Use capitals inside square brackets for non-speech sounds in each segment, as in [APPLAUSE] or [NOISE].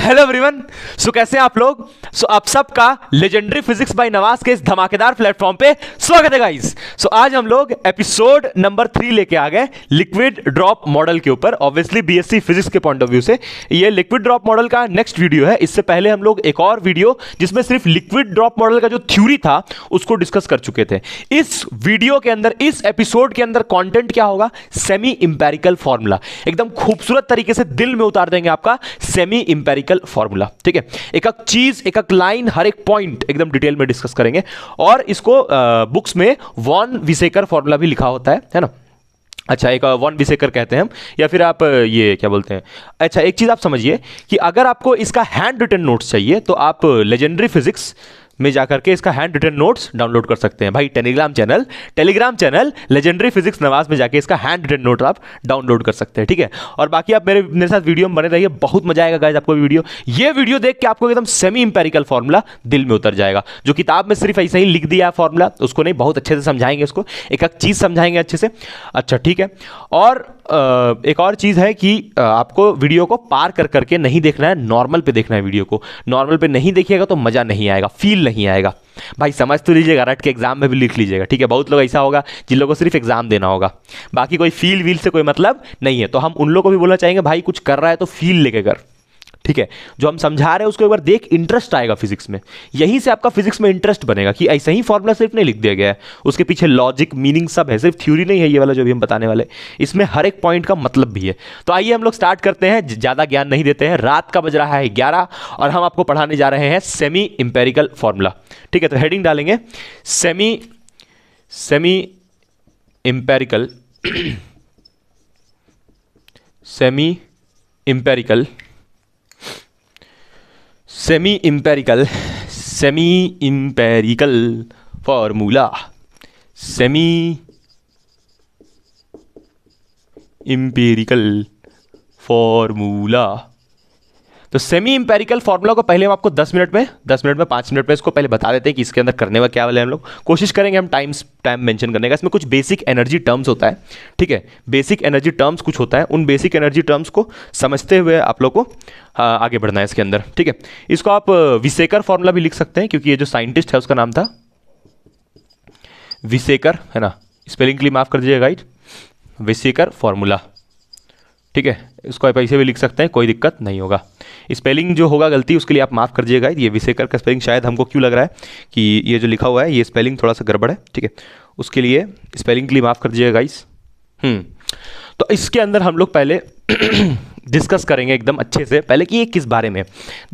Hello everyone so कैसे हैं आप लोग सो so, आप सबका लेजेंडरी फिजिक्स बाय नवाज के इस धमाकेदार प्लेटफॉर्म पे स्वागत है गाइस सो so, आज हम लोग एपिसोड नंबर थ्री लेके आ गए लिक्विड ड्रॉप मॉडल के ऊपर ऑब्वियसली बीएससी फिजिक्स के पॉइंट ऑफ व्यू से ये लिक्विड ड्रॉप मॉडल का नेक्स्ट वीडियो है इससे पहले हम लोग एक और वीडियो जिसमें सिर्फ लिक्विड ड्रॉप मॉडल का जो थ्यूरी था उसको डिस्कस कर चुके थे इस वीडियो के अंदर इस एपिसोड के अंदर कॉन्टेंट क्या होगा सेमी इंपेरिकल फॉर्मूला एकदम खूबसूरत तरीके से दिल में उतार देंगे आपका सेमी इंपेरिकल मैथमेटिकल फॉर्मूला ठीक है एक एक चीज एक एक लाइन हर एक पॉइंट एकदम डिटेल में डिस्कस करेंगे और इसको आ, बुक्स में वॉन विसेकर फॉर्मूला भी लिखा होता है है ना अच्छा एक वन विसेकर कहते हैं हम या फिर आप ये क्या बोलते हैं अच्छा एक चीज़ आप समझिए कि अगर आपको इसका हैंड रिटन नोट्स चाहिए तो आप लेजेंडरी फिजिक्स में जाकर के इसका हैंड रिटन नोट्स डाउनलोड कर सकते हैं भाई Telegram channel Telegram channel legendary physics Nawaz में जाके इसका हैंड रिटन नोट आप डाउनलोड कर सकते हैं ठीक है और बाकी आप मेरे मेरे साथ वीडियो में बने रहिए बहुत मजा आएगा गाइज आपको वीडियो ये वीडियो देख के आपको एकदम सेमी इंपेरिकल फॉर्मूला दिल में उतर जाएगा जो किताब में सिर्फ ऐसे ही लिख दिया है फॉर्मूला तो उसको नहीं बहुत अच्छे से समझाएंगे उसको एक एक चीज़ समझाएंगे अच्छे से अच्छा ठीक है और एक और चीज़ है कि आपको वीडियो को पार कर करके नहीं देखना है नॉर्मल पे देखना है वीडियो को नॉर्मल पे नहीं देखिएगा तो मज़ा नहीं आएगा फील नहीं आएगा भाई समझ तो लीजिएगा रट के एग्जाम में भी लिख लीजिएगा ठीक है बहुत लोग ऐसा होगा जिन लोगों को सिर्फ एग्जाम देना होगा बाकी कोई फील वील से कोई मतलब नहीं है तो हम उन लोग को भी बोलना चाहेंगे भाई कुछ कर रहा है तो फील लेके कर ठीक है जो हम समझा रहे हैं उसको एक बार देख इंटरेस्ट आएगा फिजिक्स में यहीं से आपका फिजिक्स में इंटरेस्ट बनेगा कि ऐसा ही फॉर्मूला सिर्फ नहीं लिख दिया गया है उसके पीछे लॉजिक मीनिंग सब है सिर्फ थ्योरी नहीं है ये वाला जो भी हम बताने वाले इसमें हर एक पॉइंट का मतलब भी है तो आइए हम लोग स्टार्ट करते हैं ज़्यादा ज्ञान नहीं देते हैं रात का बज रहा है ग्यारह और हम आपको पढ़ाने जा रहे हैं सेमी इंपेरिकल फॉर्मूला ठीक है तो हेडिंग डालेंगे semi semi empirical semi empirical semi empirical semi empirical formula semi empirical formula तो सेमी इंपेरिकल फॉर्मूला को पहले हम आपको 10 मिनट में 10 मिनट में 5 मिनट में इसको पहले बता देते हैं कि इसके अंदर करने का क्या वाले हम लोग कोशिश करेंगे हम टाइम टाइम मेंशन करने का इसमें कुछ बेसिक एनर्जी टर्म्स होता है ठीक है बेसिक एनर्जी टर्म्स कुछ होता है उन बेसिक एनर्जी टर्म्स को समझते हुए आप लोग को आगे बढ़ना है इसके अंदर ठीक है इसको आप विसेकर फॉर्मूला भी लिख सकते हैं क्योंकि ये जो साइंटिस्ट है उसका नाम था विसेकर है ना स्पेलिंग के लिए माफ़ कर दीजिए गाइड विसेकर फॉर्मूला ठीक है इसको आप ऐसे भी लिख सकते हैं कोई दिक्कत नहीं होगा स्पेलिंग जो होगा गलती उसके लिए आप माफ़ कर दिएगा ये विशेकर का स्पेलिंग शायद हमको क्यों लग रहा है कि ये जो लिखा हुआ है ये स्पेलिंग थोड़ा सा गड़बड़ है ठीक है उसके लिए स्पेलिंग के लिए माफ़ कर दिएगा इस हम्म। तो इसके अंदर हम लोग पहले डिस्कस करेंगे एकदम अच्छे से पहले कि ये किस बारे में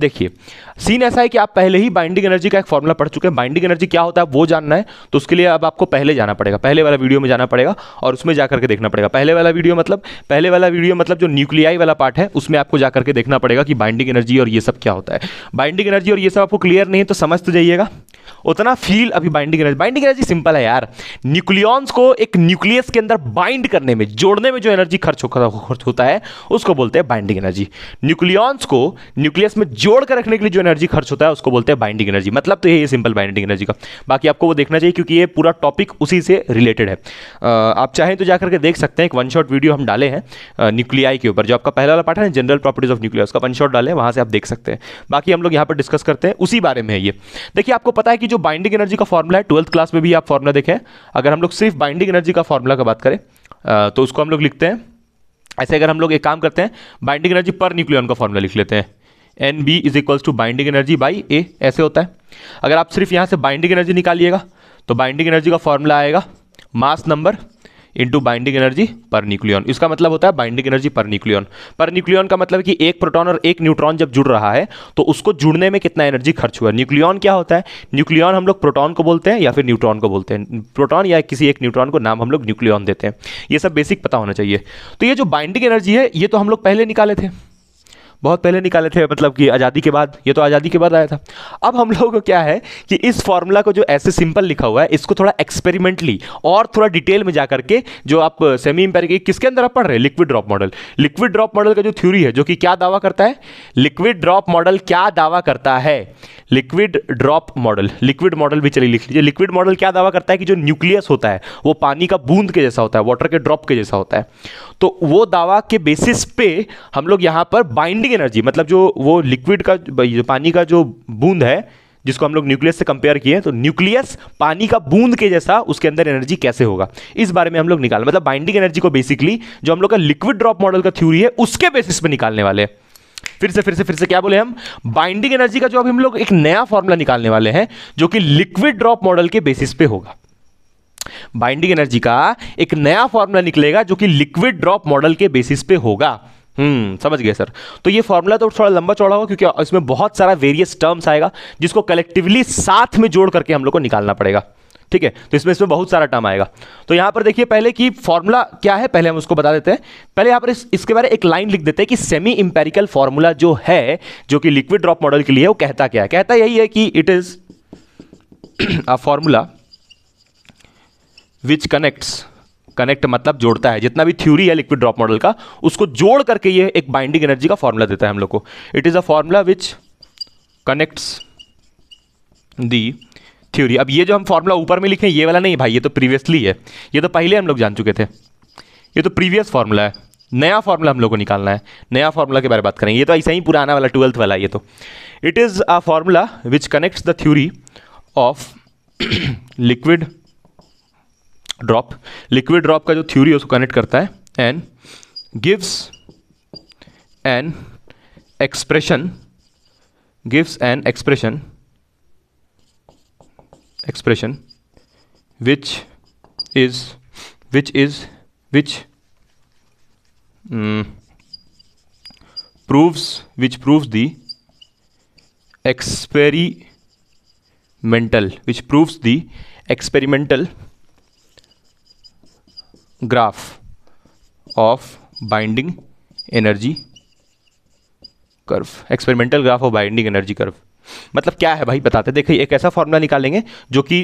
देखिए सीन ऐसा है कि आप पहले ही बाइंडिंग एनर्जी का एक फॉर्मूला पढ़ चुके हैं बाइंडिंग एनर्जी क्या होता है वो जानना है तो उसके लिए अब आपको पहले जाना पड़ेगा पहले वाला वीडियो में जाना पड़ेगा और उसमें जा करके देखना पड़ेगा पहले वाला वीडियो मतलब पहले वाला वीडियो मतलब जो न्यूक्लियाई वाला पार्ट है उसमें आपको जाकर के देखना पड़ेगा कि बाइंडिंग एनर्जी और ये सब क्या होता है बाइंडिंग एनर्जी और ये सब आपको क्लियर नहीं है तो समझ तो जाइएगा उतना फील अभी binding energy binding energy simple है यार न्यूक्लियॉन्स को एक न्यूक्लियस के अंदर बाइंड करने में जोड़ने में जो एनर्जी खर्च होता है उसको बोलते हैं बोलते हैं बाइंडिंग एनर्जी न्यूक्लियॉन्स को न्यूक्लियस में जोड़कर रखने के लिए जो एनर्जी खर्च होता है उसको बोलते हैं बाइंडिंग एनर्जी मतलब तो यही सिंपल बाइंडिंग एनर्जी का बाकी आपको वो देखना चाहिए क्योंकि ये पूरा टॉपिक उसी से रिलेटेड है आप चाहें तो जाकर के देख सकते हैं एक वन शॉट वीडियो हम डाले हैं न्यूक्लियाई के ऊपर जो आपका पहला वाला पार्ट है जनरल प्रॉपर्टीज ऑफ न्यूक्लियस का वन शॉट डाले वहाँ से आप देख सकते हैं बाकी हम लोग यहाँ पर डिस्कस करते हैं उसी बारे में ये देखिए आपको पता है कि जो बाइंडिंग एनर्जी का फॉर्मुला है ट्वेल्थ क्लास में भी आप फॉर्मुला देखें अगर हम लोग सिर्फ बाइंडिंग एनर्जी का फॉर्मुला का बात करें तो उसको हम लोग लिखते हैं ऐसे अगर हम लोग एक काम करते हैं बाइंडिंग एनर्जी पर न्यूक्लियन का फॉर्मूला लिख लेते हैं N B is equals to binding energy by A ऐसे होता है अगर आप सिर्फ यहाँ से बाइंडिंग एनर्जी निकालिएगा तो बाइंडिंग एनर्जी का फॉर्मूला आएगा mass number into binding energy पर न्यूक्लियन इसका मतलब होता है बाइंडिंग एनर्जी पर न्यूक्लियन पर न्यूक्लियन का मतलब कि एक प्रोटॉन और एक न्यूट्रॉन जब जुड़ रहा है तो उसको जुड़ने में कितना एनर्जी खर्च हुआ न्यूक्लियन क्या होता है न्यूक्लियन हम लोग प्रोटॉन को बोलते हैं या फिर न्यूट्रॉन को बोलते हैं प्रोटॉन या किसी एक न्यूट्रॉन को नाम हम लोग न्यूक्लियन देते हैं ये सब बेसिक पता होना चाहिए तो ये जो बाइंडिंग एनर्जी है ये तो हम लोग पहले निकाले थे बहुत पहले निकाले थे मतलब कि आज़ादी के बाद ये तो आज़ादी के बाद आया था अब हम लोगों को क्या है कि इस फॉर्मूला को जो ऐसे सिंपल लिखा हुआ है इसको थोड़ा एक्सपेरिमेंटली और थोड़ा डिटेल में जा करके जो आप सेमी इंपेरिक किसके अंदर आप पढ़ रहे हैं liquid drop model liquid drop model का जो थ्यूरी है जो कि क्या दावा करता है लिक्विड ड्रॉप मॉडल क्या दावा करता है liquid drop model liquid model भी चलिए लिख लीजिए लिक्विड मॉडल क्या दावा करता है कि जो न्यूक्लियस होता है वो पानी का बूंद के जैसा होता है वाटर के ड्रॉप के जैसा होता है तो वो दावा के बेसिस पे हम लोग यहाँ पर बाइंडिंग एनर्जी मतलब जो वो लिक्विड का पानी का जो बूंद है जिसको हम लोग न्यूक्लियस से कंपेयर किए तो न्यूक्लियस पानी का बूंद के जैसा उसके अंदर एनर्जी कैसे होगा इस बारे में हम लोग निकाल मतलब बाइंडिंग एनर्जी को बेसिकली जो हम लोग का लिक्विड ड्रॉप मॉडल का थ्यूरी है उसके बेसिस पर निकालने वाले हैं फिर से फिर से फिर से क्या बोले हम बाइंडिंग एनर्जी का जो अब हम लोग एक नया फॉर्मूला निकालने वाले हैं जो कि लिक्विड ड्रॉप मॉडल के बेसिस पे होगा बाइंडिंग एनर्जी का एक नया फॉर्मूला निकलेगा जो कि लिक्विड ड्रॉप मॉडल के बेसिस पे होगा हम्म समझ गए सर तो ये फॉर्मूला तो थोड़ा लंबा चौड़ा होगा क्योंकि इसमें बहुत सारा वेरियस टर्म्स आएगा जिसको कलेक्टिवली साथ में जोड़ करके हम लोग को निकालना पड़ेगा ठीक है तो इसमें इसमें बहुत सारा टर्म आएगा तो यहां पर देखिए पहले कि फॉर्मूला क्या है पहले हम उसको बता देते हैं पहले यहां पर इस, इसके बारे एक लाइन लिख देते हैं कि सेमी इंपेरिकल फॉर्मूला जो है जो कि लिक्विड ड्रॉप मॉडल के लिए वो कहता क्या है कहता यही है कि it is a formula which connects connect मतलब जोड़ता है जितना भी थ्योरी है लिक्विड ड्रॉप मॉडल का उसको जोड़ करके ये एक बाइंडिंग एनर्जी का फॉर्मूला देता है हम लोग को it is a formula which connects the theory अब ये जो हम फॉर्मूला ऊपर में लिखे ये वाला नहीं भाई ये तो प्रीवियसली है ये तो पहले हम लोग जान चुके थे ये तो प्रीवियस फॉर्मूला है नया फॉर्मूला हम लोग को निकालना है नया फॉर्मूला के बारे में बात करेंगे ये तो ऐसा ही पुराना वाला ट्वेल्थ वाला ये तो it is a formula which connects the theory of liquid drop liquid drop का जो थ्योरी है उसको कनेक्ट करता है and gives an expression gives an expression expression which is which is which which proves the experimental which proves the experimental graph of binding energy curve experimental graph of binding energy curve मतलब क्या है भाई बताते देखिए एक ऐसा formula निकालेंगे जो कि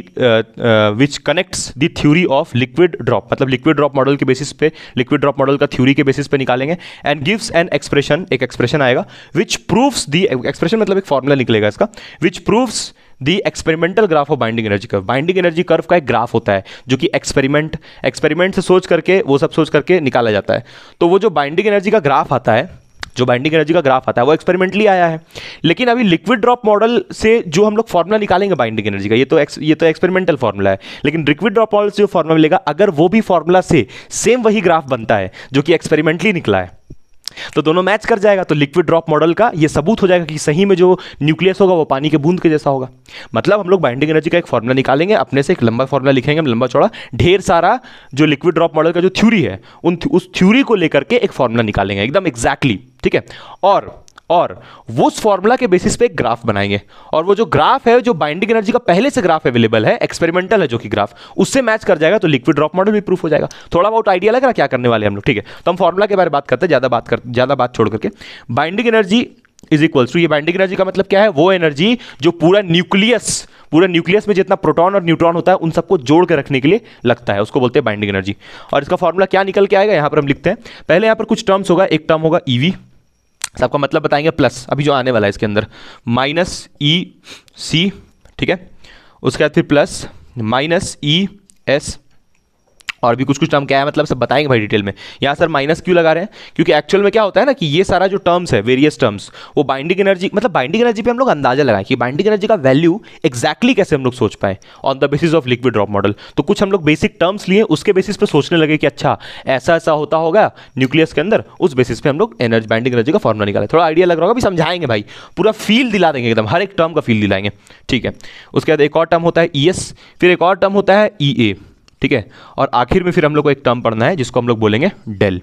which connects the theory of liquid drop मतलब लिक्विड ड्रॉप मॉडल के बेसिस पे लिक्विड ड्रॉप मॉडल का थ्योरी के बेसिस पे निकालेंगे एंड गिव्स एन एक्सप्रेशन एक एक्सप्रेशन आएगा विच प्रूव्स दी एक्सप्रेशन मतलब एक फॉर्मूला निकलेगा इसका which proves the experimental graph of binding energy curve binding energy curve का एक ग्राफ होता है जो कि एक्सपेरिमेंट एक्सपेरिमेंट से सोच करके वो सब सोच करके निकाला जाता है तो वो जो बाइंडिंग एनर्जी का ग्राफ आता है जो बाइंडिंग एनर्जी का ग्राफ आता है वो एक्सपेरिमेंटली आया है लेकिन अभी लिक्विड ड्रॉप मॉडल से जो हम लोग फॉर्मुला निकालेंगे बाइंडिंग एनर्जी का ये तो एक्स ये तो एक्सपेरिमेंटल फॉर्मूला है लेकिन लिक्विड ड्रॉप मॉडल से जो फॉर्मुला मिलेगा अगर वो भी फॉर्मूला से सेम वही ग्राफ बनता है जो कि एक्सपेरिमेंटली निकला है तो दोनों मैच कर जाएगा तो लिक्विड ड्रॉप मॉडल का ये सबूत हो जाएगा कि सही में जो न्यूक्लियस होगा वो पानी के बूंद के जैसा होगा मतलब हम लोग बाइंडिंग एनर्जी का एक फॉर्मुला निकालेंगे अपने से एक लंबा फॉर्मुला लिखेंगे हम लंबा चौड़ा ढेर सारा जो लिक्विड ड्रॉप मॉडल का जो थ्यूरी है उन उस थ्यूरी को लेकर के एक फॉर्मुला निकालेंगे एकदम एक्जैक्टली exactly ठीक है और और वो उस फॉर्मूला के बेसिस पे एक ग्राफ बनाएंगे और वो जो ग्राफ है जो बाइंडिंग एनर्जी का पहले से ग्राफ अवेलेबल है एक्सपेरिमेंटल है जो कि ग्राफ उससे मैच कर जाएगा तो लिक्विड ड्रॉप मॉडल भी प्रूफ हो जाएगा थोड़ा बहुत आइडिया लग रहा क्या करने वाले हम लोग ठीक है तो हम फॉर्मूला के बारे में बात करते हैं ज़्यादा बात कर ज़्यादा बात छोड़ करके binding energy is equal to ये बाइंडिंग एनर्जी का मतलब क्या है वो एनर्जी जो पूरा न्यूक्लियस पूरा न्यूक्लियस में जितना प्रोटॉन और न्यूट्रॉन होता है उन सबको जोड़ के रखने के लिए लगता है उसको बोलते हैं बाइंडिंग एनर्जी और इसका फॉर्मूला क्या निकल के आएगा यहां पर हम लिखते हैं पहले यहां पर कुछ टर्म्स होगा एक टर्म होगा ईवी e सबको मतलब बताएंगे प्लस अभी जो आने वाला है इसके अंदर माइनस ई सी ठीक है उसके बाद फिर प्लस माइनस ई एस और भी कुछ कुछ टर्म क्या है मतलब सब बताएंगे भाई डिटेल में यहाँ सर माइनस क्यों लगा रहे हैं क्योंकि एक्चुअल में क्या होता है ना कि ये सारा जो टर्म्स है वेरियस टर्म्स वो बाइंडिंग एनर्जी मतलब बाइंडिंग एनर्जी पे हम लोग अंदाजा लगाए कि बाइंडिंग एनर्जी का वैल्यू एक्जैक्टली कैसे हम लोग सोच पाए on the basis of liquid drop model तो कुछ हम लोग बेसिक टर्म्स लिए उसके बेसिस पर सोचने लगे कि अच्छा ऐसा ऐसा होता होगा न्यूक्लियस के अंदर उस बेसिस पर हम लोग एनर्जी बाइंडिंग एनर्जी का फॉर्मुला निकाले थोड़ा आइडिया लग रहा होगा भी समझाएंगे भाई पूरा फील दिला देंगे एकदम हर एक टर्म का फील दिलाएंगे ठीक है उसके बाद एक और टर्म होता है ई e फिर एक और टर्म होता है ई e ठीक है और आखिर में फिर हम लोग को एक टर्म पढ़ना है जिसको हम लोग बोलेंगे डेल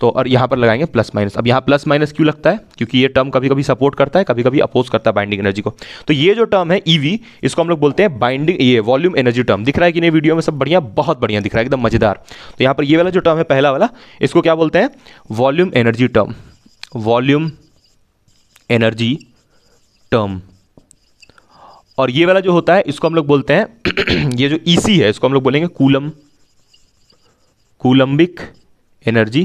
तो और यहाँ पर लगाएंगे प्लस माइनस अब यहाँ प्लस माइनस क्यों लगता है क्योंकि ये टर्म कभी कभी सपोर्ट करता है कभी कभी अपोज करता है बाइंडिंग एनर्जी को तो ये जो टर्म है ईवी e इसको हम लोग बोलते हैं बाइंडिंग ये वॉल्यूम एनर्जी टर्म दिख रहा है कि नहीं वीडियो में सब बढ़िया बहुत बढ़िया दिख रहा है एकदम मजेदार तो यहाँ पर ये वाला जो टर्म है पहला वाला इसको क्या बोलते हैं volume energy term volume energy term और ये वाला जो होता है इसको हम लोग बोलते हैं [CLEARS THROAT] ये जो ई e है इसको हम लोग बोलेंगे कूलम कूलम्बिक एनर्जी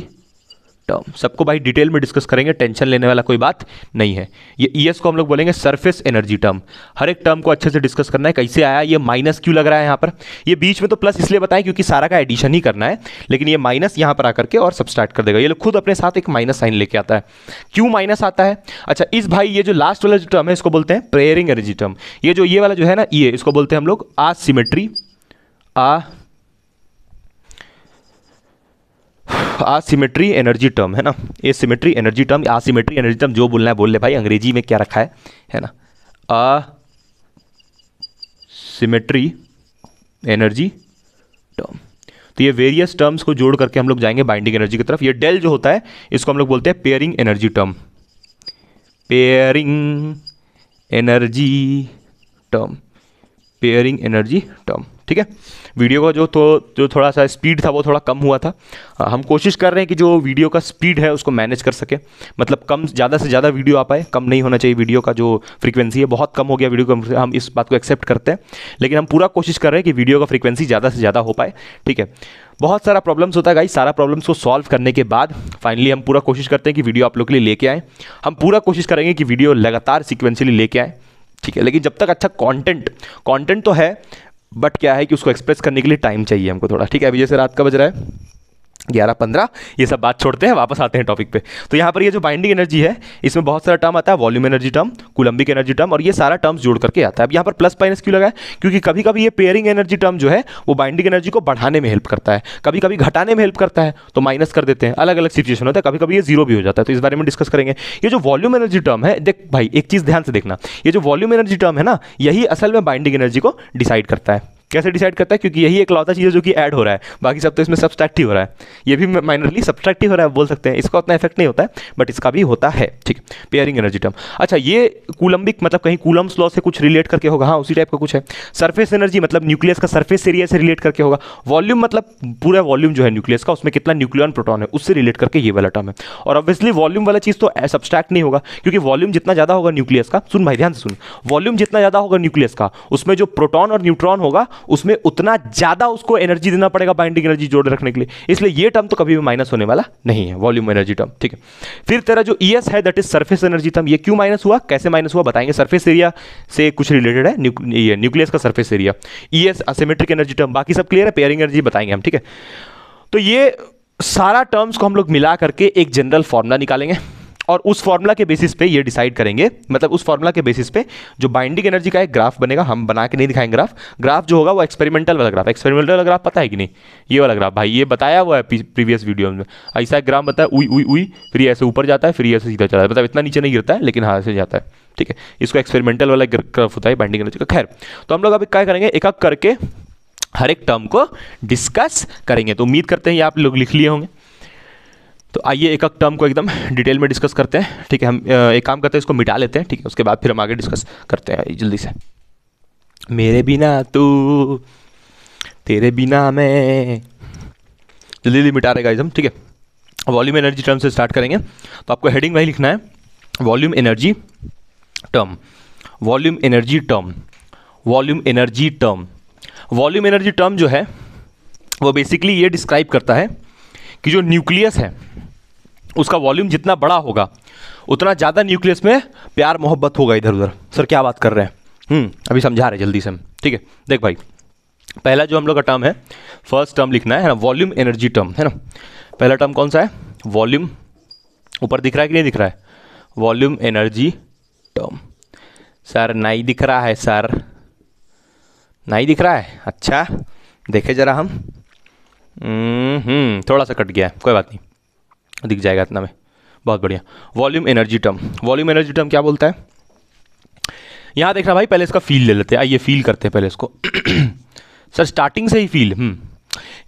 टर्म सबको भाई डिटेल में डिस्कस करेंगे टेंशन लेने वाला कोई बात नहीं है ये ई e को हम लोग बोलेंगे सरफेस एनर्जी टर्म हर एक टर्म को अच्छे से डिस्कस करना है कैसे आया ये माइनस क्यों लग रहा है यहाँ पर ये बीच में तो प्लस इसलिए बताएं क्योंकि सारा का एडिशन ही करना है लेकिन ये माइनस यहाँ पर आकर के और स्टार्ट कर देगा ये लोग खुद अपने साथ एक माइनस साइन लेके आता है क्यों माइनस आता है अच्छा इस भाई ये जो लास्ट वाला जो टर्म है इसको बोलते हैं प्रेयरिंग एनर्जी टर्म ये जो ये वाला जो है ना ये इसको बोलते हैं हम लोग asymmetry uh asymmetry energy term है ना asymmetry energy term asymmetry energy term जो बोलना है बोल ले भाई अंग्रेजी में क्या रखा है है ना आ सिमेट्री एनर्जी टर्म तो ये वेरियस टर्म्स को जोड़ करके हम लोग जाएंगे बाइंडिंग एनर्जी की तरफ ये डेल जो होता है इसको हम लोग बोलते हैं pairing energy term pairing energy term pairing energy term ठीक है वीडियो का जो तो जो थोड़ा सा स्पीड था वो थोड़ा कम हुआ था हम कोशिश कर रहे हैं कि जो वीडियो का स्पीड है उसको मैनेज कर सके मतलब कम ज़्यादा से ज़्यादा वीडियो आ पाए कम नहीं होना चाहिए वीडियो का जो फ्रीक्वेंसी है बहुत कम हो गया वीडियो का हम इस बात को एक्सेप्ट करते हैं लेकिन हम पूरा कोशिश कर रहे हैं कि वीडियो का फ्रीक्वेंसी ज़्यादा से ज़्यादा हो पाए ठीक है बहुत सारा प्रॉब्लम्स होता है गाई सारा प्रॉब्लम्स को सॉल्व करने के बाद फाइनली हम पूरा कोशिश करते हैं कि वीडियो आप लोग के लिए लेके आएँ हम पूरा कोशिश करेंगे कि वीडियो लगातार सिक्वेंशली लेके आएँ ठीक है लेकिन जब तक अच्छा कंटेंट कंटेंट तो है बट क्या है कि उसको एक्सप्रेस करने के लिए टाइम चाहिए हमको थोड़ा ठीक है अभी जैसे रात का बज रहा है ग्यारह पंद्रह ये सब बात छोड़ते हैं वापस आते हैं टॉपिक पे तो यहाँ पर ये जो बाइंडिंग एनर्जी है इसमें बहुत सारा टर्म आता है volume energy term coulombic energy term और ये सारा टर्म्स जोड़ करके आता है अब यहाँ पर प्लस माइनस क्यों लगा है क्योंकि कभी कभी ये पेयरिंग एनर्जी टर्म जो है वो बाइंडिंग एनर्जी को बढ़ाने में हेल्प करता है कभी कभी घटाने में हेल्प करता है तो माइनस कर देते हैं अलग अलग सिचुएशन होता है कभी कभी ये जीरो भी हो जाता है तो इस बारे में डिस्कस करेंगे ये जो वॉल्यूम एनर्जी टर्म है देख भाई एक चीज़ ध्यान से देखना ये जो वॉल्यूम एनर्जी टर्म है ना यही असल में बाइंडिंग एनर्जी को डिसाइड करता है कैसे डिसाइड करता है क्योंकि यही एक लौता चीज़ है जो कि ऐड हो रहा है बाकी सब तो इसमें सब्सट्रैक्टिव हो रहा है ये भी माइनरली सब्सट्रैक्टिव हो रहा है बोल सकते हैं इसका उतना इफेक्ट नहीं होता है बट इसका भी होता है ठीक पेयरिंग एनर्जी टर्म अच्छा ये कूलम्बिक मतलब कहीं कूलम्स लॉ से कुछ रिलेट करके होगा हाँ उसी टाइप का कुछ है सर्फेस एनर्जी मतलब न्यूक्लियस का सर्फेस एरिया से रिलेट करके होगा वॉल्यूम मतलब पूरा वॉल्यूम जो है न्यूक्लियस का उसमें कितना न्यूक्लियन प्रोटॉन है उससे रिलेट करके ये वाला टर्म है और ऑब्वियसली वॉल्यूम वाला चीज़ तो सब्सट्रैक्ट नहीं होगा क्योंकि वॉल्यूम जितना ज़्यादा होगा न्यूक्लियस का सुन भाई ध्यान से सुन वॉल्यूम जितना ज़्यादा होगा न्यूक्लियस का उसमें जो प्रोटॉन और न्यूट्रॉन होगा उसमें उतना ज़्यादा उसको एनर्जी देना पड़ेगा बाइंडिंग एनर्जी जोड़ रखने के लिए इसलिए ये टर्म तो कभी भी माइनस होने वाला नहीं है वॉल्यूम एनर्जी टर्म ठीक है फिर तेरा जो ई है that is surface energy term ये क्यों माइनस हुआ कैसे माइनस हुआ बताएंगे सर्फेस एरिया से कुछ रिलेटेड है न्यूक्लियस का surface area E S asymmetric energy term बाकी सब क्लियर है पेयरिंग एनर्जी बताएंगे हम ठीक है तो ये सारा टर्म्स को हम लोग मिला करके एक जनरल फॉर्मूला निकालेंगे और उस फॉर्मूला के बेसिस पे ये डिसाइड करेंगे मतलब उस फॉर्मूला के बेसिस पे जो बाइंडिंग एनर्जी का एक ग्राफ बनेगा हम बना के नहीं दिखाएंगे ग्राफ ग्राफ जो होगा वो एक्सपेरिमेंटल वाला ग्राफ एक्सपेरिमेंटल वाला ग्राफ पता है कि नहीं ये वाला ग्राफ भाई ये बताया हुआ है प्रीवियस वीडियो में ऐसा एक ग्राफ बताया उई उई उई फिर ऐसे ऊपर जाता है फिर ये ऐसे सीधा चला है मतलब इतना नीचे नहीं गिरता है लेकिन हाथ से जाता है ठीक है इसको एक्सपेरिमेंटल वाला ग्राफ होता है बाइंडिंग एनर्जी का खैर तो हम लोग अभी क्या करेंगे एक करके हर एक टर्म को डिस्कस करेंगे तो उम्मीद करते हैं ये आप लोग लिख लिए होंगे तो आइए एक एक टर्म को एकदम डिटेल में डिस्कस करते हैं ठीक है हम एक काम करते हैं इसको मिटा लेते हैं ठीक है उसके बाद फिर हम आगे डिस्कस करते हैं जल्दी से मेरे बिना तू तेरे बिना मैं जल्दी जल्दी मिटा रहेगा एकदम ठीक है वॉल्यूम एनर्जी टर्म से स्टार्ट करेंगे तो आपको हेडिंग वही लिखना है volume energy term volume energy term volume energy term volume energy term जो है वो बेसिकली ये डिस्क्राइब करता है कि जो न्यूक्लियस है उसका वॉल्यूम जितना बड़ा होगा उतना ज़्यादा न्यूक्लियस में प्यार मोहब्बत होगा इधर उधर सर क्या बात कर रहे हैं हम्म, अभी समझा रहे जल्दी से हम ठीक है देख भाई पहला जो हम लोग का टर्म है फर्स्ट टर्म लिखना है ना वॉल्यूम एनर्जी टर्म है ना पहला टर्म कौन सा है वॉल्यूम ऊपर दिख रहा है कि नहीं दिख रहा है वॉल्यूम एनर्जी टर्म सर नहीं दिख रहा है सर नहीं दिख रहा है अच्छा देखे ज़रा हम हम्म, हम्म थोड़ा सा कट गया है कोई बात नहीं दिख जाएगा इतना में बहुत बढ़िया volume energy term volume energy term क्या बोलता है यहाँ देख रहा भाई पहले इसका फील ले लेते हैं आइए फील करते हैं पहले इसको सर [CLEARS THROAT] स्टार्टिंग से ही फील हम्म।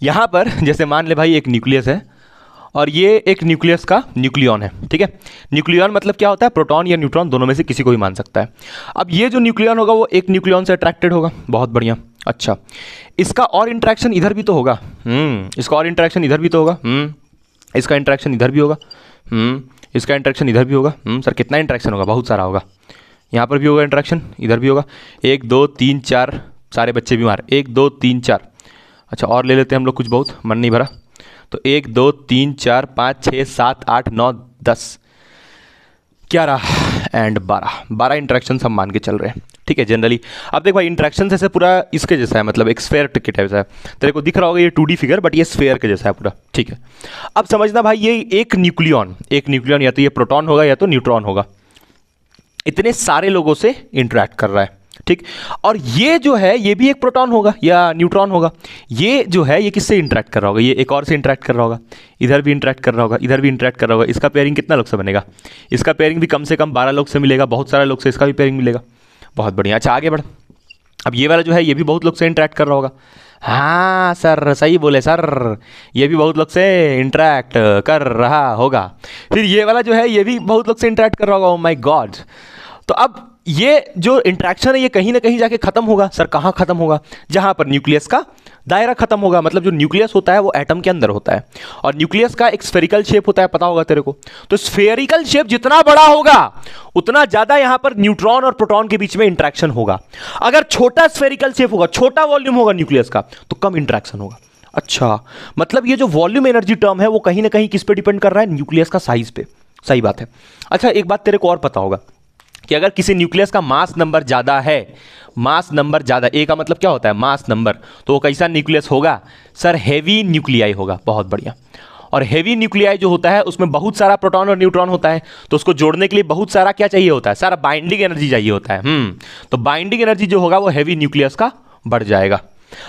यहाँ पर जैसे मान ले भाई एक न्यूक्लियस है और ये एक न्यूक्लियस का न्यूक्लियन है ठीक है न्यूक्लियन मतलब क्या होता है प्रोटॉन या न्यूट्रॉन दोनों में से किसी को भी मान सकता है अब ये जो न्यूक्लियन होगा वो एक न्यूक्लियन से अट्रैक्टेड होगा बहुत बढ़िया अच्छा इसका और इंट्रैक्शन इधर भी तो होगा हम्म। इसका और इंट्रैक्शन इधर भी तो होगा हम्म। इसका इंट्रैक्शन इधर भी होगा हम्म, इसका इंट्रैक्शन इधर भी होगा हम्म, सर कितना इंट्रैक्शन होगा बहुत सारा होगा यहाँ पर भी होगा इंट्रैक्शन इधर भी होगा एक दो तीन चार सारे बच्चे बीमार एक दो तीन चार अच्छा और ले लेते हैं हम लोग कुछ बहुत मन नहीं भरा तो एक दो तीन चार पाँच छः सात आठ नौ दस क्या रहा एंड बारह बारह इंट्रैक्शन हम मान के चल रहे हैं ठीक है जनरली अब देख भाई इंट्रैक्शन ऐसे पूरा इसके जैसा है मतलब एक स्फेयर टिकट है तेरे को दिख रहा होगा ये टू फिगर बट ये स्फेयर के जैसा है पूरा ठीक है अब समझना भाई ये एक न्यूक्लियन एक न्यूक्लियन या तो ये प्रोटॉन होगा या तो न्यूट्रॉन होगा इतने सारे लोगों से इंटरेक्ट कर रहा है ठीक और ये जो है ये भी एक प्रोटॉन होगा या न्यूट्रॉन होगा ये जो है ये किससे इंटरेक्ट कर रहा होगा ये एक और से इंटरेक्ट कर रहा होगा इधर भी इंटरेक्ट कर रहा होगा इधर भी इंटरेक्ट कर रहा होगा इसका पेयरिंग कितना लोग से बनेगा इसका पेयरिंग भी कम से कम बारह लोग से मिलेगा बहुत सारे लोग से इसका भी पेयरिंग मिलेगा बहुत बढ़िया अच्छा आगे बढ़ अब ये वाला जो है ये भी बहुत लोग से इंटरेक्ट कर रहा होगा हाँ सर सही बोले सर ये भी बहुत लोग से इंटरेक्ट कर रहा होगा फिर ये वाला जो है ये भी बहुत लोग से इंटरेक्ट कर रहा होगा ओ माई गॉड तो अब ये जो इंट्रैक्शन है ये कहीं ना कहीं जाके ख़त्म होगा सर कहाँ ख़त्म होगा जहाँ पर न्यूक्लियस का दायरा ख़त्म होगा मतलब जो न्यूक्लियस होता है वो एटम के अंदर होता है और न्यूक्लियस का एक स्फेरिकल शेप होता है पता होगा तेरे को तो स्फेरिकल शेप जितना बड़ा होगा उतना ज़्यादा यहाँ पर न्यूट्रॉन और प्रोटॉन के बीच में इंट्रैक्शन होगा अगर छोटा स्फेरिकल शेप होगा छोटा वॉल्यूम होगा न्यूक्लियस का तो कम इंट्रैक्शन होगा अच्छा मतलब ये जो वॉल्यूम एनर्जी टर्म है वो कहीं ना कहीं किस पर डिपेंड कर रहा है न्यूक्लियस का साइज पे सही बात है अच्छा एक बात तेरे को और पता होगा कि अगर किसी न्यूक्लियस का मास नंबर ज़्यादा है मास नंबर ज़्यादा ए का मतलब क्या होता है मास नंबर तो वो कैसा न्यूक्लियस होगा सर हैवी न्यूक्लियाई होगा बहुत बढ़िया और हैवी न्यूक्लियाई जो होता है उसमें बहुत सारा प्रोटॉन और न्यूट्रॉन होता है तो उसको जोड़ने के लिए बहुत सारा क्या चाहिए होता है सारा बाइंडिंग एनर्जी चाहिए होता है हम्म, तो बाइंडिंग एनर्जी जो होगा वो हैवी न्यूक्लियस का बढ़ जाएगा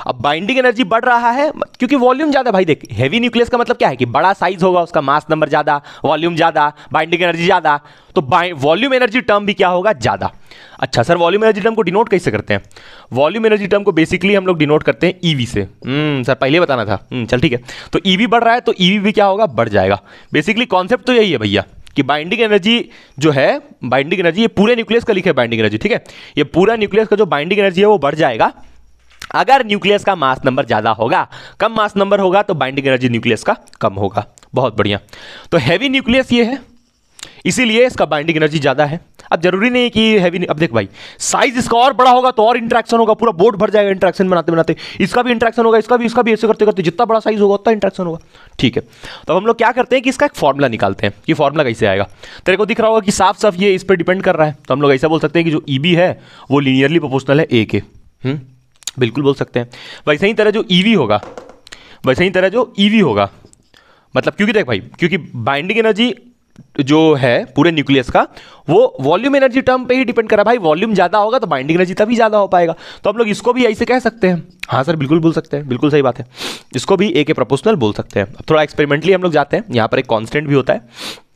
अब बाइंडिंग एनर्जी बढ़ रहा है क्योंकि वॉल्यूम ज्यादा भाई देख हैवी न्यूक्लियस का मतलब क्या है कि बड़ा साइज होगा उसका मास नंबर ज्यादा वॉल्यूम ज्यादा बाइंडिंग एनर्जी ज्यादा तो वॉल्यूम एनर्जी टर्म भी क्या होगा ज्यादा अच्छा सर वॉल्यूम एनर्जी टर्म को डिनोट कैसे करते हैं वॉल्यूम एनर्जी टर्म को बेसिकली हम लोग डिनोट करते हैं ईवी e से सर हम्म, पहले बताना था हम्म, चल ठीक है तो ईवी e बढ़ रहा है तो ईवी e भी क्या होगा बढ़ जाएगा बेसिकली कॉन्सेप्ट तो यही है भैया कि बाइंडिंग एनर्जी जो है बाइंडिंग एनर्जी ये पूरे न्यूक्लियस का लिखे बाइंडिंग एनर्जी ठीक है ये पूरा न्यूक्लियस का जो बाइंडिंग एनर्जी है वो बढ़ जाएगा अगर न्यूक्लियस का मास नंबर ज़्यादा होगा कम मास नंबर होगा तो बाइंडिंग एनर्जी न्यूक्लियस का कम होगा बहुत बढ़िया तो हैवी न्यूक्लियस ये है इसीलिए इसका बाइंडिंग एनर्जी ज़्यादा है अब जरूरी नहीं कि हैवी अब देख भाई साइज इसका और बड़ा होगा तो और इंट्रैक्शन होगा पूरा बोर्ड भर जाएगा इंट्रैक्शन बनाते बनाते इसका भी इंट्रैक्शन होगा इसका भी इसका भी ऐसे करते करते जितना बड़ा साइज होगा उतना इंट्रैक्शन होगा ठीक है तो हम लोग क्या करते हैं कि इसका एक फॉर्मूला निकालते हैं कि फॉर्मूला कैसे आएगा तेरे को दिख रहा होगा कि साफ साफ ये इस पर डिपेंड कर रहा है तो हम लोग ऐसा बोल सकते हैं कि जो ई e है वो लीनियरली प्रोपोर्शनल है ए के हुँ? बिल्कुल बोल सकते हैं वैसे ही तरह जो ई e होगा वैसे ही तरह जो ई e होगा मतलब क्योंकि देख भाई क्योंकि बाइंडिंग एनर्जी जो है पूरे न्यूक्लियस का वो वॉल्यूम एनर्जी टर्म पे ही डिपेंड करा भाई वॉल्यूम ज़्यादा होगा तो बाइंडिंग एनर्जी तभी ज़्यादा हो पाएगा तो हम लोग इसको भी ऐसे कह सकते हैं हाँ सर बिल्कुल बोल सकते हैं बिल्कुल सही बात है इसको भी ए के प्रपोशनल बोल सकते हैं अब थोड़ा एक्सपेरिमेंटली हम लोग जाते हैं यहाँ पर एक कॉन्स्टेंट भी होता है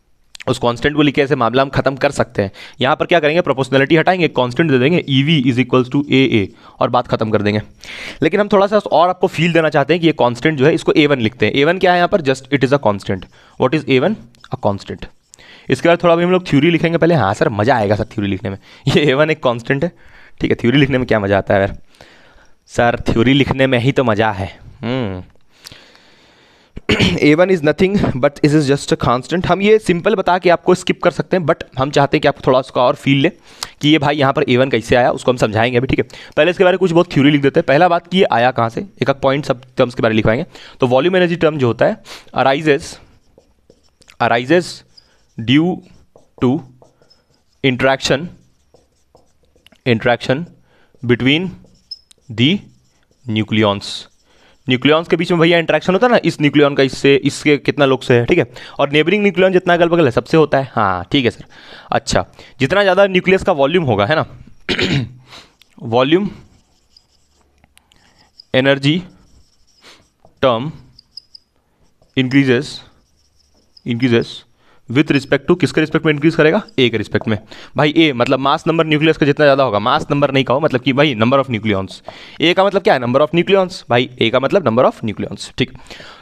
उस कांस्टेंट को लिखे ऐसे मामला हम खत्म कर सकते हैं यहाँ पर क्या करेंगे प्रोपोर्शनलिटी हटाएंगे कांस्टेंट दे देंगे E V is equals to A A और बात खत्म कर देंगे लेकिन हम थोड़ा सा और आपको फील देना चाहते हैं कि ये कांस्टेंट जो है इसको ए वन लिखते हैं ए वन क्या है यहाँ पर just it is a constant what is A one a constant इसके बाद थोड़ा भी हम लोग थ्यूरी लिखेंगे पहले हाँ सर मज़ा आएगा सर थ्यूरी लिखने में [LAUGHS] ये ए वन एक कॉन्स्टेंट है ठीक है थ्योरी लिखने में क्या मज़ा आता है यार सर थ्योरी लिखने में ही तो मज़ा है hmm. A one is nothing but is is just a constant हम ये सिंपल बता के आपको स्किप कर सकते हैं बट हम चाहते हैं कि आप थोड़ा उसका और फील लें कि ये भाई यहाँ पर ए वन कैसे आया उसको हम समझाएंगे अभी ठीक है पहले इसके बारे में कुछ बहुत थ्योरी लिख देते हैं पहला बात कि ये आया कहाँ से एक एक पॉइंट सब टर्म्स के बारे में लिखवाएंगे तो वॉल्यूम एनर्जी टर्म जो होता है arises arises due to interaction interaction between the nucleons nucleons के बीच में भैया इंट्रैक्शन होता है ना इस न्यूक्लियॉन का इससे इसके कितना लोग से है ठीक है और नेबरिंग न्यूक्लियॉन जितना अगल बगल है सबसे होता है हाँ ठीक है सर अच्छा जितना ज़्यादा न्यूक्लियस का वॉल्यूम होगा है ना volume energy term increases increases with respect to किसके रिस्पेक्ट में इंक्रीज करेगा ए के रिस्पेक्ट में भाई ए मतलब मास नंबर न्यूक्लियस का जितना ज़्यादा होगा मास नंबर नहीं कहो मतलब कि भाई नंबर ऑफ न्यूक्लियॉन्स ए का मतलब क्या है नंबर ऑफ न्यूक्लियॉन्स भाई ए का मतलब नंबर ऑफ न्यूक्लियॉन्स ठीक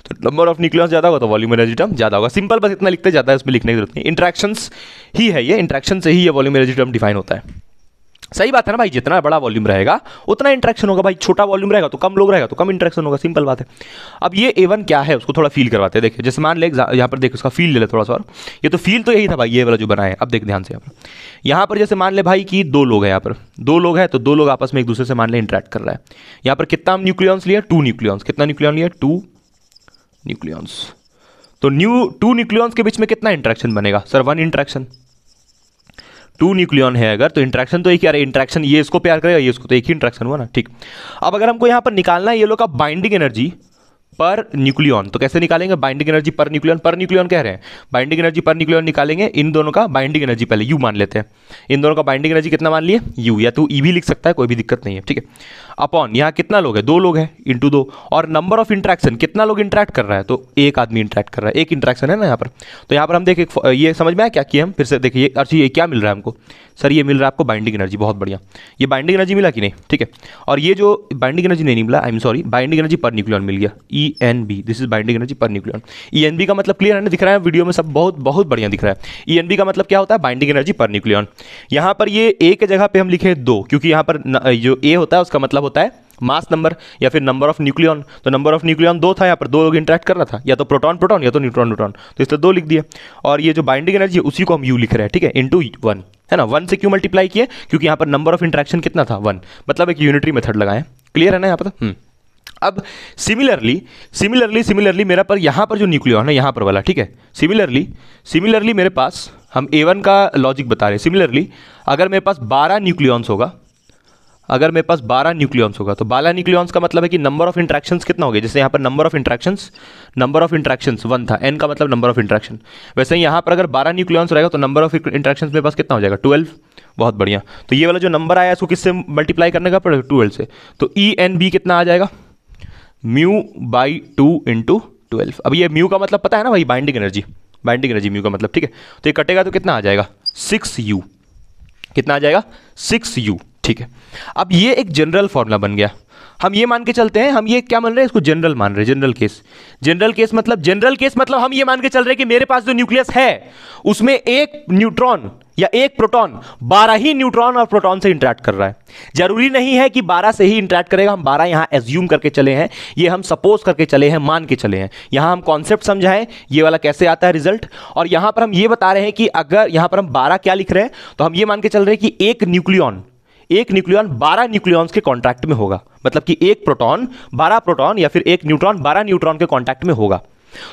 तो नंबर ऑफ न्यूक्लियॉन्स ज़्यादा होगा तो वॉल्यूम एनर्जी टर्म ज़्यादा होगा सिंपल बस इतना लिखते जाता है उसमें लिखने की जरूरत नहीं इंट्रैक्शन ही है ये इंट्रैक्शन से ही ये वॉल्यूम एनर्जी टर्म डिफाइन होता है सही बात है ना भाई जितना बड़ा वॉल्यूम रहेगा उतना इंट्रैक्शन होगा भाई छोटा वॉल्यूम रहेगा तो कम लोग रहेगा तो कम इंट्रैक्शन होगा सिंपल बात है अब ये ए वन क्या है उसको थोड़ा फील करवाते हैं देखिए जैसे मान ले यहाँ पर देखिए उसका फील ले ले थोड़ा सा और ये तो फील तो यही था भाई ये वाला जो बना है अब देख ध्यान से यहाँ पर यहाँ पर जैसे मान ले भाई कि दो लोग हैं यहाँ पर दो लोग हैं तो दो लोग आपस में एक दूसरे से मान ले इंट्रैक्ट कर रहा है यहाँ पर कितना न्यूक्लियंस लिया टू न्यूक्लियंस कितना न्यूक्लियन लिया टू न्यूक्लियंस तो न्यू टू न्यूक्लियंस के बीच में कितना इंट्रैक्शन बनेगा sir one interaction two nucleon है अगर तो इंट्रैक्शन तो एक यार इंट्रैक्शन ये इसको प्यार करेगा ये इसको तो एक ही इंट्रैक्शन हुआ ना ठीक अब अगर हमको यहाँ पर निकालना है ये लोग का बाइंडिंग एनर्जी पर न्यूक्लियन तो कैसे निकालेंगे बाइंडिंग एनर्जी पर न्यूक्लियन पर न्यूक्लियन कह रहे हैं बाइंडिंग एनर्जी पर न्यूक्लियन निकालेंगे इन दोनों का बाइंडिंग एनर्जी पहले यू मान लेते हैं इन दोनों का बाइंडिंग एनर्जी कितना मान लिए यू या तो ई e भी लिख सकता है कोई भी दिक्कत नहीं है ठीक है अपॉन यहाँ कितना लोग है दो लोग है इंटू दो और नंबर ऑफ इंट्रैक्शन कितना लोग इंट्रैक्ट कर रहा है तो एक आदमी इंट्रैक्ट कर रहा है एक इंट्रैक्शन है ना यहाँ पर तो यहाँ पर हम देखिए ये समझ में आया क्या कि हम फिर से देखिए अच्छी ये क्या मिल रहा है हमको सर ये मिल रहा है आपको बाइंडिंग एनर्जी बहुत बढ़िया ये बाइंडिंग एनर्जी मिला कि नहीं ठीक है और ये जो बाइंडिंग एनर्जी नहीं मिला I am sorry binding energy पर न्यूक्लियन मिल गया E N B this is binding energy पर न्यूक्लियन ई एन बी का मतलब क्लियर है ना दिख रहा है वीडियो में सब बहुत बहुत बढ़िया दिख रहा है ई एन बी का मतलब क्या होता है बाइंडिंग एनर्जी पर न्यूक्लियन यहाँ पर ये ए के जगह पर हम लिखे दो क्योंकि यहाँ पर जो ए होता है उसका मतलब होता है मास नंबर या फिर नंबर ऑफ न्यूक्लियन तो नंबर ऑफ न्यूक्लियन दो था यहाँ पर दो लोग इंटरेक्ट कर रहा था या तो प्रोटॉन प्रोटॉन या तो न्यूट्रॉन न्यूट्रॉन तो इसलिए दो लिख दिए और ये जो बाइंडिंग एनर्जी है उसी को हम यू लिख रहे हैं ठीक है इंटू वन है ना वन से क्यों मल्टीप्लाई किए क्योंकि यहाँ पर नंबर ऑफ इंट्रैक्शन कितना था वन मतलब एक यूनिटरी मेथड लगाए क्लियर है ना यहाँ पर तो? हम्म। अब सिमिलरली सिमिलरली सिमिलरली मेरा पर यहाँ पर जो न्यूक्लियन है यहाँ पर वाला ठीक है सिमिलरली सिमिलरली मेरे पास हम ए वन का लॉजिक बता रहे हैं सिमिलरली अगर मेरे पास बारह न्यूक्लियॉन्स होगा अगर मेरे पास बारह न्यूक्लियॉन्स होगा तो बारह न्यूक्लियॉन्स का मतलब है कि नंबर ऑफ इंट्रैक्शन कितना हो गया जैसे यहाँ पर number of interaction number of interaction one था एन का मतलब नंबर ऑफ इंट्रैक्शन वैसे ही यहाँ पर अगर बारह न्यूक्लियॉन्स रहेगा तो नंबर ऑफ इंट्रैक्शन मेरे पास कितना हो जाएगा ट्वेल्व बहुत बढ़िया तो ये वाला जो नंबर आया इसको किससे मल्टीप्लाई करने का पड़ेगा ट्वेल्व से तो ई एन बी कितना आ जाएगा mu by two into twelve अब ये म्यू का मतलब पता है ना भाई binding energy binding energy mu का मतलब ठीक है तो ये कटेगा तो कितना आ जाएगा सिक्स यू कितना आ जाएगा सिक्स यू ठीक है अब ये एक जनरल फॉर्मूला बन गया हम ये मान के चलते हैं हम ये क्या मान रहे हैं इसको जनरल मान रहे हैं जनरल केस जनरल केस मतलब जनरल केस मतलब हम ये मान के चल रहे हैं कि मेरे पास जो न्यूक्लियस है उसमें एक न्यूट्रॉन या एक प्रोटॉन बारह ही न्यूट्रॉन और प्रोटॉन से इंटरेक्ट कर रहा है जरूरी नहीं है कि बारह से ही इंटरेक्ट करेगा हम बारह यहां एज्यूम करके चले हैं ये हम सपोज करके चले हैं मान के चले हैं यहां हम कॉन्सेप्ट समझाएं ये वाला कैसे आता है रिजल्ट और यहां पर हम ये बता रहे हैं कि अगर यहां पर हम बारह क्या लिख रहे हैं तो हम ये मान के चल रहे हैं कि एक न्यूक्लियॉन एक न्यूक्लियन बारह न्यूक्लियॉन्स के कॉन्टैक्ट में होगा मतलब कि एक प्रोटॉन बारह प्रोटॉन या फिर एक न्यूट्रॉन बारह न्यूट्रॉन के कॉन्टैक्ट में होगा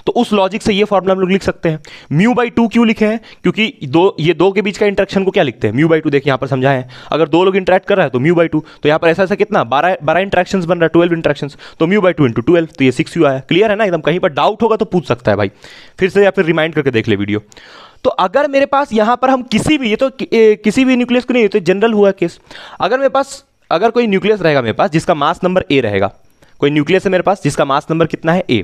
तो उस लॉजिक से ये फॉर्मुला हम लोग लिख सकते हैं म्यू बाई टू क्यों लिखे हैं क्योंकि दो ये दो के बीच का इंटरेक्शन को क्या लिखते हैं म्यू बाई टू देखिए यहां पर समझाएं अगर दो लोग इंटरेक्ट कर रहा है तो म्यू बाई टू तो यहां पर ऐसा ऐसा कितना बारह बारह इंटरेक्शन बन रहा है ट्वेल्व इंटरेक्शन तो mu by two into twelve तो ये सिक्स यू आया क्लियर है ना एकदम कहीं पर डाउट होगा तो पूछ सकता है भाई फिर से या फिर रिमाइंड करके देख ले वीडियो तो अगर मेरे पास यहां पर हम किसी भी ये तो कि, ए, किसी भी न्यूक्लियस को नहीं तो जनरल हुआ केस अगर मेरे पास अगर कोई न्यूक्लियस रहेगा मेरे पास जिसका मास नंबर ए रहेगा कोई न्यूक्लियस है मेरे पास जिसका मास नंबर कितना है ए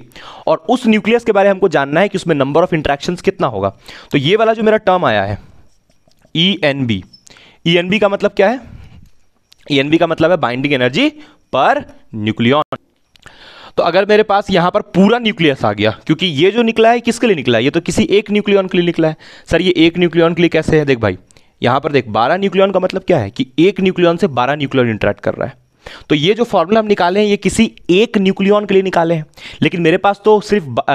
और उस न्यूक्लियस के बारे में हमको जानना है कि उसमें नंबर ऑफ इंट्रैक्शन कितना होगा तो ये वाला जो मेरा टर्म आया है E N B E N B का मतलब क्या है ई एन बी का मतलब है बाइंडिंग एनर्जी पर न्यूक्लियॉन तो अगर मेरे पास यहाँ पर पूरा न्यूक्लियस आ गया क्योंकि ये जो निकला है किसके लिए निकला है ये तो किसी एक न्यूक्लियन के लिए निकला है सर ये एक न्यूक्लियन के लिए कैसे है देख भाई यहाँ पर देख बारह न्यूक्लियन का मतलब क्या है कि एक न्यूक्लियन से बारह न्यूक्लियन इंटरेक्ट कर रहा है तो ये जो फॉर्मूला हम निकाले हैं ये किसी एक न्यूक्लियन के लिए निकाले हैं लेकिन मेरे पास तो सिर्फ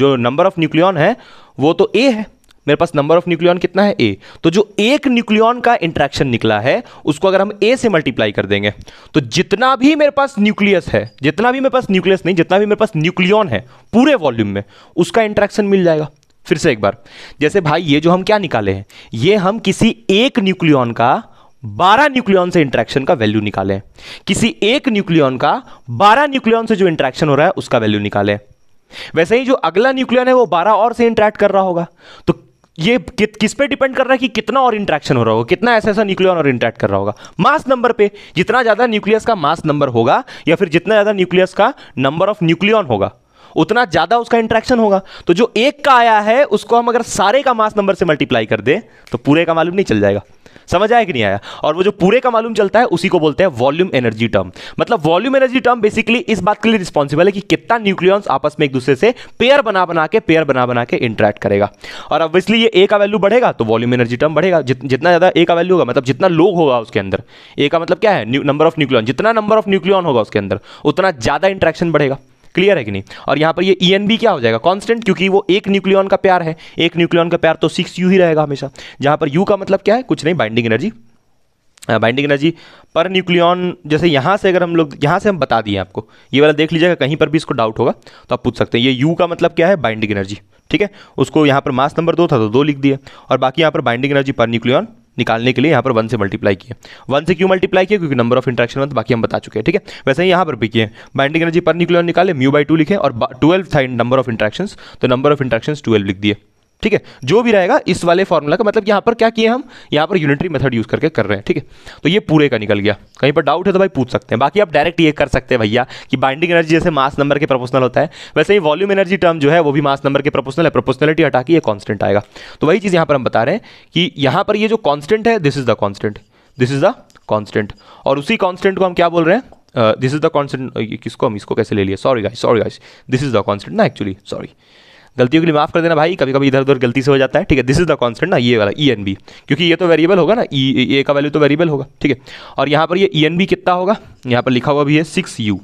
जो नंबर ऑफ न्यूक्लियन है वो तो ए है मेरे पास नंबर ऑफ न्यूक्लियन कितना है ए तो जो एक न्यूक्लियन का इंट्रैक्शन निकला है उसको अगर हम ए से मल्टीप्लाई कर देंगे तो जितना भी मेरे पास न्यूक्लियस है जितना भी मेरे पास न्यूक्लियस नहीं जितना भी मेरे पास न्यूक्लियन है पूरे वॉल्यूम में उसका इंट्रैक्शन मिल जाएगा फिर से एक बार जैसे भाई ये जो हम क्या निकाले हैं ये हम किसी एक न्यूक्लियन का बारह न्यूक्लियन से इंट्रैक्शन का वैल्यू निकालें किसी एक न्यूक्लियन का बारह न्यूक्लियन से जो इंट्रैक्शन हो रहा है उसका वैल्यू निकालें वैसे ही जो अगला न्यूक्लियन है वो 12 और से इंट्रैक्ट कर रहा होगा तो ये कि, किस पे डिपेंड कर रहा है कि कितना और इंट्रैक्शन हो रहा होगा कितना ऐसा ऐसा न्यूक्लियन और इंट्रैक्ट कर रहा होगा मास नंबर पे जितना ज़्यादा न्यूक्लियस का मास नंबर होगा या फिर जितना ज़्यादा न्यूक्लियस का नंबर ऑफ न्यूक्लियन होगा उतना ज़्यादा उसका इंट्रैक्शन होगा तो जो एक का आया है उसको हम अगर सारे का मास नंबर से मल्टीप्लाई कर दें तो पूरे का मालूम नहीं चल जाएगा समझ आया कि नहीं आया और वो जो पूरे का मालूम चलता है उसी को बोलते हैं वॉल्यूम एनर्जी टर्म मतलब वॉल्यूम एनर्जी टर्म बेसिकली इस बात के लिए रिस्पॉन्सिबल है कि कितना न्यूक्लियॉन्स आपस में एक दूसरे से पेयर बना बना के पेयर बना बना के इंटरेक्ट करेगा और ऑब्वियसली ये ए का वैल्यू बढ़ेगा तो वॉल्यूम एनर्जी टर्म बढ़ेगा जित, जितना ज़्यादा ए का वैल्यू होगा मतलब जितना लोग होगा उसके अंदर ए का मतलब क्या है नंबर ऑफ न्यूक्लियॉन जितना नंबर ऑफ न्यूक्लियॉन होगा उसके अंदर उतना ज़्यादा इंट्रैक्शन बढ़ेगा क्लियर है कि नहीं और यहाँ पर ये ई e क्या हो जाएगा कॉन्स्टेंट क्योंकि वो एक न्यूक्लियन का प्यार है एक न्यूक्लियन का प्यार तो सिक्स यू ही रहेगा हमेशा जहाँ पर यू का मतलब क्या है कुछ नहीं बाइंडिंग एनर्जी बाइंडिंग एनर्जी पर न्यूक्लियन जैसे यहाँ से अगर हम लोग यहाँ से हम बता दिए आपको ये वाला देख लीजिएगा कहीं पर भी इसको डाउट होगा तो आप पूछ सकते हैं ये यू का मतलब क्या है बाइंडिंग एनर्जी ठीक है उसको यहाँ पर मास नंबर दो था तो दो लिख दिए और बाकी यहाँ पर बाइंडिंग एनर्जी पर न्यूक्लियन निकालने के लिए यहाँ पर वन से मल्टीप्लाई किए वन से क्यों मल्टीप्लाई किया क्योंकि नंबर ऑफ इंट्रैक्शन वन बाकी हम बता चुके हैं ठीक है वैसे ही यहाँ पर भी किए बाइंडिंग एनर्जी पर न्यूक्लियर निकाले म्यू बाई टू लिखे और ट्वेल्व था नंबर ऑफ इंट्रैक्शंस तो नंबर ऑफ इंट्रैक्शन ट्वेल्व लिख दिए ठीक है जो भी रहेगा इस वाले फॉर्मूला का मतलब यहां पर क्या किए हम यहां पर यूनिटरी मेथड यूज करके कर रहे हैं ठीक है तो ये पूरे का निकल गया कहीं पर डाउट है तो भाई पूछ सकते हैं बाकी आप डायरेक्ट ये कर सकते हैं भैया कि बाइंडिंग एनर्जी जैसे मास नंबर के प्रोपोर्शनल होता है वैसे ही वॉल्यूम एनर्जी टर्म जो है वो भी मास नंबर के प्रोपोर्शनल है प्रोपोर्शनलिटी हटा के ये कॉन्स्टेंट आएगा तो वही चीज़ यहां पर हम बता रहे हैं कि यहां पर यह जो कॉन्स्टेंट है this is the constant this is the constant और उसी कॉन्स्टेंट को हम क्या बोल रहे हैं दिस इज द कॉन्स्टेंट किसको हम इसको कैसे ले लिए sorry guys sorry guys this is the constant ना एक्चुअली सॉरी गलतियों के लिए माफ़ कर देना भाई कभी कभी इधर उधर गलती से हो जाता है ठीक है दिस इज द कॉन्सेंट ना ये वाला ई एन बी क्योंकि ये तो वेरिएबल होगा ना ई e, ए e, का वैल्यू तो वेरिएबल होगा ठीक है और यहाँ पर ये ई एन बी कितना होगा यहाँ पर लिखा हुआ भी है सिक्स यू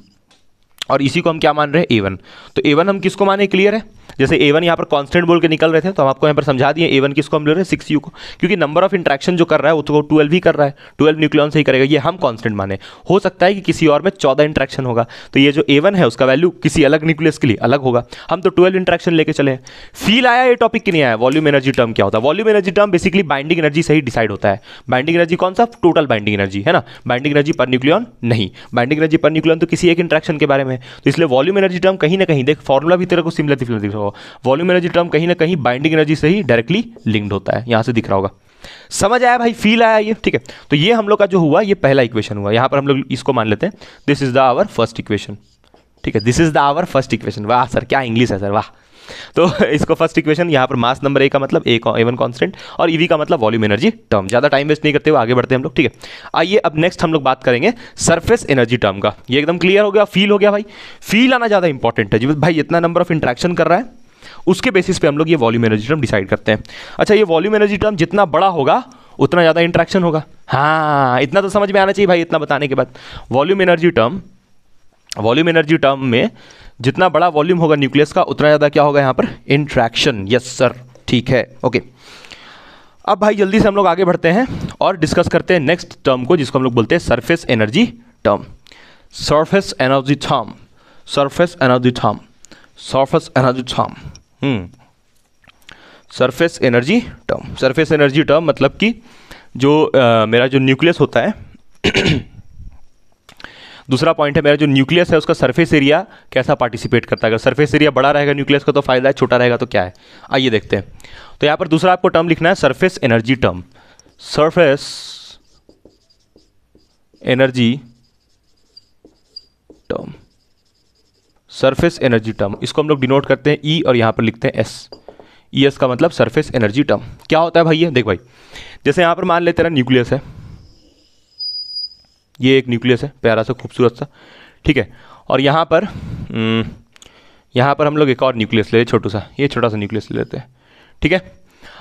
और इसी को हम क्या मान रहे हैं ए वन तो ए वन हम किसको माने क्लियर है जैसे ए वन यहाँ पर कॉन्स्टेंट बोल के निकल रहे थे तो हम आपको यहाँ पर समझा दिए ए वन किसको हम ले रहे हैं सिक्स यू को क्योंकि नंबर ऑफ इंट्रैक्शन जो कर रहा है वो तो ट्वेल्व ही कर रहा है ट्वेल्व न्यूक्लियन से ही करेगा ये हम कॉन्स्टेंट माने हो सकता है कि किसी और में चौदह इंट्रैक्शन होगा तो ये जो ए वन है उसका वैल्यू किसी अलग न्यूक्लियस के लिए अलग होगा हम तो ट्वेल्व इंट्रैक्शन लेके चले फील आया ये टॉपिक की नहीं आया वॉल्यूम एनर्जी टर्म क्या होता है volume energy term basically binding energy से ही डिसाइड होता है बाइंडिंग एनर्जी कौन सा टोटल बाइंडिंग एनर्जी है ना बाइंडिंग एनर्जी पर न्यूक्लियन नहीं बाइंडिंग एनर्जी पर न्यूक्लियन तो किसी एक इंट्रैक्शन के बारे में तो इसलिए वॉल्यूम एनर्जी टर्म कहीं ना कहीं देख फॉर्मुला भी तेरे को सिमिलर दिख हो वॉल्यूम एनर्जी टर्म कहीं ना कहीं बाइंडिंग एनर्जी से ही डायरेक्टली लिंक्ड होता है यहाँ से दिख रहा होगा समझ आया भाई फील आया ये ठीक है तो ये हम लोग का जो हुआ ये पहला इक्वेशन हुआ यहाँ पर हम लोग इसको मान लेते हैं this is the our first equation ठीक है this is the our first equation वाह सर क्या इंग्लिश है सर वाह तो इसको फर्स्ट इक्वेशन यहाँ पर मास नंबर ए का मतलब ए ए वन कॉन्स्टेंट और ईवी e का मतलब वॉल्यूम एनर्जी टर्म ज़्यादा टाइम वेस्ट नहीं करते हुए आगे बढ़ते हैं हम लोग ठीक है आइए अब नेक्स्ट हम लोग बात करेंगे सर्फेस एनर्जी टर्म का ये एकदम क्लियर हो गया फील हो गया भाई फील आना ज़्यादा इंपॉर्टेंट है जी भाई इतना नंबर ऑफ इंट्रैक्शन कर रहा है उसके बेसिस पे हम लोग ये वॉल्यूम एनर्जी टर्म डिसाइड करते हैं अच्छा ये वॉल्यूम एनर्जी टर्म जितना बड़ा होगा उतना ज़्यादा इंट्रैक्शन होगा हाँ इतना तो समझ में आना चाहिए भाई इतना बताने के बाद volume energy term volume energy term में जितना बड़ा वॉल्यूम होगा न्यूक्लियस का उतना ज़्यादा क्या होगा यहाँ पर इंट्रैक्शन यस सर ठीक है ओके अब भाई जल्दी से हम लोग आगे बढ़ते हैं और डिस्कस करते हैं नेक्स्ट टर्म को जिसको हम लोग बोलते हैं surface energy term surface energy term surface energy term surface energy term surface energy term surface energy term मतलब कि जो आ, मेरा जो न्यूक्लियस होता है दूसरा पॉइंट है मेरा जो न्यूक्लियस है उसका सरफेस एरिया कैसा पार्टिसिपेट करता है अगर सरफेस एरिया बड़ा रहेगा न्यूक्लियस का तो फायदा है छोटा रहेगा तो क्या है आइए देखते हैं तो यहाँ पर दूसरा आपको टर्म लिखना है surface energy term surface energy term surface energy term इसको हम लोग डिनोट करते हैं ई e और यहाँ पर लिखते हैं एस ई एस का मतलब सरफेस एनर्जी टर्म क्या होता है भाई ये देख भाई जैसे यहाँ पर मान लेते हैं न्यूक्लियस है ये एक न्यूक्लियस है प्यारा सा खूबसूरत सा ठीक है और यहाँ पर हम्म, यहाँ पर हम लोग एक और न्यूक्लियस ले छोटू सा ये छोटा सा न्यूक्लियस ले लेते हैं ठीक है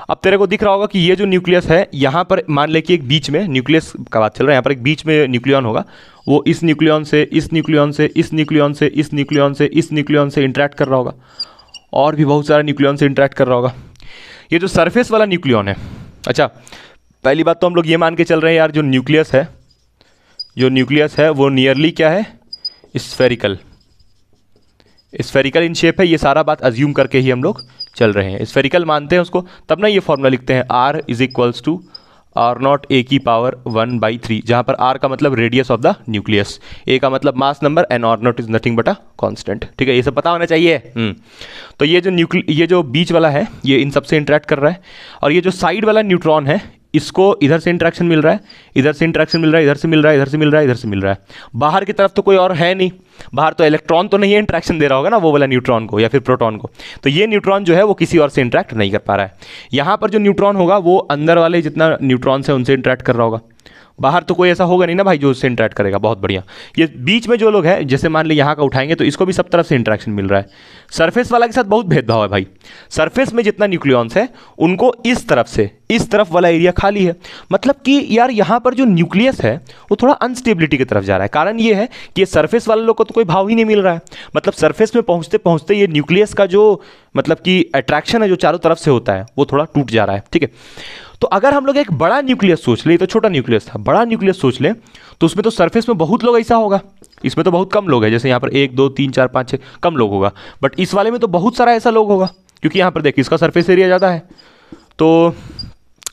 अब तेरे को दिख रहा होगा कि ये जो न्यूक्लियस है यहाँ पर मान ले कि एक बीच में न्यूक्लियस का बात चल रहा है यहाँ पर एक बीच में न्यूक्लियन होगा वो इस न्यूक्लियन से इस न्यूक्लियन से इस न्यूक्लियन से इस न्यूक्लियन से इस न्यूक्लियन से इंटरेक्ट कर रहा होगा और भी बहुत सारे न्यूक्लियन से इंटरेक्ट कर रहा होगा ये जो सरफेस वाला न्यूक्लियन है अच्छा पहली बात तो हम लोग ये मान के चल रहे हैं यार जो न्यूक्लियस है जो न्यूक्लियस है वो नियरली क्या है स्फेरिकल स्फेरिकल इन शेप है ये सारा बात अज्यूम करके ही हम लोग चल रहे हैं स्फेरिकल मानते हैं उसको तब ना ये फॉर्मूला लिखते हैं R is equals to R naught A की पावर वन बाई थ्री जहाँ पर आर का मतलब radius of the nucleus A का मतलब mass number and R naught is nothing but a constant ठीक है ये सब पता होना चाहिए हम्म, तो ये जो न्यूक् ये जो बीच वाला है ये इन सबसे इंट्रैक्ट कर रहा है और ये जो साइड वाला न्यूट्रॉन है इसको इधर से इंट्रैक्शन मिल रहा है इधर से इंट्रैक्शन मिल रहा है इधर से मिल रहा है इधर से मिल रहा है इधर से मिल रहा है बाहर की तरफ तो कोई और है नहीं बाहर तो इलेक्ट्रॉन तो नहीं है इंट्रैक्शन दे रहा होगा ना वो वाला न्यूट्रॉन को या फिर प्रोटॉन को तो ये न्यूट्रॉन जो है वो किसी और से इंट्रैक्ट नहीं कर पा रहा है यहाँ पर जो न्यूट्रॉन होगा वो अंदर वाले जितना न्यूट्रॉन्स है उनसे इंट्रैक्ट कर रहा होगा बाहर तो कोई ऐसा होगा नहीं ना भाई जो उससे इंटरेक्ट करेगा बहुत बढ़िया ये बीच में जो लोग हैं जैसे मान ली यहाँ का उठाएंगे तो इसको भी सब तरफ से इंट्रैक्शन मिल रहा है सरफेस वाला के साथ बहुत भेदभाव है भाई सरफेस में जितना न्यूक्लियॉन्स है उनको इस तरफ से इस तरफ वाला एरिया खाली है मतलब कि यार यहाँ पर जो न्यूक्लियस है वो थोड़ा अनस्टेबिलिटी की तरफ जा रहा है कारण ये है कि ये सरफेस वाले लोग को तो कोई भाव ही नहीं मिल रहा है मतलब सरफेस में पहुँचते पहुँचते ये न्यूक्लियस का जो मतलब कि अट्रैक्शन है जो चारों तरफ से होता है वो थोड़ा टूट जा रहा है ठीक है तो अगर हम लोग एक बड़ा न्यूक्लियस सोच ले तो छोटा न्यूक्लियस था बड़ा न्यूक्लियस सोच लें तो उसमें तो सरफेस में बहुत लोग ऐसा होगा इसमें तो बहुत कम लोग हैं जैसे यहाँ पर एक दो तीन चार पाँच छः कम लोग होगा बट इस वाले में तो बहुत सारा ऐसा लोग होगा क्योंकि यहाँ पर देखिए इसका सर्फेस एरिया ज़्यादा है तो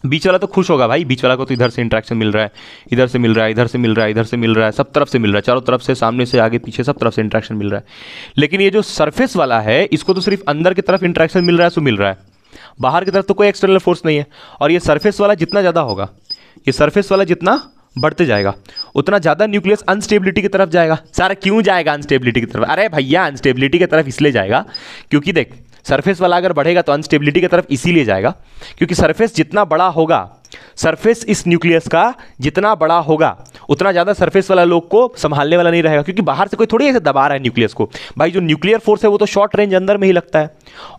बीच वाला तो खुश होगा भाई बीच वाला को तो इधर से इंट्रैक्शन मिल रहा है इधर से मिल रहा है इधर से मिल रहा है इधर से मिल रहा है सब तरफ से मिल रहा है चारों तरफ से सामने से आगे पीछे सब तरफ से इंट्रैक्शन मिल रहा है लेकिन ये जो सरफेस वाला है इसको तो सिर्फ अंदर की तरफ इंट्रैक्शन मिल रहा है सो मिल रहा है बाहर की तरफ तो कोई एक्सटर्नल फोर्स नहीं है और ये सरफेस वाला जितना ज़्यादा होगा ये सरफेस वाला जितना बढ़ते जाएगा उतना ज़्यादा न्यूक्लियस अनस्टेबिलिटी की तरफ जाएगा सारा क्यों जाएगा अनस्टेबिलिटी की तरफ अरे भैया अनस्टेबिलिटी की तरफ इसलिए जाएगा क्योंकि देख सरफेस वाला अगर बढ़ेगा तो अनस्टेबिलिटी की तरफ इसीलिए जाएगा क्योंकि सरफेस जितना बड़ा होगा सरफेस इस न्यूक्लियस का जितना बड़ा होगा उतना ज़्यादा सरफेस वाला लोग को संभालने वाला नहीं रहेगा क्योंकि बाहर से कोई थोड़ी ऐसे दबा रहा है न्यूक्लियस को भाई जो न्यूक्लियर फोर्स है वो तो शॉर्ट रेंज अंदर में ही लगता है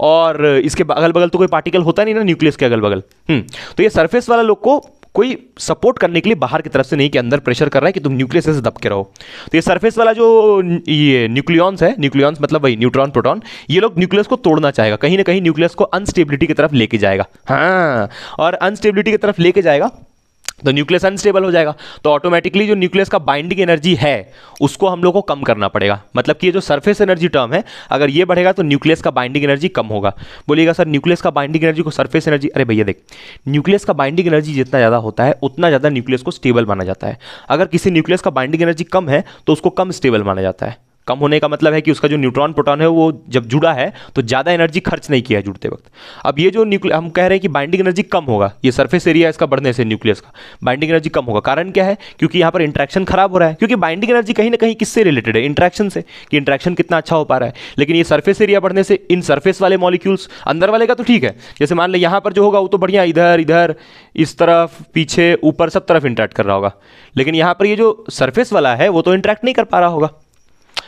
और इसके अगल बगल तो कोई पार्टिकल होता नहीं ना न्यूक्लियस के अगल बगल हम्म, तो ये सर्फेस वाला लोग को कोई सपोर्ट करने के लिए बाहर की तरफ से नहीं कि अंदर प्रेशर कर रहा है कि तुम न्यूक्लियस से दबके रहो तो ये सरफेस वाला जो ये न्यूक्लियॉन्स है न्यूक्लियॉन्स मतलब वही न्यूट्रॉन प्रोटॉन ये लोग न्यूक्लियस को तोड़ना चाहेगा कहीं ना कहीं न्यूक्लियस को अनस्टेबिलिटी की तरफ लेके जाएगा हाँ और अनस्टेबिलिटी की तरफ लेके जाएगा तो न्यूक्लियस अनस्टेबल हो जाएगा तो ऑटोमेटिकली जो न्यूक्लियस का बाइंडिंग एनर्जी है उसको हम लोग को कम करना पड़ेगा मतलब कि ये जो सरफेस एनर्जी टर्म है अगर ये बढ़ेगा तो न्यूक्लियस का बाइंडिंग एनर्जी कम होगा बोलिएगा सर न्यूक्लियस का बाइंडिंग एनर्जी को सरफेस एनर्जी अरे भैया देख न्यूक्लियस का बाइंडिंग एनर्जी जितना ज़्यादा होता है उतना ज़्यादा न्यूक्लियस को स्टेबल माना जाता है अगर किसी न्यूक्लियस का बाइंडिंग एनर्जी कम है तो उसको कम स्टेबल माना जाता है कम होने का मतलब है कि उसका जो न्यूट्रॉन प्रोटॉन है वो जब जुड़ा है तो ज़्यादा एनर्जी खर्च नहीं किया है जुड़ते वक्त अब ये जो न्यूक्लियर हम कह रहे हैं कि बाइंडिंग एनर्जी कम होगा ये सर्फेस एरिया इसका बढ़ने से न्यूक्लियस का बाइंडिंग एनर्जी कम होगा कारण क्या है क्योंकि यहाँ पर इंट्रैक्शन खराब हो रहा है क्योंकि बाइंडिंग एनर्जी कहीं ना कहीं किससे रिलेटेड है इंट्रैक्शन से कि इंट्रैक्शन कितना अच्छा हो पा रहा है लेकिन ये सर्फेस एरिया बढ़ने से इन सर्फेस वाले मॉलिक्यूल्स अंदर वाले का तो ठीक है जैसे मान लें यहाँ पर जो होगा वो तो बढ़िया इधर इधर इस तरफ पीछे ऊपर सब तरफ इंट्रैक्ट कर रहा होगा लेकिन यहाँ पर ये जो सर्फेस वाला है वो तो इंट्रैक्ट नहीं कर पा रहा होगा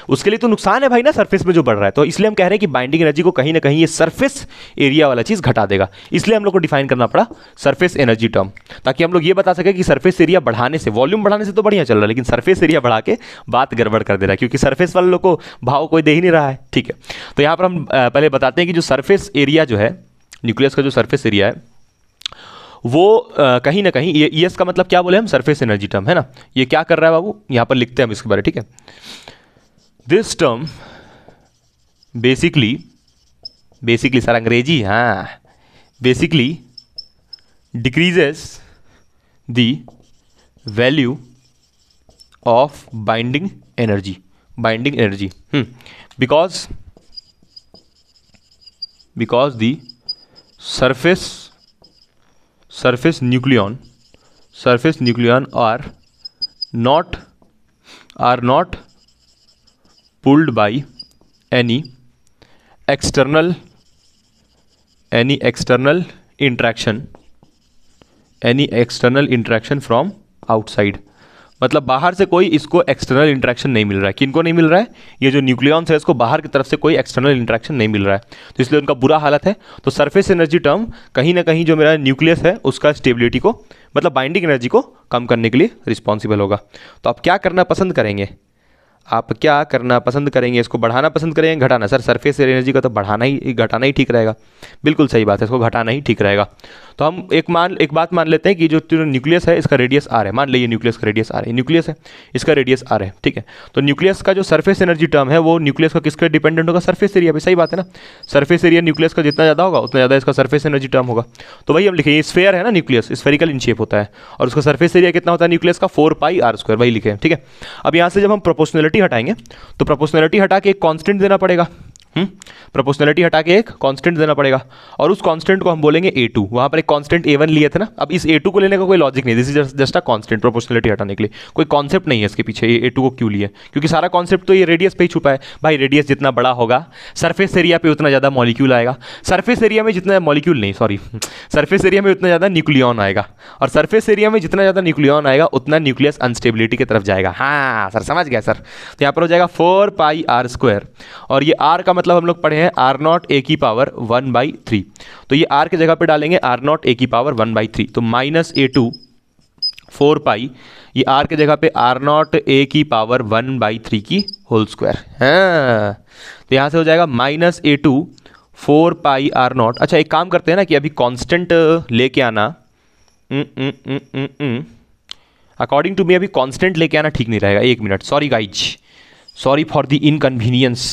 उसके लिए तो नुकसान है भाई ना सरफेस में जो बढ़ रहा है तो इसलिए हम कह रहे हैं कि बाइंडिंग एनर्जी को कहीं ना कहीं ये सरफेस एरिया वाला चीज़ घटा देगा इसलिए हम लोग को डिफाइन करना पड़ा सरफेस एनर्जी टर्म ताकि हम लोग ये बता सकें कि सरफेस एरिया बढ़ाने से वॉल्यूम बढ़ाने से तो बढ़िया चल रहा है लेकिन सर्फेस एरिया बढ़ा के बात गड़बड़ कर दे रहा है क्योंकि सर्फेस वाले लोग को भाव कोई दे ही नहीं रहा है ठीक है तो यहाँ पर हम पहले बताते हैं कि जो सर्फेस एरिया जो है न्यूक्लियस का जो सर्फेस एरिया है वो आ, कहीं ना कहीं ये ई e का मतलब क्या बोले हम सरफेस एनर्जी टर्म है ना ये क्या कर रहा है बाबू यहाँ पर लिखते हैं हम इसके बारे ठीक है this term basically basically sir अंग्रेजी हाँ basically decreases the value of binding energy binding energy because because the surface surface nucleon surface nucleon are not are not pulled by any external any external interaction any external interaction from outside मतलब बाहर से कोई इसको external interaction नहीं मिल रहा है किनको नहीं मिल रहा है ये जो न्यूक्लियॉन्स है इसको बाहर की तरफ से कोई एक्सटर्नल इंट्रैक्शन नहीं मिल रहा है तो इसलिए उनका बुरा हालत है तो सरफेस एनर्जी टर्म कहीं ना कहीं जो मेरा न्यूक्लियस है उसका स्टेबिलिटी को मतलब बाइंडिंग एनर्जी को कम करने के लिए रिस्पॉन्सिबल होगा तो आप क्या करना पसंद करेंगे आप क्या करना पसंद करेंगे इसको बढ़ाना पसंद करेंगे घटाना सर सरफेस एनर्जी का तो बढ़ाना ही घटाना ही ठीक रहेगा बिल्कुल सही बात है इसको घटाना ही ठीक रहेगा तो हम एक मान एक बात मान लेते हैं कि जो न्यूक्लियस है इसका रेडियस आर है मान लीजिए न्यूक्लियस का रेडियस आर है न्यूक्लियस है इसका रेडियस आर है ठीक है तो न्यूक्लियस का जो सर्फेस एनर्जी टर्म है वो न्यूक्लियस का किसके डिपेंडेंट होगा सर्फेस एरिया पर सही बात है ना सर्फेस एरिया न्यूक्लियस का जितना ज़्यादा होगा उतना ज़्यादा इसका सर्फेस एनर्जी टर्म होगा तो वही हम लिखेंगे स्फेयर है ना न्यूक्लियस स्फेरिकल इन शेप होता है और उसका सर्फेस एरिया कितना होता है न्यूक्लियस का फोर पाई आर स्क्वायर वही लिखे ठीक है अब यहाँ से जब हम प्रोपोशनल प्रोपोर्शनलिटी हटाएंगे तो प्रोपोर्शनलिटी हटा के एक कॉन्स्टेंट देना पड़ेगा प्रोपोर्शनलिटी हम्म? हटा के एक कांस्टेंट देना पड़ेगा और उस कांस्टेंट को हम बोलेंगे ए टू वहाँ पर एक कांस्टेंट ए वन लिए थे ना अब इस ए टू को लेने का कोई लॉजिक नहीं this is just a constant proportionality हटाने के लिए कोई कॉन्सेप्ट नहीं है इसके पीछे ए टू को क्यों लिए क्योंकि सारा कॉन्सेप्ट तो ये रेडियस पर ही छुपा है भाई रेडियस जितना बड़ा होगा सर्फेस एरिया पर उतना ज़्यादा मॉलिक्यूल आएगा सर्फेस एरिया में जितना मॉलिक्यूल नहीं सॉरी सर्फेस एरिया में उतना ज़्यादा न्यूक्लियॉन आएगा और सर्फेस एरिया में जितना ज़्यादा न्यूक्लियॉन आएगा उतना न्यूक्लियस अनस्टेबिलिटी की तरफ जाएगा हाँ सर समझ गया सर तो यहाँ पर हो जाएगा फोर पाई आर स्क्वायर और ये आर का मतलब मतलब हम लोग पढ़े हैं आर नॉट ए की पावर वन बाई थ्री तो ये आर की जगह पे डालेंगे आर नॉट ए की पावर वन बाई थ्री तो minus A two four pi ये आर की जगह पे आर नॉट ए की पावर वन बाई थ्री की होल हाँ। स्क्वायर तो यहाँ से हो जाएगा minus A two four pi R naught अच्छा एक काम करते हैं ना कि अभी कॉन्स्टेंट uh, लेके आना अकॉर्डिंग टू मी अभी कॉन्स्टेंट लेके आना ठीक नहीं रहेगा एक minute sorry guys sorry for the inconvenience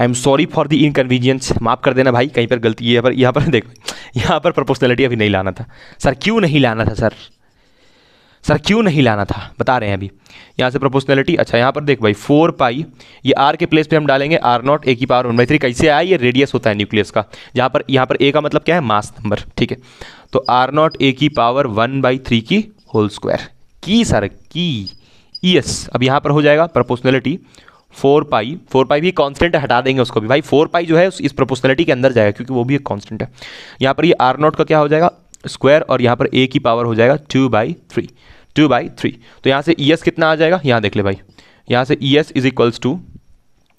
I am sorry for the inconvenience माफ़ कर देना भाई कहीं पर गलती है पर यहाँ पर देखो यहाँ पर प्रोपोर्शनैलिटी अभी नहीं लाना था सर क्यों नहीं लाना था सर सर क्यों नहीं लाना था बता रहे हैं अभी यहाँ से प्रोपोर्शनैलिटी अच्छा यहाँ पर देख भाई फोर पाई ये आर के प्लेस पे हम डालेंगे आर नॉट ए की पावर वन बाई थ्री कैसे आया ये रेडियस होता है न्यूक्लियस का जहाँ पर यहाँ पर ए का मतलब क्या है मास नंबर ठीक है तो आर नॉट ए की पावर वन बाई थ्री की होल स्क्वायर की सर की यस अब यहाँ पर हो जाएगा proportionality four pi four pi भी कांस्टेंट है हटा देंगे उसको भी भाई फोर पाई जो है इस प्रोपोर्शनलिटी के अंदर जाएगा क्योंकि वो भी एक कांस्टेंट है यहाँ पर ये आर नॉट का क्या हो जाएगा स्क्वायर और यहाँ पर ए की पावर हो जाएगा two by three two by three तो यहाँ से ई e एस कितना आ जाएगा यहाँ देख ले भाई यहाँ से E S is equals to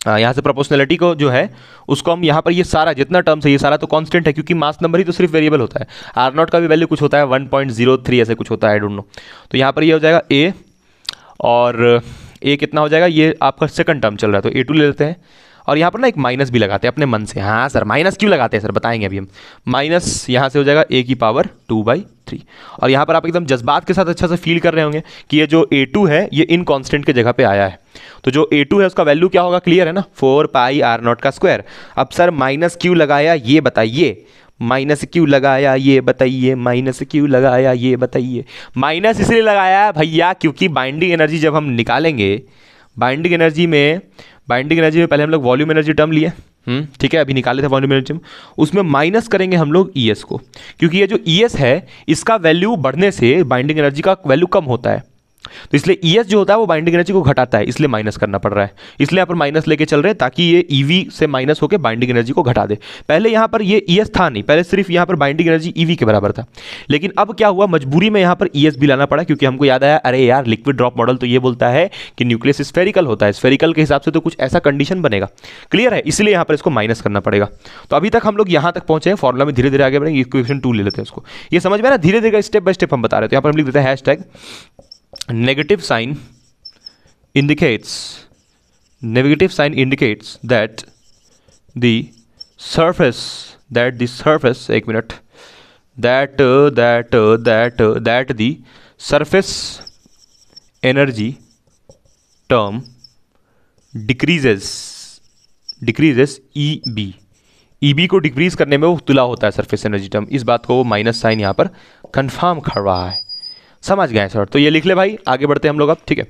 यहाँ से प्रोपोर्शनलिटी को जो है उसको हम यहाँ पर ये सारा जितना टर्म्स है ये सारा तो कांस्टेंट है क्योंकि मास नंबर ही तो सिर्फ वेरिएबल होता है आर नॉट का भी वैल्यू कुछ होता है 1.03 ऐसे कुछ होता है डोंट नो तो यहाँ पर ये यह हो जाएगा ए और ए कितना हो जाएगा ये आपका सेकंड टर्म चल रहा है तो ए टू ले लेते हैं और यहाँ पर ना एक माइनस भी लगाते हैं अपने मन से हाँ सर माइनस क्यों लगाते हैं सर बताएंगे अभी हम माइनस यहाँ से हो जाएगा ए की पावर टू बाई थ्री और यहाँ पर आप एकदम जज्बात के साथ अच्छा से फील कर रहे होंगे कि ये जो ए टू है ये इन कॉन्स्टेंट के जगह पे आया है तो जो ए टू है उसका वैल्यू क्या होगा क्लियर है ना फोर पाई आर नॉट का स्क्वायर अब सर माइनस क्यू लगाया ये बताइए माइनस क्यों लगाया ये बताइए माइनस क्यों लगाया ये बताइए माइनस इसलिए लगाया भैया क्योंकि बाइंडिंग एनर्जी जब हम निकालेंगे बाइंडिंग एनर्जी में बाइंडिंग एनर्जी में पहले हम लोग वॉल्यूम एनर्जी टर्म लिए हम्म, ठीक है अभी निकाले थे वॉल्यूम एनर्जी उसमें माइनस करेंगे हम लोग ई e को क्योंकि ये जो ई e है इसका वैल्यू बढ़ने से बाइंडिंग एनर्जी का वैल्यू कम होता है तो इसलिए ई e जो होता है वो बाइंडिंग एनर्जी को घटाता है इसलिए माइनस करना पड़ रहा है इसलिए यहाँ पर माइनस लेके चल रहे हैं ताकि ये ई e से माइनस होकर बाइंडिंग एनर्जी को घटा दे पहले यहाँ पर ये ई e था नहीं पहले सिर्फ यहाँ पर बाइंडिंग एनर्जी ई के बराबर था लेकिन अब क्या हुआ मजबूरी में यहाँ पर ई भी लाना पड़ा क्योंकि हमको याद आया अरे यार लिक्विड ड्रॉप मॉडल तो ये बोलता है कि न्यूक्लियस स्फेरिकल होता है स्फेरिकल के हिसाब से तो कुछ ऐसा कंडीशन बनेगा क्लियर है इसलिए यहाँ पर इसको माइनस करना पड़ेगा तो अभी तक हम लोग यहाँ तक पहुंचे हैं फॉर्मुला में धीरे धीरे आगे बढ़ेंगे इक्वेशन टू ले लेते हैं उसको ये समझ में ना धीरे धीरे स्टेप बाय स्टेप हम बता रहे हैं तो यहाँ पर हम लिख देते हैं hashtag negative sign indicates negative sign indicates that the surface that the surface ek minute that uh, that uh, that uh, that the surface energy term decreases decreases EB EB को decrease करने में वो तुला होता है surface energy term इस बात को वो माइनस साइन यहाँ पर कंफर्म कर रहा है समझ गए सर तो ये लिख ले भाई आगे बढ़ते हैं हम लोग अब ठीक है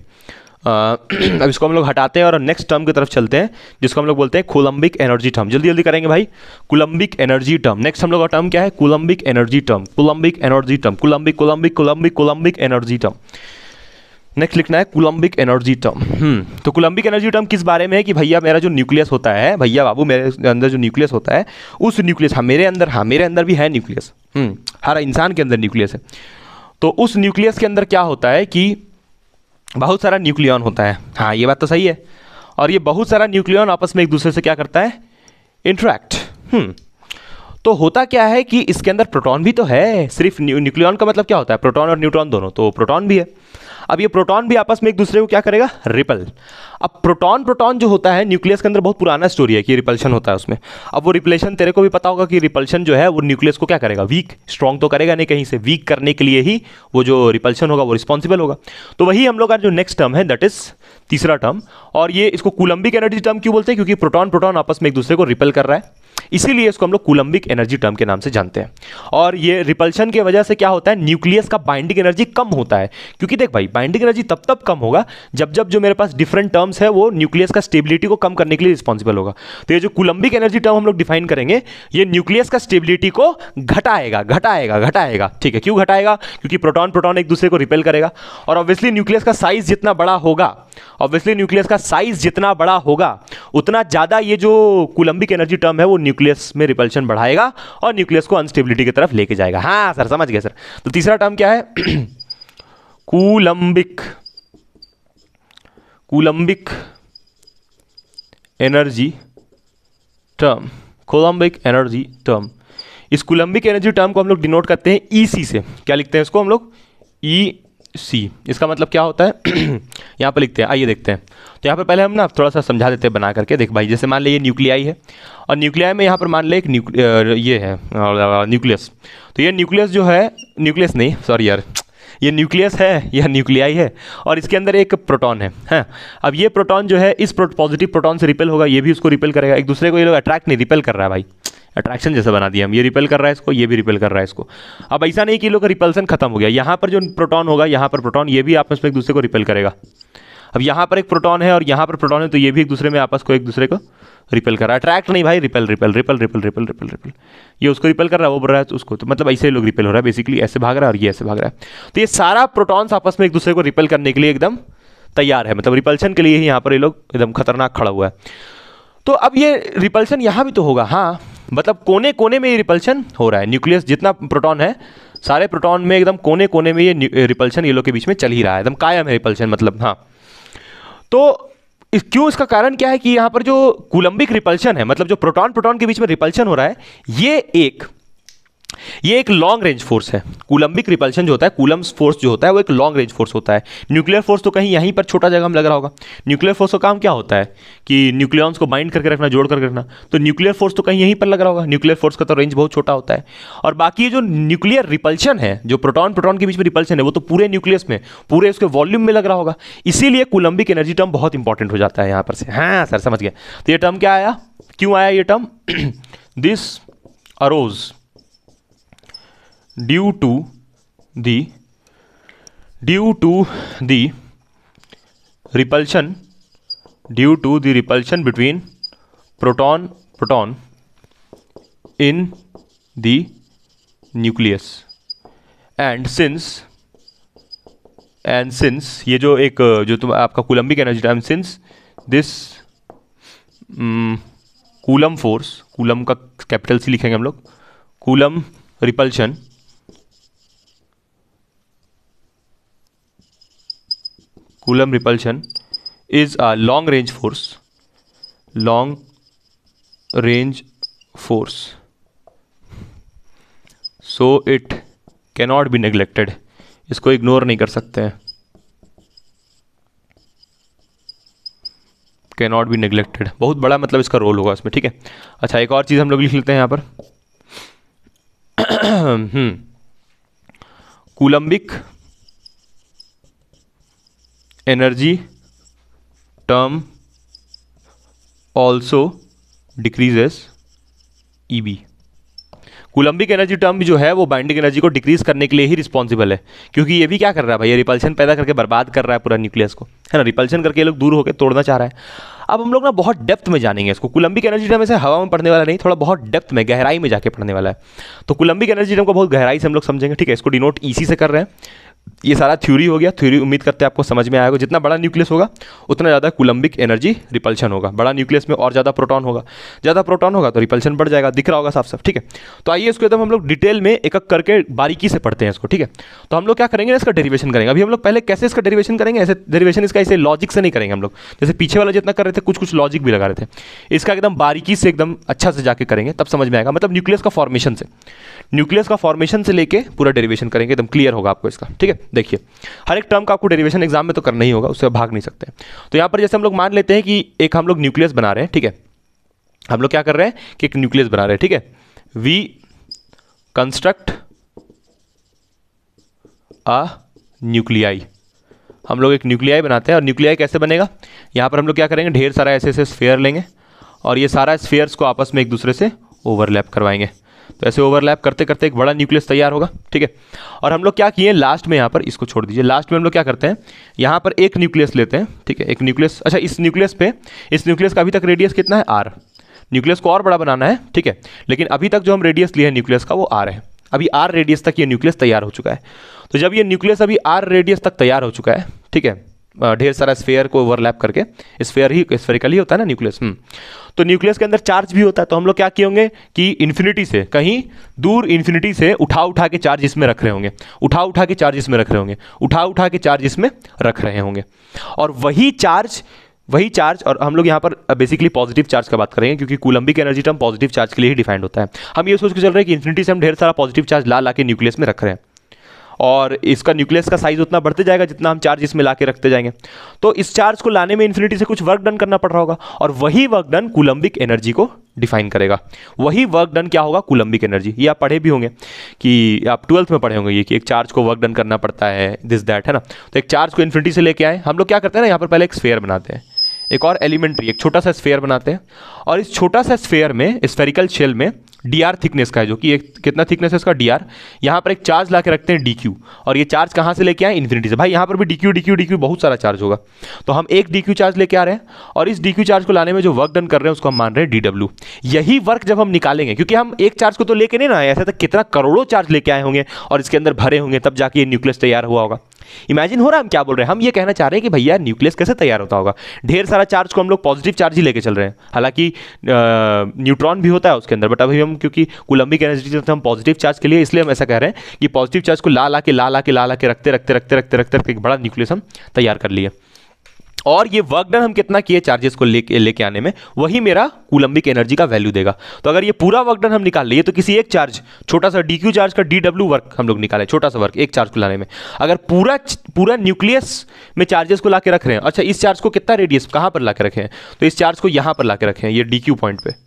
[CLEARS THROAT] अब इसको हम लोग हटाते हैं और नेक्स्ट टर्म की तरफ चलते हैं जिसको हम लोग बोलते हैं कोलम्बिक एनर्जी टर्म जल्दी जल्दी करेंगे भाई कोलंबिक एनर्जी टर्म नेक्स्ट हम लोग का टर्म क्या है coulombic energy term coulombic energy term coulombic coulombic coulombic coulombic energy term next लिखना है कोलम्बिक एनर्जी टर्म तो कोलम्बिक एनर्जी टर्म किस बारे में है कि भैया मेरा जो न्यूक्लियस होता है भैया बाबू मेरे अंदर जो न्यूक्लियस होता है उस न्यूक्लियस हाँ मेरे अंदर हाँ मेरे अंदर भी है न्यूक्लियस हम्म, हर इंसान के अंदर न्यूक्लियस है तो उस न्यूक्लियस के अंदर क्या होता है कि बहुत सारा न्यूक्लियन होता है हाँ ये बात तो सही है और ये बहुत सारा न्यूक्लियन आपस में एक दूसरे से क्या करता है इंट्रैक्ट हम्म। तो होता क्या है कि इसके अंदर प्रोटॉन भी तो है सिर्फ न्यूक्लियन का मतलब क्या होता है प्रोटॉन और न्यूट्रॉन दोनों तो प्रोटॉन भी है अब ये प्रोटॉन भी आपस में एक दूसरे को क्या करेगा रिपल अब प्रोटॉन प्रोटॉन जो होता है न्यूक्लियस के अंदर बहुत पुराना स्टोरी है कि रिपल्शन होता है उसमें अब वो रिपलेशन तेरे को भी पता होगा कि रिपल्शन जो है वो न्यूक्लियस को क्या करेगा वीक स्ट्रांग तो करेगा नहीं कहीं से वीक करने के लिए ही वो जो रिपल्शन होगा वो रिस्पॉन्सिबल होगा तो वही हम लोग का जो नेक्स्ट टर्म है दैट इज तीसरा टर्म और ये इसको कुलंबिक एनर्जी टर्म क्यों बोलते हैं क्योंकि प्रोटॉन प्रोटॉन आपस में एक दूसरे को रिपल कर रहा है इसीलिए इसको हम लोग कुलंबिक एनर्जी टर्म के नाम से जानते हैं और ये रिपल्शन की वजह से क्या होता है न्यूक्लियस का बाइंडिंग एनर्जी कम होता है क्योंकि देख भाई बाइंडिंग एनर्जी तब तब कम होगा जब जब जो मेरे पास डिफरेंट टर्म्स है वो न्यूक्लियस का स्टेबिलिटी को कम करने के लिए रिस्पॉन्सिबल होगा तो ये जो कुलंबिक एनर्जी टर्म हम लोग डिफाइन करेंगे ये न्यूक्लियस का स्टेबिलिटी को घटाएगा घटाएगा घटाएगा ठीक है क्यों घटाएगा क्योंकि प्रोटॉन प्रोटॉन एक दूसरे को रिपेल करेगा और ऑब्वियसली न्यूक्लियस का साइज जितना बड़ा होगा ऑब्वियसली न्यूक्लियस का साइज जितना बड़ा होगा उतना ज़्यादा ये जो कुलंबिक एनर्जी टर्म है वो न्यूक्लियस में रिपल्शन बढ़ाएगा और न्यूक्लियस को अनस्टेबिलिटी की तरफ लेके जाएगा हाँ सर समझ गए सर तो तीसरा टर्म क्या है [CLEARS THROAT] coulombic coulombic energy term coulombic energy term इस कोलम्बिक एनर्जी टर्म को हम लोग डिनोट करते हैं ई e सी से क्या लिखते हैं इसको हम लोग ई e सी इसका मतलब क्या होता है [CLEARS THROAT] यहाँ पर लिखते हैं आइए देखते हैं तो यहाँ पर पहले हम ना थोड़ा सा समझा देते हैं बना करके देख भाई जैसे मान लीजिए न्यूक्लियाई है और न्यूक्लियाई में यहाँ पर मान लें एक ये है न्यूक्लियस तो ये न्यूक्लियस जो है न्यूक्लियस नहीं सॉरी यार ये न्यूक्लियस है यह न्यूक्लियाई है और इसके अंदर एक प्रोटॉन है हाँ अब ये प्रोटॉन जो है इस पॉजिटिव प्रोटॉन से रिपेल होगा ये भी उसको रिपेल करेगा एक दूसरे को ये लोग अट्रैक्ट नहीं रिपेल कर रहा है भाई अट्रैक्शन जैसा बना दिया हम ये रिपेल कर रहा है इसको ये भी रिपेल कर रहा है इसको अब ऐसा नहीं कि लोग रिपल्सन खत्म हो गया यहाँ पर जो प्रोटॉन होगा यहाँ पर प्रोटॉन ये भी आपस में एक दूसरे को रिपेल करेगा अब यहाँ पर एक प्रोटॉन है और यहाँ पर प्रोटॉन है तो ये भी एक दूसरे में आपस को एक दूसरे को रिपेल कर रहा है अट्रैक्ट नहीं भाई repel repel repel repel repel repel repel ये उसको रिपेल कर रहा है वो बोल रहा है तो उसको तो मतलब ऐसे लोग रिपेल हो रहा है बेसिकली ऐसे भाग रहा है और ये ऐसे भाग रहा है तो ये सारा प्रोटॉन्स आपस में एक दूसरे को रिपेल करने के लिए एकदम तैयार है मतलब रिपल्शन के लिए ही यहाँ पर ये लोग एकदम खतरनाक खड़ा हुआ है तो अब ये रिपल्शन यहाँ भी तो होगा हाँ मतलब कोने कोने में ये रिपल्शन हो रहा है न्यूक्लियस जितना प्रोटॉन है सारे प्रोटॉन में एकदम कोने कोने में ये रिपल्शन ये लोग के बीच में चल ही रहा है एकदम कायम है रिपल्शन मतलब हाँ तो इस क्यों इसका कारण क्या है कि यहाँ पर जो कुलंबिक रिपल्शन है मतलब जो प्रोटॉन प्रोटॉन के बीच में रिपल्शन हो रहा है ये एक ये एक लॉन्ग रेंज फोर्स है कुलंबिक रिपल्शन जो होता है कुलम्स फोर्स जो होता है वो एक लॉन्ग रेंज फोर्स होता है न्यूक्लियर फोर्स तो कहीं यहीं पर छोटा जगह में लग रहा होगा न्यूक्लियर फोर्स का काम क्या होता है कि न्यूक्लियॉन्स को बाइंड करके रखना जोड़ करके रखना तो न्यूक्लियर फोर्स तो कहीं यहीं पर लग रहा होगा न्यूक्लियर फोर्स का तो रेंज बहुत छोटा होता है और बाकी जो न्यूक्लियर रिपल्शन है जो प्रोटॉन प्रोटॉन के बीच में रिपल्शन है वो तो पूरे न्यूक्लियस में पूरे उसके वॉल्यूम में लग रहा होगा इसीलिए कुलंबिक एनर्जी टर्म बहुत इंपॉर्टेंट हो जाता है यहाँ पर से हाँ सर समझ गया तो ये टर्म क्या आया क्यों आया ये term this arose due to the due to the repulsion due to the repulsion between proton proton in the nucleus and since and since ये जो एक जो तुम आपका coulombic energy time since this Coulomb force Coulomb का capital C लिखेंगे हम लोग Coulomb repulsion Coulomb repulsion is a long range force long range force so it cannot be neglected इसको इग्नोर नहीं कर सकते हैं cannot be neglected बहुत बड़ा मतलब इसका रोल होगा इसमें ठीक है अच्छा एक और चीज़ हम लोग लिख लेते हैं यहाँ पर coulombic energy term also decreases E B coulombic energy term जो है वो बाइंडिंग एनर्जी को डिक्रीज करने के लिए ही रिस्पॉन्सिबल है क्योंकि ये भी क्या कर रहा है भाई ये रिपल्शन पैदा करके बर्बाद कर रहा है पूरा न्यूक्लियस को है ना रिपल्शन करके ये लोग दूर होकर तोड़ना चाह रहा है अब हम लोग ना बहुत डेप्थ में जानेंगे इसको कोलंबिक एनर्जी टर्म ऐसे हवा में पढ़ने वाला नहीं थोड़ा बहुत डेप्थ में गहराई में जाके पढ़ने वाला है तो कोलंबिक एनर्जी टर्म को बहुत गहराई से हम लोग समझेंगे ठीक है इसको डिनोट ई e से कर रहे हैं ये सारा थ्योरी हो गया थ्योरी उम्मीद करते हैं आपको समझ में आएगा जितना बड़ा न्यूक्लियस होगा उतना ज़्यादा कुलम्बिक एनर्जी रिपल्शन होगा बड़ा न्यूक्लियस में और ज़्यादा प्रोटॉन होगा ज़्यादा प्रोटॉन होगा तो रिपल्शन बढ़ जाएगा दिख रहा होगा साफ साफ ठीक है तो आइए इसको एकदम हम लोग डिटेल में एक एक करके बारीकी से पढ़ते हैं इसको ठीक है तो हम लोग क्या करेंगे इसका डेरीवेशन करेंगे अभी हम लोग पहले कैसे इसका डेरीवेशन करेंगे ऐसे डेरीवेशन इसका ऐसे लॉजिक से नहीं करेंगे हम लोग जैसे पीछे वाला जितना कर रहे थे कुछ कुछ लॉजिक भी लगा रहे थे इसका एकदम बारीकी से एकदम अच्छा से जाके करेंगे तब समझ में आएगा मतलब न्यूक्लियस का फॉर्मेशन से न्यूक्लियस का फॉर्मेशन से लेकर पूरा डेरीवेशन करेंगे एकदम क्लियर होगा आपको इसका ठीक है है देखिए हर एक टर्म का आपको डेरिवेशन एग्जाम में तो करना ही होगा उससे भाग नहीं सकते तो यहाँ पर जैसे हम लोग मान लेते हैं कि एक हम लोग न्यूक्लियस बना रहे हैं ठीक है हम लोग क्या कर रहे हैं कि एक न्यूक्लियस बना रहे हैं ठीक है वी कंस्ट्रक्ट अ न्यूक्लियाई हम लोग एक न्यूक्लियाई बनाते हैं और न्यूक्लियाई कैसे बनेगा यहाँ पर हम लोग क्या करेंगे ढेर सारा ऐसे ऐसे स्फेयर लेंगे और ये सारा स्फेयर्स को आपस में एक दूसरे से ओवरलैप करवाएंगे तो ऐसे ओवरलैप करते करते एक बड़ा न्यूक्लियस तैयार होगा ठीक है और हम लोग क्या किए लास्ट में यहाँ पर इसको छोड़ दीजिए लास्ट में हम लोग क्या करते हैं यहाँ पर एक न्यूक्लियस लेते हैं ठीक है एक न्यूक्लियस अच्छा इस न्यूक्लियस पे इस न्यूक्लियस का अभी तक रेडियस कितना है आर न्यूक्लियस को और बड़ा बनाना है ठीक है लेकिन अभी तक जो हम रेडियस लिए हैं न्यूक्लियस का वो आर है अभी आर रेडियस तक ये न्यूक्लियस तैयार हो चुका है तो जब ये न्यूक्लियस अभी आर रेडियस तक तैयार हो चुका है ठीक है ढेर सारा स्फेयर को ओवरलैप करके स्फेयर ही स्फेरिकल ही होता है ना न्यूक्लियस हम्म। तो न्यूक्लियस के अंदर चार्ज भी होता है तो हम लोग क्या किए होंगे कि इन्फिनिटी से कहीं दूर इन्फिनिटी से उठा उठा के चार्ज इसमें रख रहे होंगे उठा उठा के चार्ज इसमें रख रहे होंगे उठा उठा के चार्ज इसमें रख रहे होंगे और वही चार्ज वही चार्ज और हम लोग यहाँ पर बेसिकली पॉजिटिव चार्ज का बात करेंगे क्योंकि coulombic energy term positive charge के लिए ही डिफाइंड होता है हम ये सोच के चल रहे हैं कि इन्फिनिटी से हम ढेर सारा पॉजिटिव चार्ज ला ला के न्यूक्लियस में रख रहे हैं और इसका न्यूक्लियस का साइज उतना बढ़ते जाएगा जितना हम चार्ज इसमें ला के रखते जाएंगे तो इस चार्ज को लाने में इन्फिनिटी से कुछ वर्क डन करना पड़ रहा होगा और वही वर्क डन कुलंबिक एनर्जी को डिफाइन करेगा वही वर्क डन क्या होगा कुलंबिक एनर्जी ये आप पढ़े भी होंगे कि आप ट्वेल्थ में पढ़े होंगे ये कि एक चार्ज को वर्क डन करना पड़ता है दिस दैट है ना तो एक चार्ज को इन्फिनिटी से लेके आए हम लोग क्या करते हैं ना यहाँ पर पहले एक स्फेयर बनाते हैं एक और एलिमेंट्री एक छोटा सा स्फेयर बनाते हैं और इस छोटा सा स्फेयर में स्फेरिकल शेल में डी आर थिकनेस का है जो कि एक कितना थिकनेस है उसका डी आर यहाँ पर एक चार्ज ला के रखते हैं डी क्यू और ये चार्ज कहाँ से लेके आए इन्फिनिटी से भाई यहाँ पर भी D Q D Q D Q बहुत सारा चार्ज होगा तो हम एक डी क्यू चार्ज लेके आ रहे हैं और इस डी क्यू चार्ज को लाने में जो वर्क डन कर रहे हैं उसको हम मान रहे हैं डी डब्ल्यू यही वर्क जब हम निकालेंगे क्योंकि हम एक चार्ज को तो लेके नहीं ना आए ऐसे तो कितना करोड़ों चार्ज लेके आए होंगे और इसके अंदर भरे होंगे तब जाके ये न्यूक्लियस तैयार हुआ होगा इमेजिन हो रहा है हम क्या बोल रहे हैं हम ये कहना चाह रहे हैं कि भैया न्यूक्लियस कैसे तैयार होता होगा ढेर सारा चार्ज को हम लोग पॉजिटिव चार्ज ही लेके चल रहे हैं हालांकि न्यूट्रॉन भी होता है उसके अंदर बट अभी हम क्योंकि कुलंबिक एनर्जी से हम पॉजिटिव चार्ज के लिए इसलिए हम ऐसा कह रहे हैं कि पॉजिटिव चार्ज को ला ला के ला ला के ला ला के रखते रखते रखते रखते रखते रखते एक बड़ा न्यूक्लियस हम तैयार कर लिए और ये वर्क डन हम कितना किए चार्जेस को लेके लेके आने में वही मेरा कुलंबिक एनर्जी का वैल्यू देगा तो अगर ये पूरा वर्क डन हम निकाल लिए तो किसी एक चार्ज छोटा सा डी चार्ज का डी वर्क हम लोग निकाले छोटा सा वर्क एक चार्ज को लाने में अगर पूरा पूरा न्यूक्लियस में चार्जेस को ला रख रहे हैं अच्छा इस चार्ज को कितना रेडियस कहाँ पर ला रखे हैं तो इस चार्ज को यहाँ पर ला रखे हैं ये डी पॉइंट पर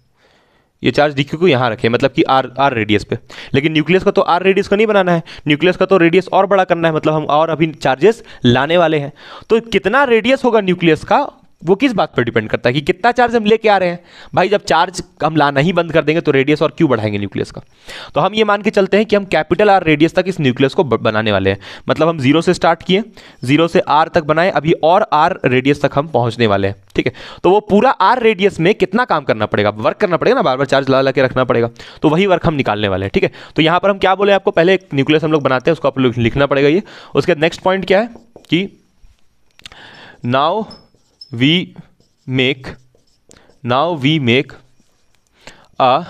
ये चार्ज डी क्यू को यहाँ रखे मतलब कि आर आर रेडियस पे लेकिन न्यूक्लियस का तो आर रेडियस का नहीं बनाना है न्यूक्लियस का तो रेडियस और बड़ा करना है मतलब हम और अभी चार्जेस लाने वाले हैं तो कितना रेडियस होगा न्यूक्लियस का वो किस बात पर डिपेंड करता है कि कितना चार्ज हम लेके आ रहे हैं भाई जब चार्ज हम लाना ही बंद कर देंगे तो रेडियस और क्यों बढ़ाएंगे न्यूक्लियस का तो हम ये मान के चलते हैं कि हम कैपिटल आर रेडियस तक इस न्यूक्लियस को बनाने वाले हैं मतलब हम जीरो से स्टार्ट किए जीरो से आर तक बनाए अभी और आर रेडियस तक हम पहुंचने वाले हैं ठीक है तो वो पूरा आर रेडियस में कितना काम करना पड़ेगा वर्क करना पड़ेगा ना बार बार चार्ज ला ला के रखना पड़ेगा तो वही वर्क हम निकालने वाले हैं ठीक है तो यहाँ पर हम क्या बोले आपको पहले एक न्यूक्लियस हम लोग बनाते हैं उसको आप लिखना पड़ेगा ये उसके नेक्स्ट पॉइंट क्या है कि नाव we make now we make a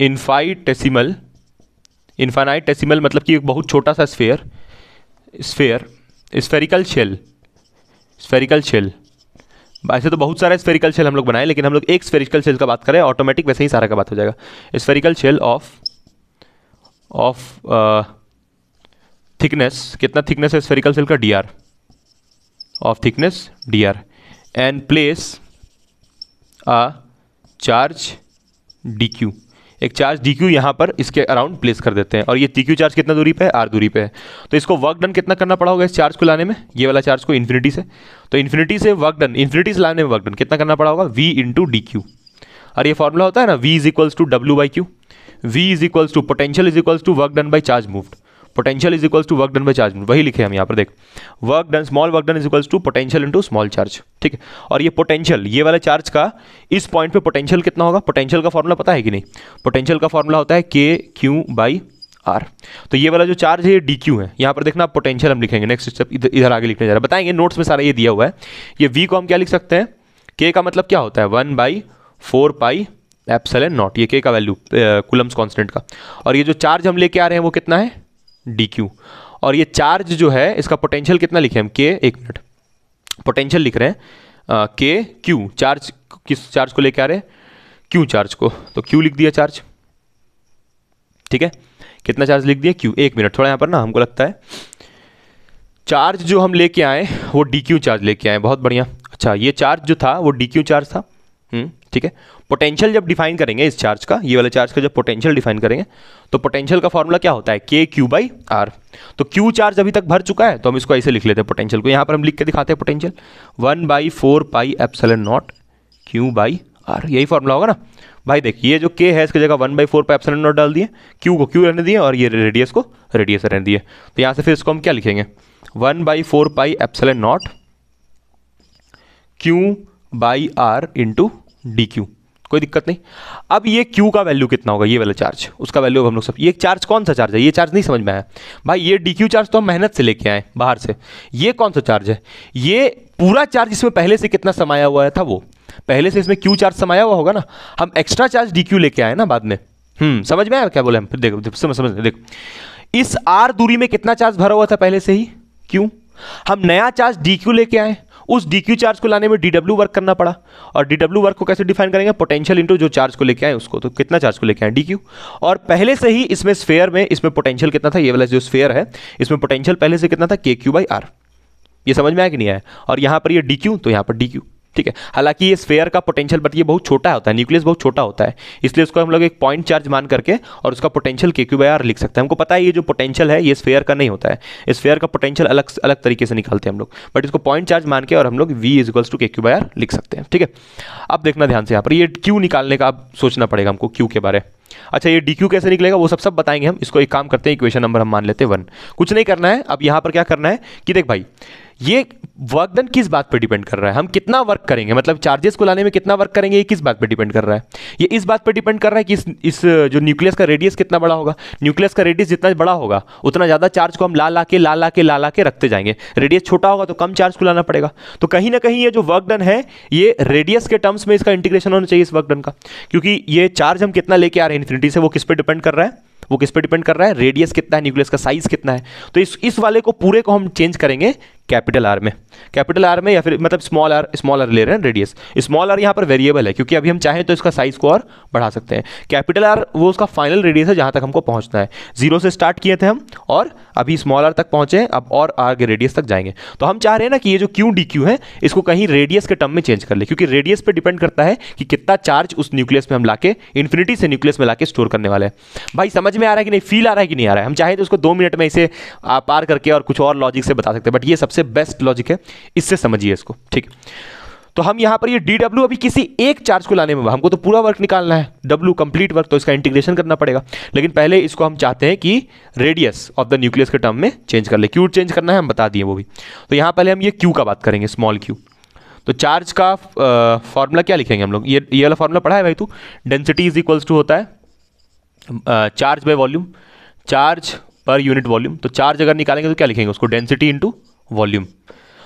इन्फाइटेसिमल इन्फानाइटेसिमल मतलब कि एक बहुत छोटा सा sphere sphere spherical shell spherical shell ऐसे तो बहुत सारे स्फेरिकल शेल हम लोग बनाए लेकिन हम लोग एक स्फेरिकल शेल का बात करें ऑटोमेटिक वैसे ही सारा का बात हो जाएगा spherical shell of of thickness कितना थिकनेस है स्फेरिकल शेल का D R of thickness dr and place a charge dq एक चार्ज डी क्यू यहाँ पर इसके अराउंड प्लेस कर देते हैं और ये टी क्यू चार्ज कितना दूरी पे है आर दूरी पे है तो इसको वर्क डन कितना करना पड़ा होगा इस चार्ज को लाने में ये वाला चार्ज को इन्फिनिटी से तो इन्फिनिटी से वर्क डन इन्फिनिटी से लाने में वर्क डन कितना करना पड़ा होगा वी इंटू डी क्यू और ये फॉर्मूला होता है ना V is equals to W by Q V is equals to potential is equals to work done by charge moved potential is equals to work done by charge वही लिखे हम यहाँ पर देख work done small work done is equals to potential into small charge ठीक है और ये पोटेंशियल ये वाला चार्ज का इस पॉइंट पे पोटेंशियल कितना होगा पोटेंशियल का फॉर्मूला पता है कि नहीं पोटेंशियल का फॉर्मूला होता है के क्यू बाई आर तो ये वाला जो चार्ज है ये डी क्यू है यहाँ पर देखना पोटेंशियल हम लिखेंगे नेक्स्ट स्टेप इधर इधर आगे लिखने जा रहा है बताएंगे नोट्स में सारा ये दिया हुआ है ये वी को हम क्या लिख सकते हैं के का मतलब क्या होता है one by four pi epsilon naught ये के का वैल्यू कुलम्स कॉन्स्टेंट का और ये जो चार्ज हम लेके आ रहे हैं वो कितना है डी क्यू और ये चार्ज जो है इसका पोटेंशियल कितना लिखे हम के एक मिनट पोटेंशियल लिख रहे हैं के क्यू चार्ज किस चार्ज को लेकर आ रहे हैं क्यू चार्ज को तो क्यू लिख दिया चार्ज ठीक है कितना चार्ज लिख दिया क्यू एक मिनट थोड़ा यहाँ पर ना हमको लगता है चार्ज जो हम लेके आए वो डी क्यू चार्ज लेके आए बहुत बढ़िया अच्छा ये चार्ज जो था वो डी क्यू चार्ज था हम्म, ठीक है पोटेंशियल जब डिफाइन करेंगे इस चार्ज का ये वाले चार्ज का जब पोटेंशियल डिफाइन करेंगे तो पोटेंशियल का फॉर्मूला क्या होता है के क्यू बाई आर तो क्यू चार्ज अभी तक भर चुका है तो हम इसको ऐसे लिख लेते हैं पोटेंशियल को यहाँ पर हम लिख के दिखाते हैं potential one by four pi epsilon naught Q by R यही फॉर्मूला होगा ना भाई देख ये जो के है इसकी जगह one by four pi epsilon naught डाल दिए क्यू को क्यू रहने दिए और ये रेडियस को रेडियस रहने दिए तो यहाँ से फिर इसको हम क्या लिखेंगे one by four pi epsilon naught Q by R into D Q कोई दिक्कत नहीं अब ये क्यू का वैल्यू कितना होगा ये वाला चार्ज उसका वैल्यू अब हम लोग सब ये चार्ज कौन सा चार्ज है ये चार्ज नहीं समझ में आया भाई ये डी क्यू चार्ज तो हम मेहनत से लेके आए बाहर से ये कौन सा चार्ज है ये पूरा चार्ज इसमें पहले से कितना समाया हुआ था वो पहले से इसमें क्यू चार्ज समाया हुआ होगा ना हम एक्स्ट्रा चार्ज डी क्यू लेके आए ना बाद में हम्म समझ में आया क्या बोले हम फिर देखो समझ समझ देखो इस आर दूरी में कितना चार्ज भरा हुआ था पहले से ही क्यों हम नया चार्ज डी क्यू लेके आए उस डी क्यू चार्ज को लाने में डी डब्ल्यू वर्क करना पड़ा और डी डब्ल्यू वर्क को कैसे डिफाइन करेंगे पोटेंशियल इंटू जो चार्ज को लेके आए उसको तो कितना चार्ज को लेके आए डी क्यू और पहले से ही इसमें स्फेयर में इसमें पोटेंशियल कितना था ये वाला जो स्फेयर है इसमें पोटेंशियल पहले से कितना था के क्यू बाई आर ये समझ में आया कि नहीं आया और यहाँ पर ये डी क्यू तो यहाँ पर डी क्यू ठीक है हालांकि ये स्फेयर का पोटेंशियल बट ये बहुत छोटा होता है न्यूक्लियस बहुत छोटा होता है इसलिए उसको हम लोग एक पॉइंट चार्ज मान करके और उसका पोटेंशियल के क्यू बाई आर लिख सकते हैं हमको पता है ये जो पोटेंशियल है ये स्फेयर का नहीं होता है स्फेयर का पोटेंशियल अलग अलग तरीके से निकालते हैं हम लोग बट इसको पॉइंट चार्ज मान के और हम लोग V is equals to K Q by R लिख सकते हैं ठीक है अब देखना ध्यान से यहाँ पर ये क्यू निकालने का अब सोचना पड़ेगा हमको क्यू के बारे में अच्छा ये डी क्यू कैसे निकलेगा वो सब सब बताएंगे हम इसको एक काम करते हैं इक्वेशन नंबर हम मान लेते हैं वन कुछ नहीं करना है अब यहाँ पर क्या करना है कि देख भाई ये वर्क डन किस बात पर डिपेंड कर रहा है हम कितना वर्क करेंगे मतलब चार्जेस को लाने में कितना वर्क करेंगे ये किस बात पर डिपेंड कर रहा है ये इस बात पर डिपेंड कर रहा है कि इस, इस जो न्यूक्लियस का रेडियस कितना बड़ा होगा न्यूक्लियस का रेडियस जितना बड़ा होगा उतना ज़्यादा चार्ज को हम ला ला के ला ला के ला ला के रखते जाएंगे रेडियस छोटा होगा तो कम चार्ज को लाना पड़ेगा तो कहीं ना कहीं ये जो वर्क डन है ये रेडियस के टर्म्स में इसका इंटीग्रेशन होना चाहिए इस वर्क डन का क्योंकि ये चार्ज हम कितना लेके आ रहे हैं इन्फिनिटी से वो किस पर डिपेंड कर रहा है वो किस पे डिपेंड कर रहा है रेडियस कितना है न्यूक्लियस का साइज कितना है तो इस इस वाले को पूरे को हम चेंज करेंगे कैपिटल आर में कैपिटल आर में या फिर मतलब स्मॉल आर स्मॉल आर ले रहे हैं रेडियस स्मॉल आर यहाँ पर वेरिएबल है क्योंकि अभी हम चाहें तो इसका साइज को और बढ़ा सकते हैं कैपिटल आर वो उसका फाइनल रेडियस है जहाँ तक हमको पहुँचना है जीरो से स्टार्ट किए थे हम और अभी स्मॉल आर तक पहुँचे अब और आर के रेडियस तक जाएंगे तो हम चाह रहे हैं ना कि ये जो क्यू डी क्यू है इसको कहीं रेडियस के टर्म में चेंज कर ले क्योंकि रेडियस पर डिपेंड करता है कि कितना चार्ज उस न्यूक्लियस में हम के इन्फिनिटी से न्यूक्लियस में के स्टोर करने वाले भाई समझ में आ रहा है कि नहीं फील आ रहा है कि नहीं आ रहा है हम चाहे तो उसको दो मिनट में इसे पार करके और कुछ और लॉजिक से बता सकते हैं बट ये सबसे सबसे बेस्ट लॉजिक है इससे समझिए इसको ठीक तो हम यहां पर ये डी डब्ल्यू अभी किसी एक चार्ज को लाने में हमको तो पूरा वर्क निकालना है डब्ल्यू कंप्लीट वर्क तो इसका इंटीग्रेशन करना पड़ेगा लेकिन पहले इसको हम चाहते हैं कि रेडियस ऑफ द न्यूक्लियस के टर्म में चेंज कर ले क्यू चेंज करना है हम बता दिए वो भी तो यहां पहले हम ये क्यू का बात करेंगे स्मॉल क्यू तो चार्ज का फॉर्मूला क्या लिखेंगे हम लोग ये ये वाला फॉर्मूला पढ़ा है भाई तू डेंसिटी इज इक्वल्स टू होता है चार्ज बाय वॉल्यूम चार्ज पर यूनिट वॉल्यूम तो चार्ज अगर निकालेंगे तो क्या लिखेंगे उसको डेंसिटी इनटू वॉल्यूम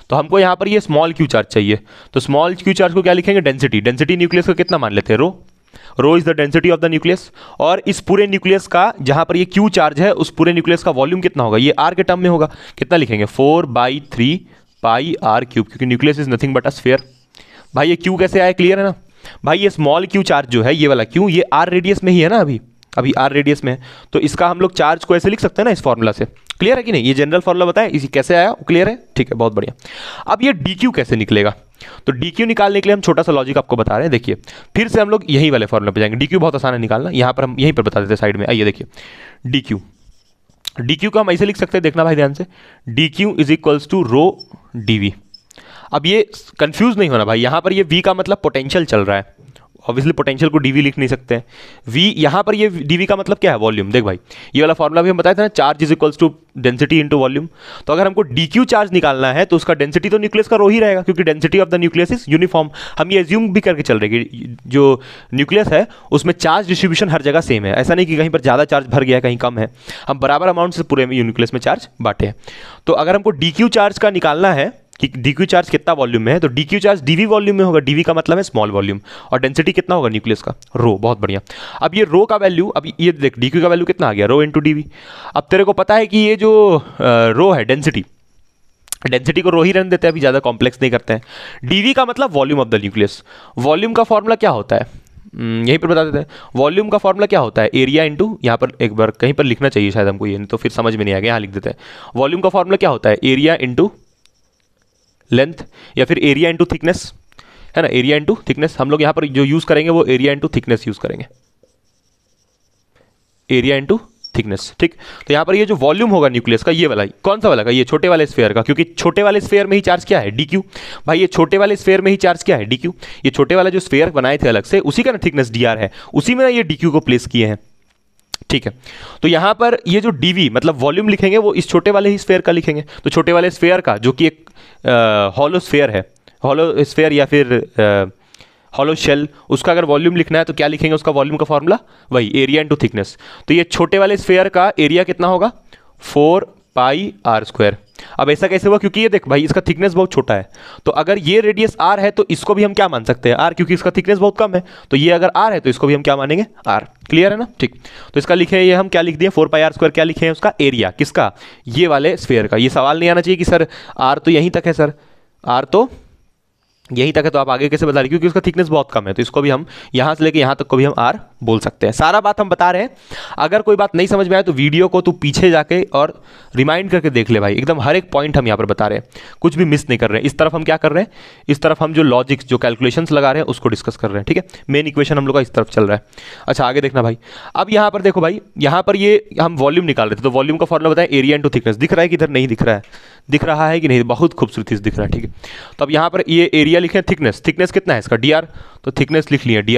तो हमको यहाँ पर ये स्मॉल क्यू चार्ज चाहिए तो स्मॉल क्यू चार्ज को क्या लिखेंगे डेंसिटी डेंसिटी न्यूक्लियस को कितना मान लेते हैं rho rho is the density of the nucleus और इस पूरे न्यूक्लियस का जहाँ पर ये क्यू चार्ज है उस पूरे न्यूक्लियस का वॉल्यूम कितना होगा ये आर के टर्म में होगा कितना लिखेंगे four by three pi R cube क्योंकि nucleus is nothing but a sphere भाई ये क्यू कैसे आया क्लियर है ना भाई ये स्मॉल क्यू चार्ज जो है ये वाला क्यू ये आर रेडियस में ही है ना अभी अभी आर रेडियस में है तो इसका हम लोग चार्ज को ऐसे लिख सकते हैं ना इस फॉर्मूला से क्लियर है कि नहीं ये जनरल फॉर्मूला बताया इसी कैसे आया क्लियर है ठीक है बहुत बढ़िया अब ये डी कैसे निकलेगा तो डी क्यू निकालने के लिए हम छोटा सा लॉजिक आपको बता रहे हैं देखिए फिर से हम लोग यही वाले फॉर्मूले पे जाएंगे डी क्यू बहुत आसान है निकालना यहाँ पर हम यहीं पर बता देते हैं साइड में आइए देखिए डी क्यू डी क्यू का हम ऐसे लिख सकते हैं देखना भाई ध्यान से D Q is equals to rho D V अब ये कंफ्यूज नहीं होना भाई यहाँ पर ये वी का मतलब पोटेंशियल चल रहा है ऑब्वियसली पोटेंशियल को डीवी लिख नहीं सकते हैं वी यहाँ पर ये डीवी का मतलब क्या है वॉल्यूम देख भाई ये वाला फॉर्मूला भी हम बताए थे ना charge is equals to density into volume तो अगर हमको डी क्यू चार्ज निकालना है तो उसका डेंसिटी तो न्यूक्लियस का रो ही रहेगा क्योंकि density of the nucleus is uniform हम ये एज्यूम भी करके चल रहे कि जो न्यूक्लियस है उसमें चार्ज डिस्ट्रीब्यूशन हर जगह सेम है ऐसा नहीं कि कहीं पर ज़्यादा चार्ज भर गया कहीं कम है हम बराबर अमाउंट से पूरे न्यूक्लियस में चार्ज बांटे हैं तो अगर हमको डी क्यू चार्ज का निकालना है कि डी क्यू चार्ज कितना वॉल्यूम में है तो D Q charge D V volume में होगा डी का मतलब है स्मॉल वॉल्यूम और डेंसिटी कितना होगा न्यूक्लियस का रो बहुत बढ़िया अब ये रो का वैल्यू अब ये देख डी क्यू का वैल्यू कितना आ गया रो इंटू डी वी अब तेरे को पता है कि ये जो रो है डेंसिटी डेंसिटी को रो ही रहने देते हैं अभी ज़्यादा कॉम्प्लेक्स नहीं करते हैं डी का मतलब volume of the nucleus volume का फॉर्मूला क्या होता है हम्म, यहीं पर बता देते हैं वॉल्यूम का फॉर्मूला क्या होता है एरिया इंटू यहाँ पर एक बार कहीं पर लिखना चाहिए शायद हमको ये नहीं तो फिर समझ में नहीं आ गया यहाँ लिख देते हैं वॉल्यूम का फॉर्मूला क्या होता है एरिया इंटू लेंथ या फिर एरिया इंटू थिकनेस है ना एरिया इंटू थिकनेस हम लोग यहां पर जो यूज़ करेंगे वो एरिया इंटू थिकनेस यूज़ करेंगे एरिया इंटू थिकनेस ठीक तो यहां पर ये जो वॉल्यूम होगा न्यूक्लियस का ये वाला कौन सा वाला का ये छोटे वाले स्फेयर का क्योंकि छोटे वाले स्फेयर में ही चार्ज क्या है डी क्यू भाई ये छोटे वाले स्फेयर में ही चार्ज क्या है डी क्यू ये छोटे वाला जो स्फेयर बनाए थे अलग से उसी का ना थिकनेस डी आर है उसी में ना ये डी क्यू को प्लेस किए हैं ठीक है तो यहाँ पर ये जो डी मतलब वॉल्यूम लिखेंगे वो इस छोटे वाले ही स्फेयर का लिखेंगे तो छोटे वाले स्फेयर का जो कि एक हॉलो स्फेयर है हॉलो स्फेयर या फिर हॉलो शेल उसका अगर वॉल्यूम लिखना है तो क्या लिखेंगे उसका वॉल्यूम का फॉर्मूला वही एरिया इंटू थिकनेस तो ये छोटे वाले स्फेयर का एरिया कितना होगा फोर पाई आर स्क्वायर अब ऐसा कैसे हुआ क्योंकि ये देख भाई इसका थिकनेस बहुत छोटा है तो अगर ये रेडियस आर है तो इसको भी हम क्या मान सकते हैं आर क्योंकि इसका थिकनेस बहुत कम है तो ये अगर आर है तो इसको भी हम क्या मानेंगे आर क्लियर है ना ठीक तो इसका लिखे ये हम क्या लिख दिए फोर पाई आर स्क्वायर क्या लिखे हैं उसका एरिया किसका ये वाले स्फेयर का ये सवाल नहीं आना चाहिए कि सर आर तो यहीं तक है सर आर तो यहीं तक है तो आप आगे कैसे बता रहे क्योंकि उसका थिकनेस बहुत कम है तो इसको भी हम यहाँ से लेके यहाँ तक को भी हम आर बोल सकते हैं सारा बात हम बता रहे हैं अगर कोई बात नहीं समझ में आए तो वीडियो को तू पीछे जाके और रिमाइंड करके देख ले भाई एकदम हर एक पॉइंट हम यहाँ पर बता रहे हैं कुछ भी मिस नहीं कर रहे हैं इस तरफ हम क्या कर रहे हैं इस तरफ हम जो लॉजिक्स जो कैलकुलेशन लगा रहे हैं उसको डिस्कस कर रहे हैं ठीक है मेन इक्वेशन हम लोग का इस तरफ चल रहा है अच्छा आगे देखना भाई अब यहाँ पर देखो भाई यहाँ पर ये हम वॉल्यूम निकाल रहे थे तो वॉल्यूम का फॉर्मला बताएं एरिया इंटू थिकनेस दिख रहा है कि इधर नहीं दिख रहा है दिख रहा है कि नहीं बहुत खूबसूरती से दिख रहा है ठीक है तो अब यहाँ पर ये एरिया लिखे थिकनेस थिकनेस कितना है इसका डी तो थिकनेस लिख लिया डी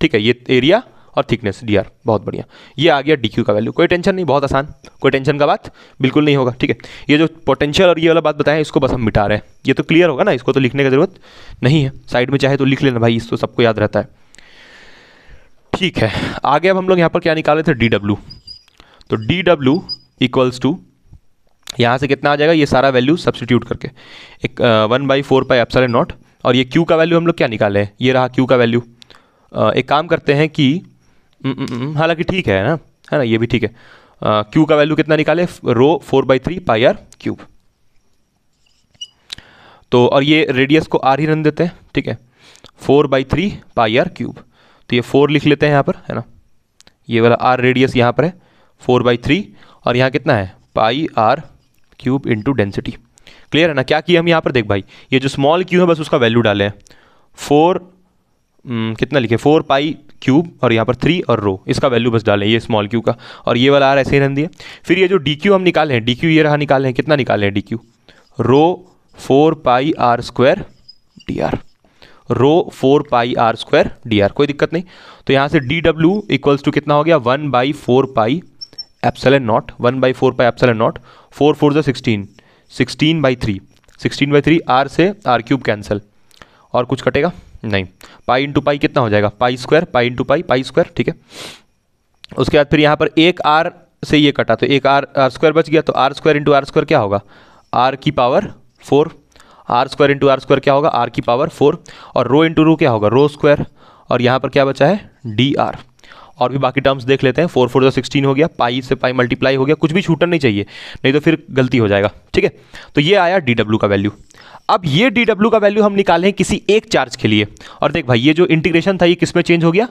ठीक है ये एरिया और थिकनेस डी आर बहुत बढ़िया ये आ गया डी क्यू का वैल्यू कोई टेंशन नहीं बहुत आसान कोई टेंशन का बात बिल्कुल नहीं होगा ठीक है ये जो पोटेंशियल और ये वाला बात बताया इसको बस हम मिटा रहे हैं ये तो क्लियर होगा ना इसको तो लिखने की जरूरत नहीं है साइड में चाहे तो लिख लेना भाई इसको तो सबको याद रहता है ठीक है आगे अब हम लोग यहाँ पर क्या निकाले थे डी डब्ल्यू तो डी डब्ल्यू इक्वल्स टू यहाँ से कितना आ जाएगा ये सारा वैल्यू सब्सटीट्यूट करके एक one by four pi epsilon naught और ये क्यू का वैल्यू हम लोग क्या निकाले हैं ये रहा क्यू का वैल्यू एक काम करते हैं कि हम्म, हम्म, हालांकि ठीक है ना है ना ये भी ठीक है क्यू का वैल्यू कितना निकाले rho four by three pi R cube तो और ये रेडियस को आर ही रन देते हैं ठीक है four by three pi R cube तो ये फोर लिख लेते हैं यहाँ पर है ना ये वाला आर रेडियस यहाँ पर है फोर बाई थ्री और यहाँ कितना है pi R cube into density clear है ना क्या किया हम यहाँ पर देख भाई ये जो स्मॉल क्यू है बस उसका वैल्यू डाले हैं फोर हम्म, कितना लिखे फोर पाई क्यूब और यहाँ पर थ्री और रो इसका वैल्यू बस डालें ये स्मॉल क्यू का और ये वाला आर ऐसे ही रन दिया फिर ये जो डी क्यू हम निकालें डी क्यू ये रहा निकालें कितना निकालें D Q rho four pi R square D R rho four pi R square D R कोई दिक्कत नहीं तो यहाँ से डी डब्ल्यू इक्वल्स टू कितना हो गया one by four pi epsilon naught one by four pi epsilon naught four four जो sixteen sixteen by three sixteen by three R से आर क्यूब कैंसिल और कुछ कटेगा नहीं पाई इंटू पाई कितना हो जाएगा pi square pi into pi pi square ठीक है उसके बाद फिर यहाँ पर एक आर से ये कटा तो एक आर आर स्क्वायर बच गया तो R square into R square क्या होगा आर की power four R square into R square क्या होगा आर की पावर फोर और रो इंटू रो क्या होगा रो स्क्वायर और यहाँ पर क्या बचा है डी आर और भी बाकी टर्म्स देख लेते हैं फोर फोर जो तो सिक्सटीन हो गया पाई से पाई मल्टीप्लाई हो गया कुछ भी छूटना नहीं चाहिए नहीं तो फिर गलती हो जाएगा ठीक है तो ये आया डी डब्ल्यू का वैल्यू अब ये डी डब्ल्यू का वैल्यू हम निकालें किसी एक चार्ज के लिए और देख भाई ये जो इंटीग्रेशन था ये किस में चेंज हो गया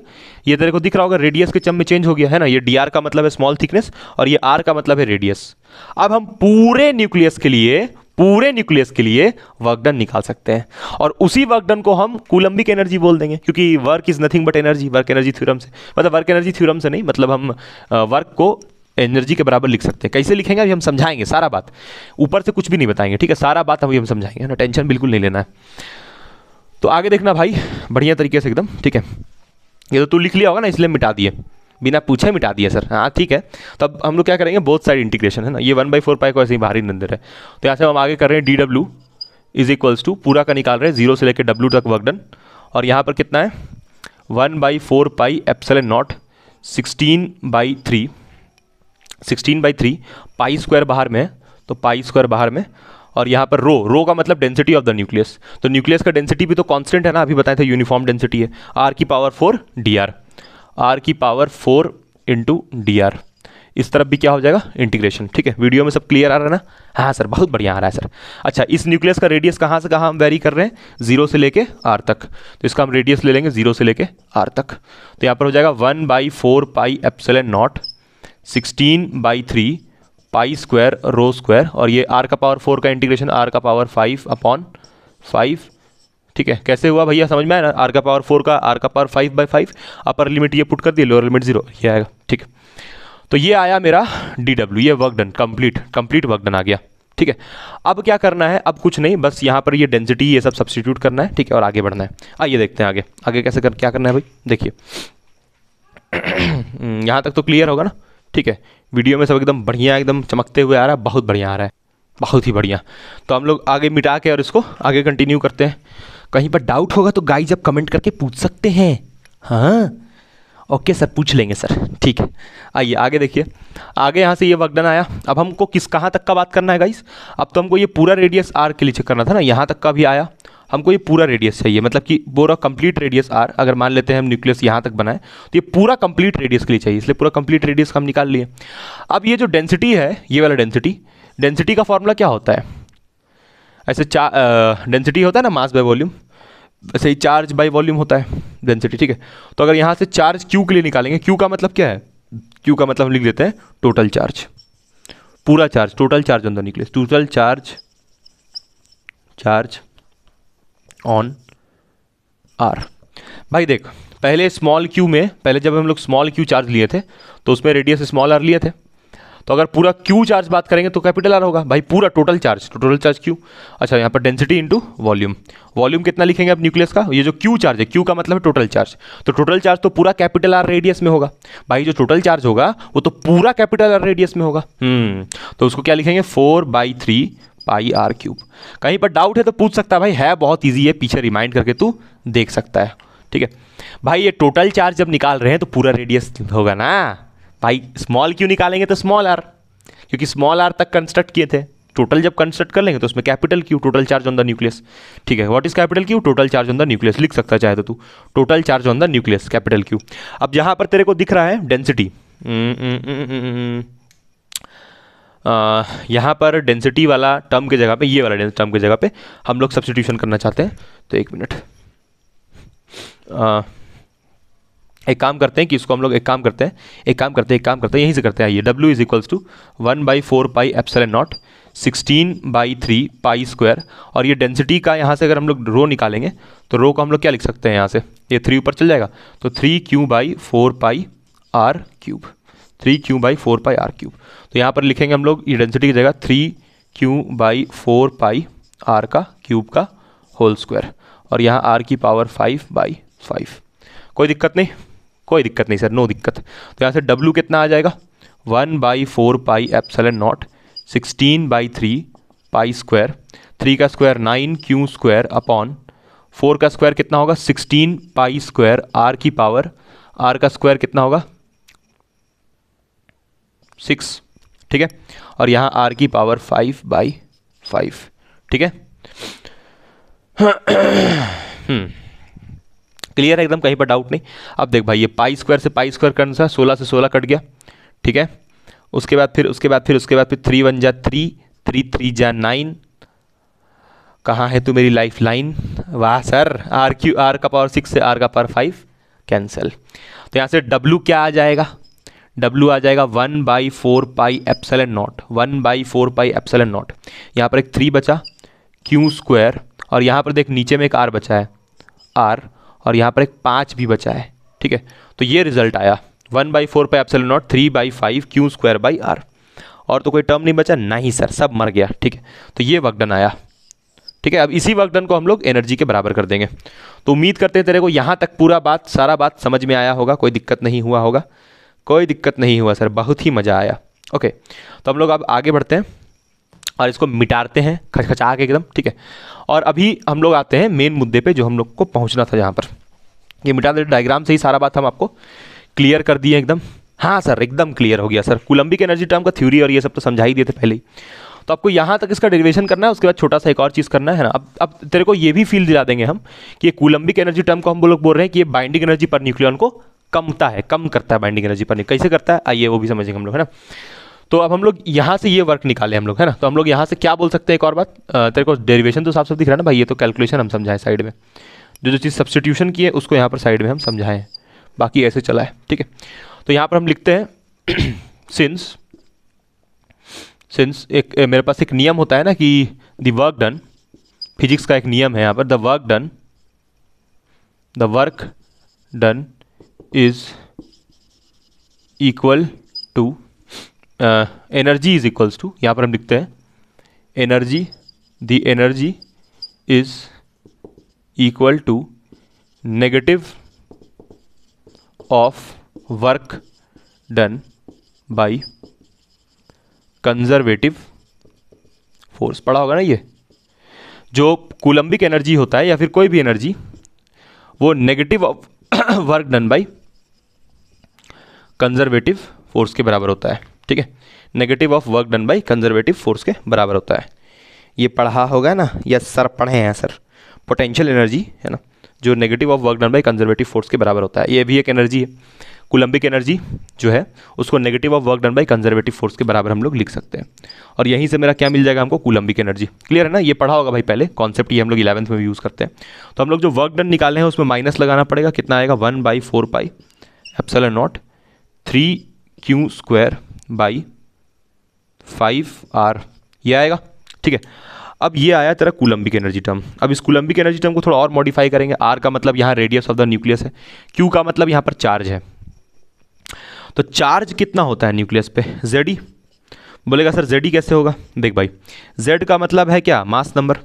ये तेरे को दिख रहा होगा रेडियस के चम में चेंज हो गया है ना ये डी आर का मतलब है स्मॉल थिकनेस और ये आर का मतलब है रेडियस अब हम पूरे न्यूक्लियस के लिए पूरे न्यूक्लियस के लिए वर्कडन निकाल सकते हैं और उसी वर्कडन को हम कूलम्बिक एनर्जी बोल देंगे क्योंकि work is nothing but energy work energy theorem से मतलब वर्क एनर्जी थ्योरम से नहीं मतलब हम वर्क को एनर्जी के बराबर लिख सकते हैं कैसे लिखेंगे अभी हम समझाएंगे सारा बात ऊपर से कुछ भी नहीं बताएंगे ठीक है सारा बात अभी हम समझाएंगे ना टेंशन बिल्कुल नहीं लेना है तो आगे देखना भाई बढ़िया तरीके से एकदम ठीक है ये तो तू लिख लिया होगा ना इसलिए मिटा दिए बिना पूछे मिटा दिया सर हाँ ठीक है तब हम लोग क्या करेंगे बहुत साइड इंटीग्रेशन है ना ये वन बाई फोर पाई को ऐसे ही बाहरी अंदर है तो यहाँ से हम आगे कर रहे हैं D W is equals to पूरा का निकाल रहे हैं जीरो से लेकर डब्ल्यू तक वर्कडन और यहाँ पर कितना है one by four pi epsilon naught sixteen by three sixteen by three pi square बाहर में है तो पाई स्क्वायर बाहर में और यहाँ पर रो रो का मतलब डेंसिटी ऑफ द न्यूक्लियस तो न्यूक्लियस का डेंसिटी भी तो कांस्टेंट है ना अभी बताया था यूनिफॉर्म डेंसिटी है आर की power four D R R की power four into D R इस तरफ भी क्या हो जाएगा इंटीग्रेशन ठीक है वीडियो में सब क्लियर आ रहा है ना हाँ सर बहुत बढ़िया आ रहा है सर अच्छा इस न्यूक्लियस का रेडियस कहाँ से कहाँ हम वेरी कर रहे हैं जीरो से लेके आर तक तो इसका हम रेडियस ले लेंगे जीरो से लेके आर तक तो यहाँ पर हो जाएगा one by four pi epsilon naught sixteen by three pi square rho square और ये आर का पावर फोर का इंटीग्रेशन आर का पावर फाइव अपॉन फाइव ठीक है कैसे हुआ भैया समझ में आया ना आर का पावर फोर का आर का power five by five upper limit ये पुट कर दिए लोअर लिमिट जीरो ये आएगा ठीक है तो ये आया मेरा डी डब्ल्यू ये work done complete complete work done आ गया ठीक है अब क्या करना है अब कुछ नहीं बस यहाँ पर ये डेंसिटी ये सब सब्सटीट्यूट करना है ठीक है और आगे बढ़ना है आइए देखते हैं आगे आगे कैसे कर क्या करना है भाई देखिए [CLEARS THROAT] यहाँ तक तो क्लियर होगा ना ठीक है वीडियो में सब एकदम बढ़िया एकदम चमकते हुए आ रहा है बहुत बढ़िया आ रहा है बहुत ही बढ़िया तो हम लोग आगे मिटा के और इसको आगे कंटिन्यू करते हैं कहीं पर डाउट होगा तो गाइज आप कमेंट करके पूछ सकते हैं हाँ ओके सर पूछ लेंगे सर ठीक है आइए आगे देखिए आगे यहाँ से ये वर्कडन आया अब हमको किस कहाँ तक का बात करना है गाइज अब तो हमको ये पूरा रेडियस आर के लिए चेक करना था ना यहाँ तक का भी आया हमको ये पूरा रेडियस चाहिए मतलब कि बोरा कंप्लीट रेडियस आर अगर मान लेते हैं हम न्यूक्लियस यहाँ तक बनाए तो ये पूरा कंप्लीट रेडियस के लिए चाहिए इसलिए पूरा कंप्लीट रेडियस हम निकाल लिए अब ये जो डेंसिटी है ये वाला डेंसिटी डेंसिटी का फॉर्मूला क्या होता है ऐसे चार डेंसिटी होता है ना मास बाय वॉल्यूम वैसे ही चार्ज बाय वॉल्यूम होता है डेंसिटी ठीक है तो अगर यहाँ से चार्ज क्यू के लिए निकालेंगे क्यू का मतलब क्या है क्यू का मतलब हम लिख देते हैं टोटल चार्ज पूरा चार्ज टोटल चार्ज अंदर निकले total charge charge on R भाई देख पहले स्मॉल क्यू में पहले जब हम लोग स्मॉल क्यू चार्ज लिए थे तो उसमें रेडियस स्मॉल आर लिए थे तो अगर पूरा क्यू चार्ज बात करेंगे तो कैपिटल आर होगा भाई पूरा total charge total charge Q अच्छा यहाँ पर डेंसिटी इंटू वॉल्यूम वॉल्यूम कितना लिखेंगे आप न्यूक्लियस का ये जो क्यू चार्ज है क्यू का मतलब है टोटल चार्ज तो टोटल चार्ज तो पूरा कैपिटल आर रेडियस में होगा भाई जो टोटल चार्ज होगा वो तो पूरा कैपिटल आर रेडियस में होगा हम्म, तो उसको क्या लिखेंगे four by three pi R cube कहीं पर डाउट है तो पूछ सकता है भाई है बहुत ईजी है पीछे रिमाइंड करके तू देख सकता है ठीक है भाई ये टोटल चार्ज जब निकाल रहे हैं तो पूरा रेडियस होगा ना भाई स्मॉल क्यों निकालेंगे तो स्मॉल आर क्योंकि स्मॉल आर तक कंस्ट्रक्ट किए थे टोटल जब कंस्ट्रक्ट कर लेंगे तो उसमें capital Q total charge on the nucleus ठीक है what is capital Q total charge on the nucleus लिख सकता चाहे तो तू total charge on the nucleus capital Q अब यहाँ पर तेरे को दिख रहा है डेंसिटी यहाँ पर डेंसिटी वाला टर्म की जगह पे ये वाला टर्म की जगह पे हम लोग सब्सिट्यूशन करना चाहते हैं तो एक मिनट एक काम करते हैं कि इसको हम लोग एक काम करते हैं एक काम करते हैं एक काम करते हैं यहीं से करते हैं ये W is equals to one by four pi epsilon naught sixteen by three pi square और ये डेंसिटी का यहाँ से अगर हम लोग रो निकालेंगे तो रो को हम लोग क्या लिख सकते हैं यहाँ से ये थ्री ऊपर चल जाएगा तो three Q by four pi R cube three Q by four pi R cube तो यहाँ पर लिखेंगे हम लोग ये डेंसिटी की जगह three Q by four pi R का क्यूब का होल स्क्वायर और यहाँ आर की पावर फाइव बाई फाइव कोई दिक्कत नहीं कोई दिक्कत नहीं सर नो दिक्कत तो यहाँ से डब्ल्यू कितना आ जाएगा one by four pi epsilon naught sixteen by three pi square three का square nine Q square upon four का स्क्वायर कितना होगा सिक्सटीन पाई स्क्वायर आर की पावर आर का स्क्वायर कितना होगा सिक्स ठीक है और यहाँ आर की पावर फाइव बाई फाइव ठीक है क्लियर हम्म। है एकदम कहीं पर डाउट नहीं अब देख भाई ये पाई स्क्वायर से पाई स्क्वायर करना था सोलह से सोलह कट गया ठीक है उसके बाद फिर उसके बाद फिर उसके बाद फिर थ्री वन जा थ्री थ्री थ्री जा नाइन कहाँ है तू मेरी लाइफ लाइन वाह सर आर क्यू आर का पावर सिक्स से आर का पावर फाइव कैंसिल तो यहाँ से डब्ल्यू क्या आ जाएगा डब्ल्यू आ जाएगा one by four pi epsilon and naught one by four pi epsilon and naught यहाँ पर एक थ्री बचा क्यू स्क्वायर और यहाँ पर देख नीचे में एक आर बचा है आर और यहाँ पर एक पाँच भी बचा है ठीक है तो ये रिजल्ट आया one by four pi epsilon naught three by five Q square by R और तो कोई टर्म नहीं बचा नहीं सर सब मर गया ठीक है तो ये वर्कडन आया ठीक है अब इसी वर्क डन को हम लोग एनर्जी के बराबर कर देंगे तो उम्मीद करते हैं तेरे को यहाँ तक पूरा बात सारा बात समझ में आया होगा कोई दिक्कत नहीं हुआ होगा कोई दिक्कत नहीं हुआ सर बहुत ही मज़ा आया ओके तो हम लोग अब आगे बढ़ते हैं और इसको मिटारते हैं खचखचा के एकदम ठीक है और अभी हम लोग आते हैं मेन मुद्दे पे जो हम लोग को पहुंचना था यहाँ पर ये मिटा देते डायग्राम से ही सारा बात हम आपको क्लियर कर दिए एकदम हाँ सर एकदम क्लियर हो गया सर कुलंबिक एनर्जी टर्म का थ्योरी और ये सब तो समझा ही दिए थे पहले ही तो आपको यहाँ तक इसका डेरिवेशन करना है उसके बाद छोटा सा एक और चीज़ करना है ना अब अब तेरे को ये भी फील दिला देंगे हम कि ये कुलंबिक एनर्जी टर्म को हम लोग बोल रहे हैं कि ये बाइंडिंग एनर्जी पर न्यूक्लियन को कमता है कम करता है बाइंडिंग एनर्जी पर कैसे करता है आइए वो भी समझेंगे हम लोग है ना तो अब हम लोग यहाँ से ये वर्क निकाले हम लोग है ना तो हम लोग यहाँ से क्या बोल सकते हैं एक और बात तेरे को डेरिवेशन तो साफ साफ दिख रहा है ना भाई ये तो कैलकुलेशन हम समझाएं साइड में जो जो चीज़ सब्सटीट्यूशन की है उसको यहाँ पर साइड में हम समझाएं बाकी ऐसे चला है ठीक है तो यहाँ पर हम लिखते हैं सिंस [CLEARS THROAT] सिंस एक मेरे पास एक नियम होता है ना कि द वर्क डन फिजिक्स का एक नियम है यहाँ पर the work done the work done is equal to energy is equals to यहाँ पर हम लिखते हैं energy the energy is equal to negative of work done by conservative force पड़ा होगा ना ये जो कुलंबिक एनर्जी होता है या फिर कोई भी एनर्जी वो negative of work done by conservative force के बराबर होता है ठीक है negative of work done by conservative force के बराबर होता है ये पढ़ा होगा ना या सर पढ़े हैं सर पोटेंशियल एनर्जी है ना जो negative of work done by conservative force के बराबर होता है ये भी एक एनर्जी है कुलंबिक एनर्जी जो है उसको negative of work done by conservative force के बराबर हम लोग लिख सकते हैं और यहीं से मेरा क्या मिल जाएगा हमको कुलंबिक एनर्जी क्लियर है ना ये पढ़ा होगा भाई पहले कॉन्सेप्ट ये हम लोग इलेवंथ में भी यूज़ करते हैं तो हम लोग जो वर्क डन निकाले हैं उसमें माइनस लगाना पड़ेगा कितना आएगा one by four pi epsilon naught three Q square by five R ये आएगा ठीक है अब ये आया तेरा कुलम्बिक एनर्जी टर्म अब इस कुलम्बिक एनर्जी टर्म को थोड़ा और मॉडिफाई करेंगे आर का मतलब यहाँ रेडियस ऑफ द न्यूक्लियस है क्यू का मतलब यहाँ पर चार्ज है तो चार्ज कितना होता है न्यूक्लियस पे जेडी e. बोलेगा सर जेडी e कैसे होगा देख भाई जेड का मतलब है क्या मास नंबर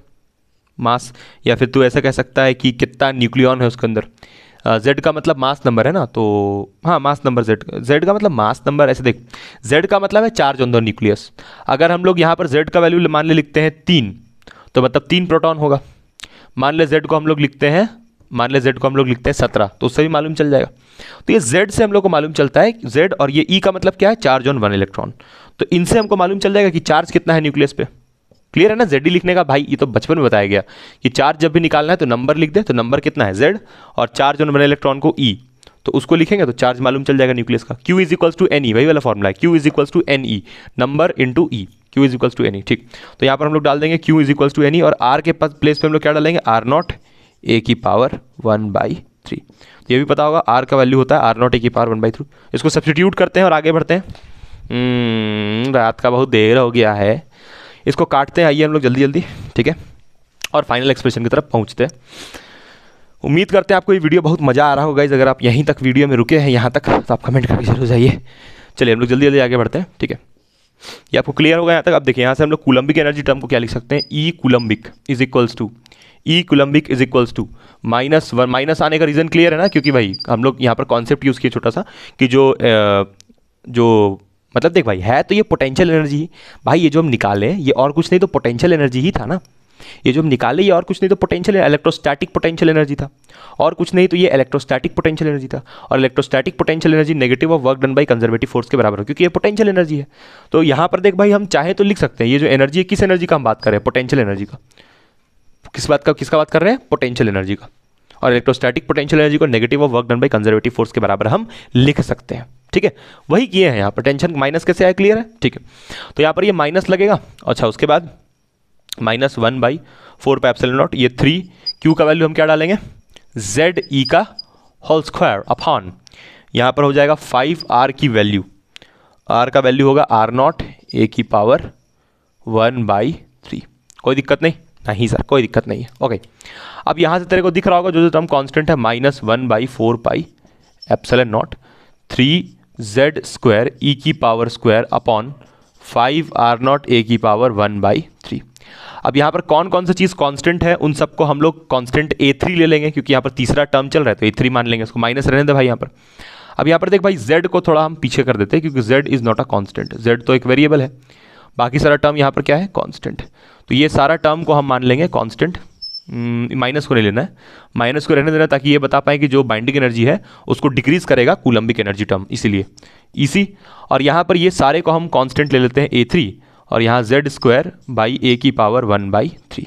मास या फिर तू ऐसा कह सकता है कि कितना न्यूक्लियन है उसके अंदर जेड का मतलब मास नंबर है ना तो हाँ मास नंबर जेड जेड का मतलब मास नंबर ऐसे देख जेड का मतलब है चार्ज ऑन द न्यूक्लियस अगर हम लोग यहाँ पर जेड का वैल्यू मान ले लिखते हैं तीन तो मतलब तीन प्रोटॉन होगा मान ले जेड को हम लोग लिखते हैं मान ले जेड को हम लोग लिखते हैं सत्रह तो उससे भी मालूम चल जाएगा तो ये जेड से हम लोग को मालूम चलता है जेड और ये ई e का मतलब क्या है चार्ज ऑन वन इलेक्ट्रॉन तो इनसे हमको मालूम चल जाएगा कि चार्ज कितना है न्यूक्लियस पे क्लियर है ना जेड लिखने का भाई ये तो बचपन में बताया गया कि चार्ज जब भी निकालना है तो नंबर लिख दे तो नंबर कितना है जेड और चार्ज ऑन बने इलेक्ट्रॉन को ई e। तो उसको लिखेंगे तो चार्ज मालूम चल जाएगा न्यूक्लियस का Q is equals to N E वही वाला फॉर्मूला है Q is equals to N E number into E Q is equals to N E ठीक तो यहाँ पर हम लोग डाल देंगे Q is equals to N E और आर के पास प्लेस पर हम लोग क्या डालेंगे आर नॉट ए की पावर वन बाई थ्री तो ये भी पता होगा आर का वैल्यू होता है आर नॉट ए की पावर वन बाई थ्री इसको सब्सटीट्यूट करते हैं और आगे बढ़ते हैं हम्म, रात का बहुत देर हो गया है इसको काटते हैं आइए हम लोग जल्दी जल्दी ठीक है और फाइनल एक्सप्रेशन की तरफ पहुँचते हैं उम्मीद करते हैं आपको ये वीडियो बहुत मज़ा आ रहा होगा इस अगर आप यहीं तक वीडियो में रुके हैं यहाँ तक तो आप कमेंट करके जरूर जाइए चलिए हम लोग जल्दी जल्दी आगे बढ़ते हैं ठीक है ये आपको क्लियर होगा यहाँ तक आप देखिए यहाँ से हम लोग कुलंबिक एनर्जी टर्म को क्या लिख सकते हैं E coulombic is equals to E coulombic is equals to minus one minus आने का रीज़न क्लियर है ना क्योंकि भाई हम लोग यहाँ पर कॉन्सेप्ट यूज़ किए छोटा सा कि जो जो मतलब देख भाई है तो ये पोटेंशियल एनर्जी भाई ये जो हम निकालें ये और कुछ नहीं तो पोटेंशियल एनर्जी ही था ना ये जो हम निकाले ये और कुछ नहीं तो पोटेंशियल इलेक्ट्रोस्टैटिक पोटेंशियल एनर्जी था और कुछ नहीं तो ये इलेक्ट्रोस्टैटिक पोटेंशियल एनर्जी था और electrostatic potential energy negative of work done by conservative force के बराबर है क्योंकि ये पोटेंशियल एनर्जी है तो यहाँ पर देख भाई हम चाहे तो लिख सकते हैं ये जो एनर्जी है किस एनर्जी का हम बात कर रहे हैं पोटेंशियल एनर्जी का किस बात का किसका बात कर रहे हैं पोटेंशियल एनर्जी का और इलेक्ट्रोस्टैटिक पोटेंशियल एनर्जी को negative of work done by conservative force के बराबर हम लिख सकते हैं ठीक है वही किए हैं यहाँ पर टेंशन माइनस कैसे आया क्लियर है ठीक है तो यहाँ पर ये माइनस लगेगा अच्छा उसके बाद minus one by four pi epsilon naught ये थ्री क्यू का वैल्यू हम क्या डालेंगे जेड ई e का होल स्क्वायर अपॉन यहाँ पर हो जाएगा फाइव आर की वैल्यू आर का वैल्यू होगा आर नॉट ए की पावर वन बाई थ्री कोई दिक्कत नहीं नहीं सर कोई दिक्कत नहीं है ओके अब यहाँ से तेरे को दिख रहा होगा जो जो टर्म कांस्टेंट है minus one by four pi epsilon naught three Z square E की power square upon five R naught A की पावर वन बाई थ्री अब यहाँ पर कौन कौन सा चीज़ कांस्टेंट है उन सबको हम लोग कांस्टेंट ए थ्री ले लेंगे क्योंकि यहाँ पर तीसरा टर्म चल रहा है तो ए थ्री मान लेंगे उसको माइनस रहने दे भाई यहाँ पर अब यहाँ पर देख भाई जेड को थोड़ा हम पीछे कर देते हैं क्योंकि Z is not a constant Z तो एक वेरिएबल है बाकी सारा टर्म यहाँ पर क्या है कांस्टेंट तो ये सारा टर्म को हम मान लेंगे कांस्टेंट माइनस hmm, को ले लेना है माइनस को रहने देना ताकि ये बता पाए कि जो बाइंडिंग एनर्जी है उसको डिक्रीज करेगा कूलम्बिक एनर्जी टर्म इसीलिए इसी और यहाँ पर ये सारे को हम कांस्टेंट ले लेते हैं ए थ्री और यहाँ जेड स्क्वायर बाई ए की पावर वन बाई थ्री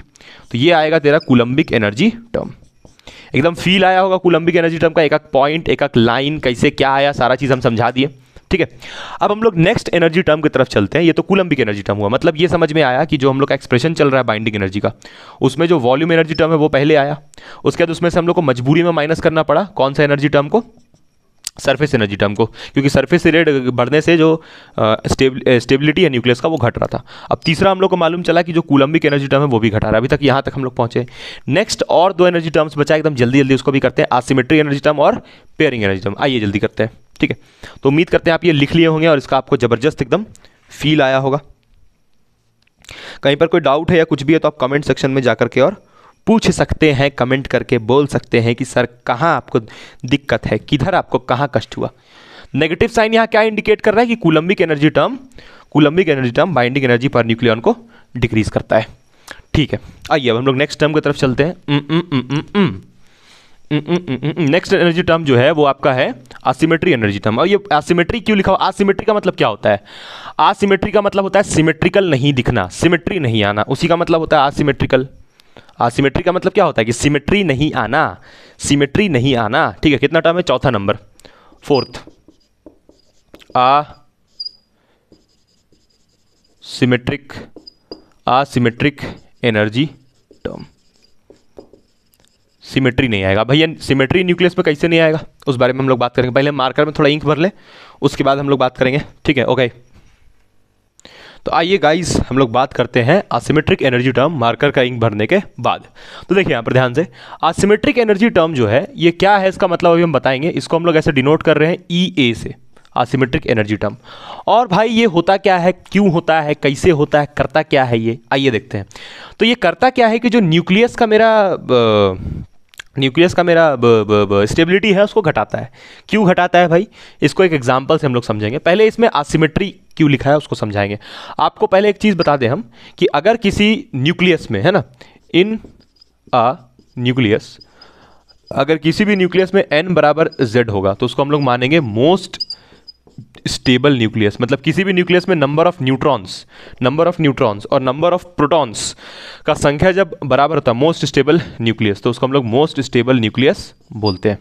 तो ये आएगा तेरा कूलम्बिक एनर्जी टर्म एकदम फील आया होगा कूलम्बिक एनर्जी टर्म का एक एक पॉइंट एक एक लाइन कैसे क्या आया सारा चीज़ हम समझा दिए ठीक है अब हम लोग नेक्स्ट एनर्जी टर्म की तरफ चलते हैं ये तो कुलंबिक एनर्जी टर्म हुआ मतलब ये समझ में आया कि जो हम लोग का एक्सप्रेशन चल रहा है बाइंडिंग एनर्जी का उसमें जो वॉल्यूम एनर्जी टर्म है वो पहले आया उसके बाद उसमें से हम लोग को मजबूरी में माइनस करना पड़ा कौन सा एनर्जी टर्म को सरफेस एनर्जी टर्म को क्योंकि सरफेस रेट बढ़ने से जो स्टेबिलिटी है न्यूक्लियस का वो घट रहा था अब तीसरा हम लोग को मालूम चला कि जो कूलम्बिक एनर्जी टर्म है वो भी घटा रहा है अभी तक यहाँ तक हम लोग पहुँचे नेक्स्ट और दो एनर्जी टर्म्स बचा एकदम जल्दी जल्दी उसको भी करते हैं आसिमेट्री एनर्जी टर्म और पेयरिंग एनर्जी टर्म आइए जल्दी करते हैं ठीक है तो उम्मीद करते हैं आप ये लिख लिए होंगे और इसका आपको ज़बरदस्त एकदम फील आया होगा कहीं पर कोई डाउट है या कुछ भी है तो आप कमेंट सेक्शन में जा करके और पूछ सकते हैं कमेंट करके बोल सकते हैं कि सर कहाँ आपको दिक्कत है किधर आपको कहाँ कष्ट हुआ नेगेटिव साइन यहाँ क्या इंडिकेट कर रहा है कि coulombic energy term coulombic energy term binding energy पर न्यूक्लियन को डिक्रीज करता है ठीक है आइए अब हम लोग नेक्स्ट टर्म की तरफ चलते हैं नेक्स्ट एनर्जी टर्म जो है वो आपका है आसीमेट्री एनर्जी टर्म और ये आसीमेट्री क्यों लिखा हुआ आसीमेट्री का मतलब क्या होता है आसीमेट्री का मतलब होता है सिमेट्रिकल नहीं दिखना सिमेट्री नहीं आना उसी का मतलब होता है आसीमेट्रिकल सिमेट्री का मतलब क्या होता है कि सिमेट्री नहीं आना सिमेट्री नहीं आना ठीक है कितना टर्म है चौथा नंबर फोर्थ आ symmetric asymmetric energy term symmetry नहीं आएगा भैया सिमेट्री न्यूक्लियस में कैसे नहीं आएगा उस बारे में हम लोग बात करेंगे पहले मार्कर में थोड़ा इंक भर ले उसके बाद हम लोग बात करेंगे ठीक है ओके तो आइए गाइस हम लोग बात करते हैं आसिमेट्रिक एनर्जी टर्म मार्कर का इंक भरने के बाद तो देखिए यहाँ पर ध्यान से आसीमेट्रिक एनर्जी टर्म जो है ये क्या है इसका मतलब अभी हम बताएंगे इसको हम लोग ऐसे डिनोट कर रहे हैं ई e ए से आसीमेट्रिक एनर्जी टर्म और भाई ये होता क्या है क्यों होता है कैसे होता है करता क्या है ये आइए देखते हैं तो ये करता क्या है कि जो न्यूक्लियस का मेरा न्यूक्लियस का मेरा स्टेबिलिटी है उसको घटाता है क्यों घटाता है भाई इसको एक एग्जाम्पल से हम लोग समझेंगे पहले इसमें आसिमेट्री क्यों लिखा है उसको समझाएंगे आपको पहले एक चीज़ बता दें हम कि अगर किसी न्यूक्लियस में है ना इन आ न्यूक्लियस अगर किसी भी न्यूक्लियस में एन बराबर जेड होगा तो उसको हम लोग मानेंगे मोस्ट स्टेबल न्यूक्लियस मतलब किसी भी न्यूक्लियस में number of neutrons number of neutrons और नंबर ऑफ प्रोटॉन्स का संख्या जब बराबर होता है मोस्ट स्टेबल न्यूक्लियस तो उसको हम लोग मोस्ट स्टेबल न्यूक्लियस बोलते हैं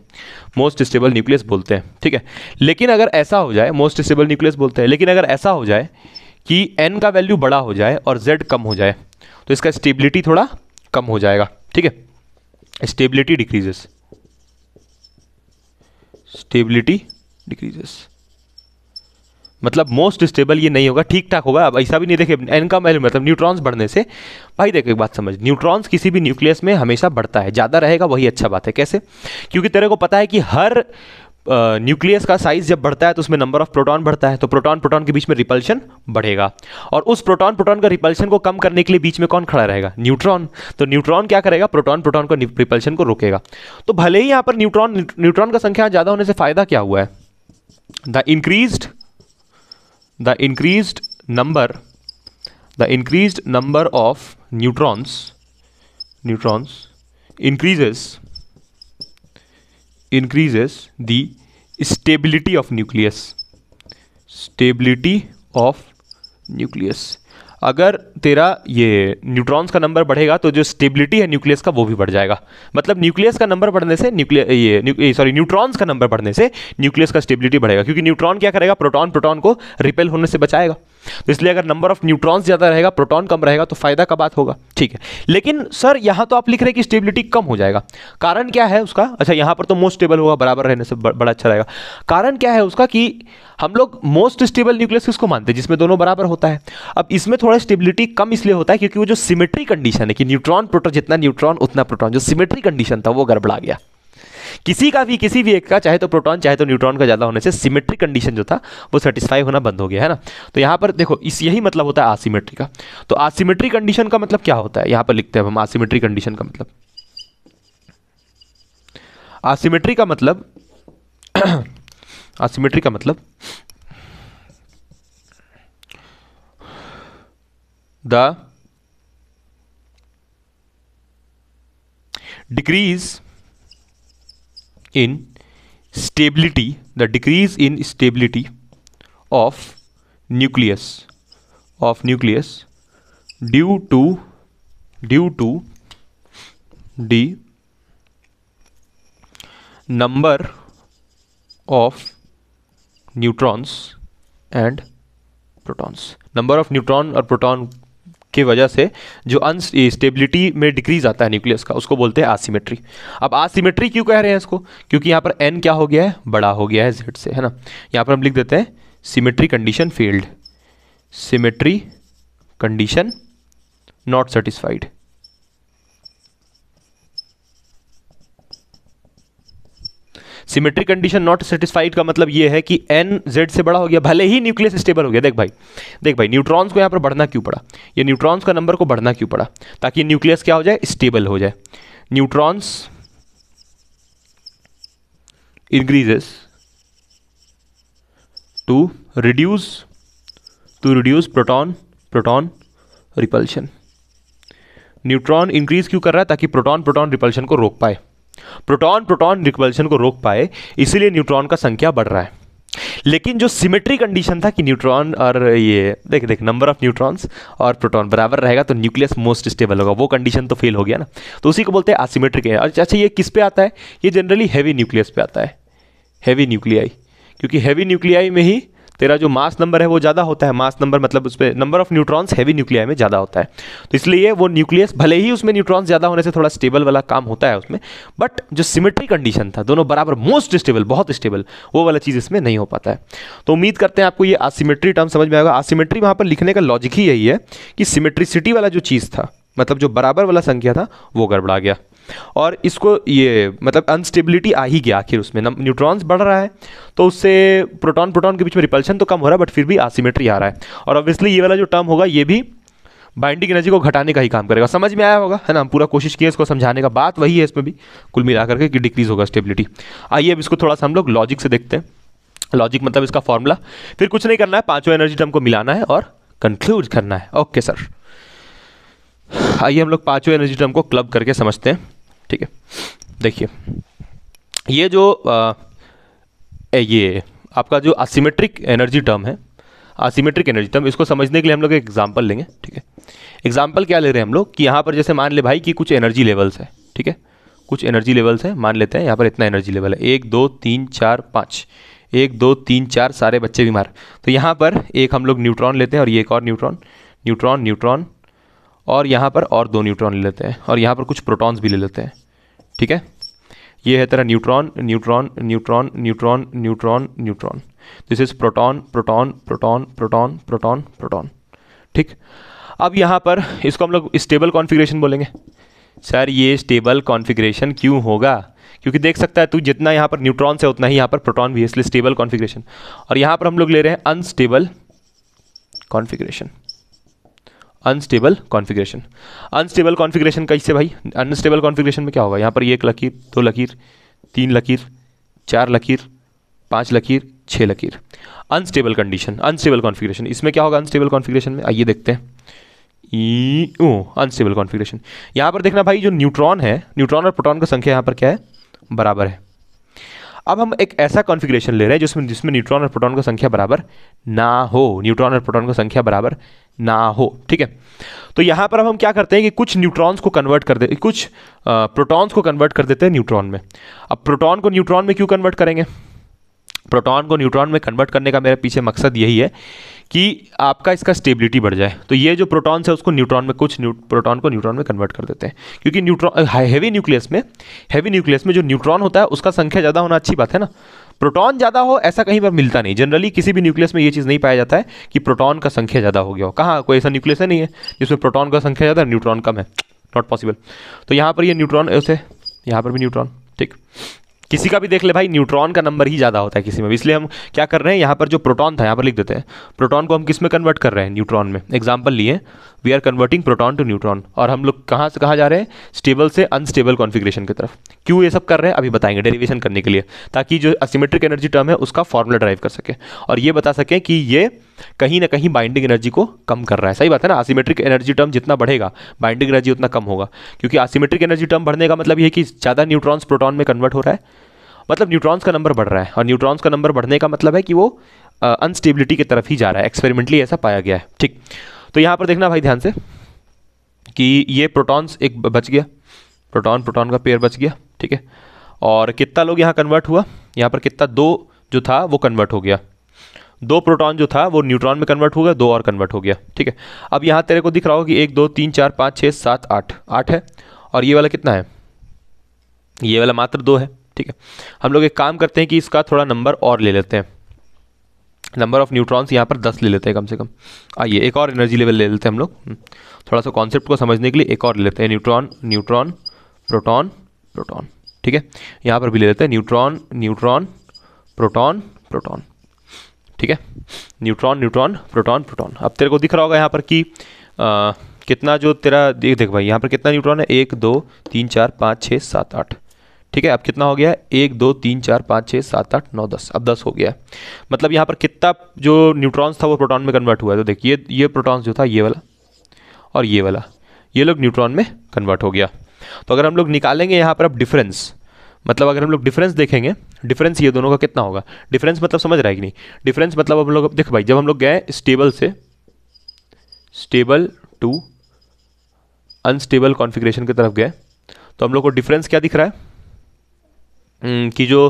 मोस्ट स्टेबल न्यूक्लियस बोलते हैं ठीक है लेकिन अगर ऐसा हो जाए मोस्ट स्टेबल न्यूक्लियस बोलते हैं लेकिन अगर ऐसा हो जाए कि एन का वैल्यू बड़ा हो जाए और जेड कम हो जाए तो इसका स्टेबिलिटी थोड़ा कम हो जाएगा ठीक है स्टेबिलिटी डिक्रीजेस स्टेबिलिटी डिक्रीजेस मतलब मोस्ट स्टेबल ये नहीं होगा ठीक ठाक होगा अब ऐसा भी नहीं देखे एन का मतलब न्यूट्रॉन्स बढ़ने से भाई देखो एक बात समझ न्यूट्रॉन्स किसी भी न्यूक्लियस में हमेशा बढ़ता है ज़्यादा रहेगा वही अच्छा बात है कैसे क्योंकि तेरे को पता है कि हर न्यूक्लियस uh, का साइज जब बढ़ता है तो उसमें नंबर ऑफ प्रोटॉन बढ़ता है तो प्रोटॉन प्रोटॉन के बीच में रिपल्शन बढ़ेगा और उस प्रोटॉन प्रोटॉन का रिपल्शन को कम करने के लिए बीच में कौन खड़ा रहेगा न्यूट्रॉन तो न्यूट्रॉन क्या करेगा प्रोटॉन प्रोटॉन को रिपल्शन को रोकेगा तो भले ही यहाँ पर न्यूट्रॉन न्यूट्रॉन का संख्या ज़्यादा होने से फायदा क्या हुआ है the increased the increased number the increased number of neutrons neutrons increases increases the stability of nucleus stability of nucleus अगर तेरा ये न्यूट्रॉन्स का नंबर बढ़ेगा तो जो स्टेबिलिटी है न्यूक्लियस का वो भी बढ़ जाएगा मतलब न्यूक्लियस का नंबर बढ़ने से ये सॉरी न्यूट्रॉन्स का नंबर बढ़ने से न्यूक्लियस का स्टेबिलिटी बढ़ेगा क्योंकि न्यूट्रॉन क्या करेगा प्रोटॉन प्रोटॉन को रिपेल होने से बचाएगा तो इसलिए अगर नंबर ऑफ न्यूट्रॉन्स ज़्यादा रहेगा प्रोटॉन कम रहेगा तो फायदा का बात होगा ठीक है लेकिन सर यहाँ तो आप लिख रहे हैं कि स्टेबिलिटी कम हो जाएगा कारण क्या है उसका अच्छा यहाँ पर तो मोस्ट स्टेबल होगा बराबर रहने से बड़ा अच्छा रहेगा कारण क्या है उसका कि हम लोग मोस्ट स्टेबल न्यूक्लियस किसको मानते हैं जिसमें दोनों बराबर होता है अब इसमें थोड़ा स्टेबिलिटी कम इसलिए होता है क्योंकि वो जो सिमेट्री कंडीशन है कि न्यूट्रॉन प्रोटॉन जितना न्यूट्रॉन उतना प्रोटॉन जो सिमेट्री कंडीशन था वो गड़बड़ा गया किसी का भी किसी भी एक का चाहे तो प्रोटॉन चाहे तो न्यूट्रॉन का ज़्यादा होने से सिमेट्रिक कंडीशन जो था वो सेटिस्फाई होना बंद हो गया है ना तो यहाँ पर देखो इस यही मतलब होता है आसीमेट्री का तो आसीमेट्री कंडीशन का मतलब क्या होता है यहाँ पर लिखते हैं हम आसीमेट्री कंडीशन का मतलब आसीमेट्री का मतलब आसीमेट्री [COUGHS] का मतलब the decrease in stability, the decrease in stability of nucleus of nucleus due to due to the number of neutrons and protons number of neutron or proton की वजह से जो अनस्टेबिलिटी में डिक्रीज आता है न्यूक्लियस का उसको बोलते हैं आसीमेट्री अब आसीमेट्री क्यों कह रहे हैं इसको क्योंकि यहाँ पर एन क्या हो गया है बड़ा हो गया है जेड से है ना यहाँ पर हम लिख देते हैं symmetry condition failed symmetry condition not satisfied symmetric condition not satisfied का मतलब ये है कि एन जेड से बड़ा हो गया भले ही न्यूक्लियस स्टेबल हो गया देख भाई देख भाई न्यूट्रॉन्स को यहाँ पर बढ़ना क्यों पड़ा ये न्यूट्रॉन्स का नंबर को बढ़ना क्यों पड़ा ताकि न्यूक्लियस क्या हो जाए स्टेबल हो जाए neutrons increases to reduce to reduce proton proton repulsion neutron increase क्यों कर रहा है ताकि प्रोटॉन प्रोटॉन रिपल्शन को रोक पाए प्रोटॉन प्रोटॉन रिपल्शन को रोक पाए इसीलिए न्यूट्रॉन का संख्या बढ़ रहा है लेकिन जो सिमेट्री कंडीशन था कि न्यूट्रॉन और ये देख देख नंबर ऑफ न्यूट्रॉन्स और प्रोटॉन बराबर रहेगा तो न्यूक्लियस मोस्ट स्टेबल होगा वो कंडीशन तो फेल हो गया ना तो उसी को बोलते हैं असिमेट्रिक है अच्छा ये किस पे आता है ये जनरली हैवी न्यूक्लियस पे आता है हैवी न्यूक्लियाई क्योंकि हैवी न्यूक्लियाई में ही तेरा जो मास नंबर है वो ज़्यादा होता है मास नंबर मतलब उस पर number of neutrons heavy nuclei में ज़्यादा होता है तो इसलिए वो न्यूक्लियस भले ही उसमें न्यूट्रॉन्स ज़्यादा होने से थोड़ा स्टेबल वाला काम होता है उसमें बट जो सिमेट्री कंडीशन था दोनों बराबर मोस्ट स्टेबल बहुत स्टेबल वो वाला चीज़ इसमें नहीं हो पाता है तो उम्मीद करते हैं आपको ये आसीमेट्री टर्म समझ में आएगा आसीमेट्री वहाँ पर लिखने का लॉजिक ही यही है कि सिमेट्रिसिटी वाला जो चीज़ था मतलब जो बराबर वाला संख्या था वो गड़बड़ा गया और इसको ये मतलब अनस्टेबिलिटी आ ही गया आखिर उसमें न्यूट्रॉन्स बढ़ रहा है तो उससे प्रोटॉन प्रोटॉन के बीच में रिपल्शन तो कम हो रहा है बट फिर भी आसीमेट्री आ रहा है और ऑब्वियसली ये वाला जो टर्म होगा ये भी बाइंडिंग एनर्जी को घटाने का ही काम करेगा समझ में आया होगा है ना हम पूरा कोशिश किए इसको समझाने का बात वही है इसमें भी कुल मिलाकर के कि डिक्रीज होगा स्टेबिलिटी आइए अब इसको थोड़ा सा हम लोग लॉजिक से देखते हैं लॉजिक मतलब इसका फॉर्मूला फिर कुछ नहीं करना है पांचों एनर्जी टर्म को मिलाना है और कंक्लूड करना है ओके सर आइए हम लोग पांचों एनर्जी टर्म को क्लब करके समझते हैं ठीक है देखिए ये जो आ, ये आपका जो असीमेट्रिक एनर्जी टर्म है असीमेट्रिक एनर्जी टर्म इसको समझने के लिए हम लोग एक एग्जाम्पल लेंगे ठीक है एग्जाम्पल क्या ले रहे हैं हम लोग कि यहाँ पर जैसे मान ले भाई कि कुछ एनर्जी लेवल्स है ठीक है कुछ एनर्जी लेवल्स हैं मान लेते हैं यहाँ पर इतना एनर्जी लेवल है एक दो तीन चार पाँच एक दो तीन चार सारे बच्चे बीमार तो यहाँ पर एक हम लोग न्यूट्रॉन लेते हैं और ये एक और न्यूट्रॉन न्यूट्रॉन न्यूट्रॉन और यहाँ पर और दो न्यूट्रॉन ले लेते हैं और यहाँ पर कुछ प्रोटॉन्स भी ले लेते हैं ठीक है ये है तेरा neutron neutron neutron neutron neutron neutron this is proton proton proton proton proton proton ठीक अब यहाँ पर इसको हम लोग स्टेबल कॉन्फ़िगरेशन बोलेंगे सर ये स्टेबल कॉन्फ़िगरेशन क्यों होगा क्योंकि देख सकता है तू जितना यहाँ पर न्यूट्रॉन्स है उतना ही यहाँ पर प्रोटॉन भी है इसलिए स्टेबल कॉन्फ़िगरेशन और यहाँ पर हम लोग ले रहे हैं unstable configuration unstable configuration unstable configuration कैसे भाई अनस्टेबल कॉन्फ़िगरेशन में क्या होगा यहाँ पर एक लकीर दो लकीर तीन लकीर चार लकीर पाँच लकीर छः लकीर अनस्टेबल कंडीशन अनस्टेबल कॉन्फ़िगरेशन इसमें क्या होगा अनस्टेबल कॉन्फ़िगरेशन में आइए देखते हैं ई ओ अनस्टेबल कॉन्फ़िगरेशन यहाँ पर देखना भाई जो न्यूट्रॉन है न्यूट्रॉन और प्रोटॉन का संख्या यहाँ पर क्या है बराबर है अब हम एक ऐसा कॉन्फ़िगरेशन ले रहे हैं जिसमें जिसमें न्यूट्रॉन और प्रोटॉन का संख्या बराबर ना हो न्यूट्रॉन और प्रोटॉन का संख्या बराबर ना हो ठीक है तो यहाँ पर अब हम क्या करते हैं कि कुछ न्यूट्रॉन्स को कन्वर्ट कर दे कुछ प्रोटॉन्स को कन्वर्ट कर देते हैं न्यूट्रॉन में अब प्रोटॉन को न्यूट्रॉन में क्यों कन्वर्ट करेंगे प्रोटॉन को न्यूट्रॉन में कन्वर्ट करने का मेरा पीछे मकसद यही है कि आपका इसका स्टेबिलिटी बढ़ जाए तो ये जो प्रोटॉन्स है उसको न्यूट्रॉन में कुछ प्रोटॉन को न्यूट्रॉन में कन्वर्ट कर देते हैं क्योंकि न्यूट्रॉन हैवी न्यूक्लियस में हैवी न्यूक्लियस में जो न्यूट्रॉन होता है उसका संख्या ज़्यादा होना अच्छी बात है ना प्रोटॉन ज़्यादा हो ऐसा कहीं पर मिलता नहीं जनरली किसी भी न्यूक्लियस में ये चीज़ नहीं पाया जाता है कि प्रोटॉन का संख्या ज़्यादा हो गया हो कहाँ कोई ऐसा न्यूक्लियस नहीं है जिसमें प्रोटॉन का संख्या ज़्यादा न्यूट्रॉन कम है नॉट पॉसिबल तो यहाँ पर ये न्यूट्रॉन उसे यहाँ पर भी न्यूट्रॉन ठीक किसी का भी देख ले भाई न्यूट्रॉन का नंबर ही ज़्यादा होता है किसी में इसलिए हम क्या कर रहे हैं यहाँ पर जो प्रोटॉन था यहाँ पर लिख देते हैं प्रोटॉन को हम किस में कन्वर्ट कर रहे हैं न्यूट्रॉन में एग्जाम्पल लिए we are converting proton to neutron और हम लोग कहाँ से कहाँ जा रहे हैं स्टेबल से अनस्टेबल कॉन्फिग्रेशन की तरफ क्यों ये सब कर रहे हैं अभी बताएंगे डेरिवेशन करने के लिए ताकि जो असीमेट्रिक एनर्जी टर्म है उसका फॉर्मूला ड्राइव कर सके और ये बता सकें कि ये कहीं ना कहीं बाइंडिंग एनर्जी को कम कर रहा है सही बात है ना आसीमेट्रिक एनर्जी टर्म जितना बढ़ेगा बाइंडिंग एनर्जी उतना कम होगा क्योंकि आसीमेट्रिक एनर्जी टर्म बढ़ने का मतलब यह कि ज़्यादा न्यूट्रॉन्स प्रोटॉन में कन्वर्ट हो रहा है मतलब न्यूट्रॉन्स का नंबर बढ़ रहा है और न्यूट्रॉन्स का नंबर बढ़ने का मतलब है कि वो अनस्टेबिलिटी की तरफ ही जा रहा है एक्सपेरिमेंटली ऐसा पाया गया है ठीक तो यहाँ पर देखना भाई ध्यान से कि ये प्रोटॉन्स एक बच गया प्रोटॉन प्रोटॉन का पेयर बच गया ठीक है और कितना लोग यहाँ कन्वर्ट हुआ यहाँ पर कितना दो जो था वो कन्वर्ट हो गया दो प्रोटॉन जो था वो न्यूट्रॉन में कन्वर्ट हो गया दो और कन्वर्ट हो गया ठीक है अब यहाँ तेरे को दिख रहा हो कि एक दो तीन चार पाँच छः सात आठ आठ है और ये वाला कितना है ये वाला मात्र दो है ठीक है हम लोग एक काम करते हैं कि इसका थोड़ा नंबर और ले लेते हैं नंबर ऑफ़ न्यूट्रॉन्स यहाँ पर दस ले लेते हैं कम से कम आइए एक और एनर्जी लेवल ले लेते हैं हम लोग हम्म। थोड़ा सा कॉन्सेप्ट को समझने के लिए एक और ले लेते हैं न्यूट्रॉन न्यूट्रॉन प्रोटॉन प्रोटॉन ठीक है यहाँ पर भी ले लेते हैं न्यूट्रॉन न्यूट्रॉन प्रोटॉन प्रोटॉन ठीक है न्यूट्रॉन न्यूट्रॉन प्रोटॉन प्रोटॉन अब तेरे को दिख रहा होगा यहाँ पर कि कितना जो तेरा देख देख भाई यहाँ पर कितना न्यूट्रॉन है एक दो तीन चार पाँच छः सात आठ ठीक है अब कितना हो गया एक दो तीन चार पाँच छः सात आठ नौ दस अब दस हो गया मतलब यहाँ पर कितना जो न्यूट्रॉन्स था वो प्रोटॉन में कन्वर्ट हुआ है तो देखिए ये, ये प्रोटॉन्स जो था ये वाला और ये वाला ये लोग न्यूट्रॉन में कन्वर्ट हो गया तो अगर हम लोग निकालेंगे यहाँ पर अब डिफरेंस मतलब अगर हम लोग डिफरेंस देखेंगे डिफरेंस ये दोनों का कितना होगा डिफरेंस मतलब समझ रहा है कि नहीं डिफरेंस मतलब हम लोग देखो भाई जब हम लोग गए स्टेबल से स्टेबल टू अनस्टेबल कॉन्फ़िगरेशन की तरफ गए तो हम लोग को डिफरेंस क्या दिख रहा है हम्म, कि जो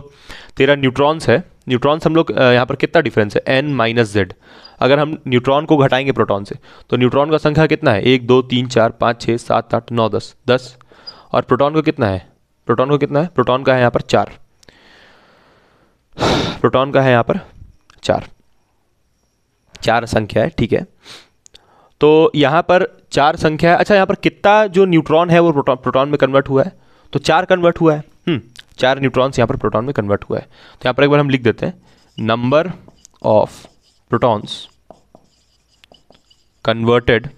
तेरा न्यूट्रॉन्स है न्यूट्रॉन्स हम लोग यहाँ पर कितना डिफरेंस है एन माइनस जेड अगर हम न्यूट्रॉन को घटाएंगे प्रोटॉन से तो न्यूट्रॉन का संख्या कितना है एक दो तीन चार पाँच छः सात आठ नौ दस दस और प्रोटॉन का कितना है प्रोटॉन को कितना है प्रोटॉन का है यहाँ पर चार प्रोटॉन का है यहाँ पर चार चार संख्या है ठीक है तो यहाँ पर चार संख्या है अच्छा यहाँ पर कितना जो न्यूट्रॉन है वो प्रोटॉन प्रोटॉन में कन्वर्ट हुआ है तो चार कन्वर्ट हुआ है हम्म, चार न्यूट्रॉन्स यहाँ पर प्रोटॉन में कन्वर्ट हुआ है तो यहाँ पर एक बार हम लिख देते हैं number of protons converted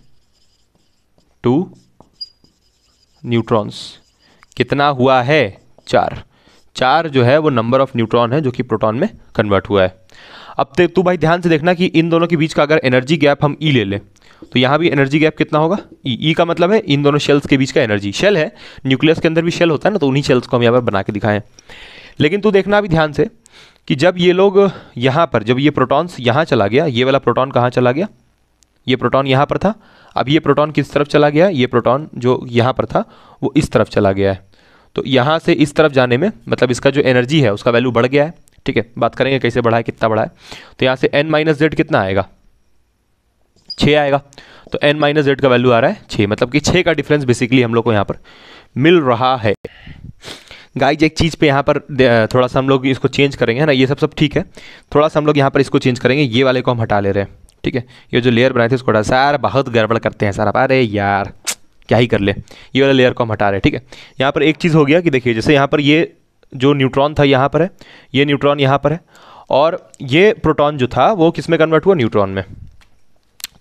to neutrons कितना हुआ है चार चार जो है वो नंबर ऑफ न्यूट्रॉन है जो कि प्रोटॉन में कन्वर्ट हुआ है अब तक तू भाई ध्यान से देखना कि इन दोनों के बीच का अगर एनर्जी गैप हम ई e ले लें तो यहाँ भी एनर्जी गैप कितना होगा ई e, ई e का मतलब है इन दोनों शेल्स के बीच का एनर्जी शेल है न्यूक्लियस के अंदर भी शेल होता है ना तो उन्हीं शेल्स को हम यहाँ पर बना के दिखाएं लेकिन तू देखना अभी ध्यान से कि जब ये लोग यहाँ पर जब ये प्रोटॉन्स यहाँ चला गया ये वाला प्रोटॉन कहाँ चला गया ये प्रोटॉन यहाँ पर था अब ये प्रोटॉन किस तरफ चला गया ये प्रोटॉन जो यहाँ पर था वो इस तरफ चला गया है तो यहाँ से इस तरफ जाने में मतलब इसका जो एनर्जी है उसका वैल्यू बढ़ गया है ठीक है बात करेंगे कैसे बढ़ा है कितना बढ़ा है तो यहाँ से एन माइनस जेड कितना आएगा छः आएगा तो एन माइनस जेड का वैल्यू आ रहा है छः मतलब कि छः का डिफरेंस बेसिकली हम लोग को यहाँ पर मिल रहा है गाइज एक चीज़ पे यहाँ पर थोड़ा सा हम लोग इसको चेंज करेंगे है ना ये सब सब ठीक है थोड़ा सा हम लोग यहाँ पर इसको चेंज करेंगे ये वाले को हम हटा ले रहे हैं ठीक है ये जो लेयर बनाए थे उसको हटा सार बहुत गड़बड़ करते हैं सर आप अरे यार क्या ही कर ले ये वाला लेयर को हम हटा रहे हैं ठीक है यहाँ पर एक चीज़ हो गया कि देखिए जैसे यहाँ पर ये जो न्यूट्रॉन था यहाँ पर है ये न्यूट्रॉन यहाँ पर है और ये प्रोटॉन जो था वो किस में कन्वर्ट हुआ न्यूट्रॉन में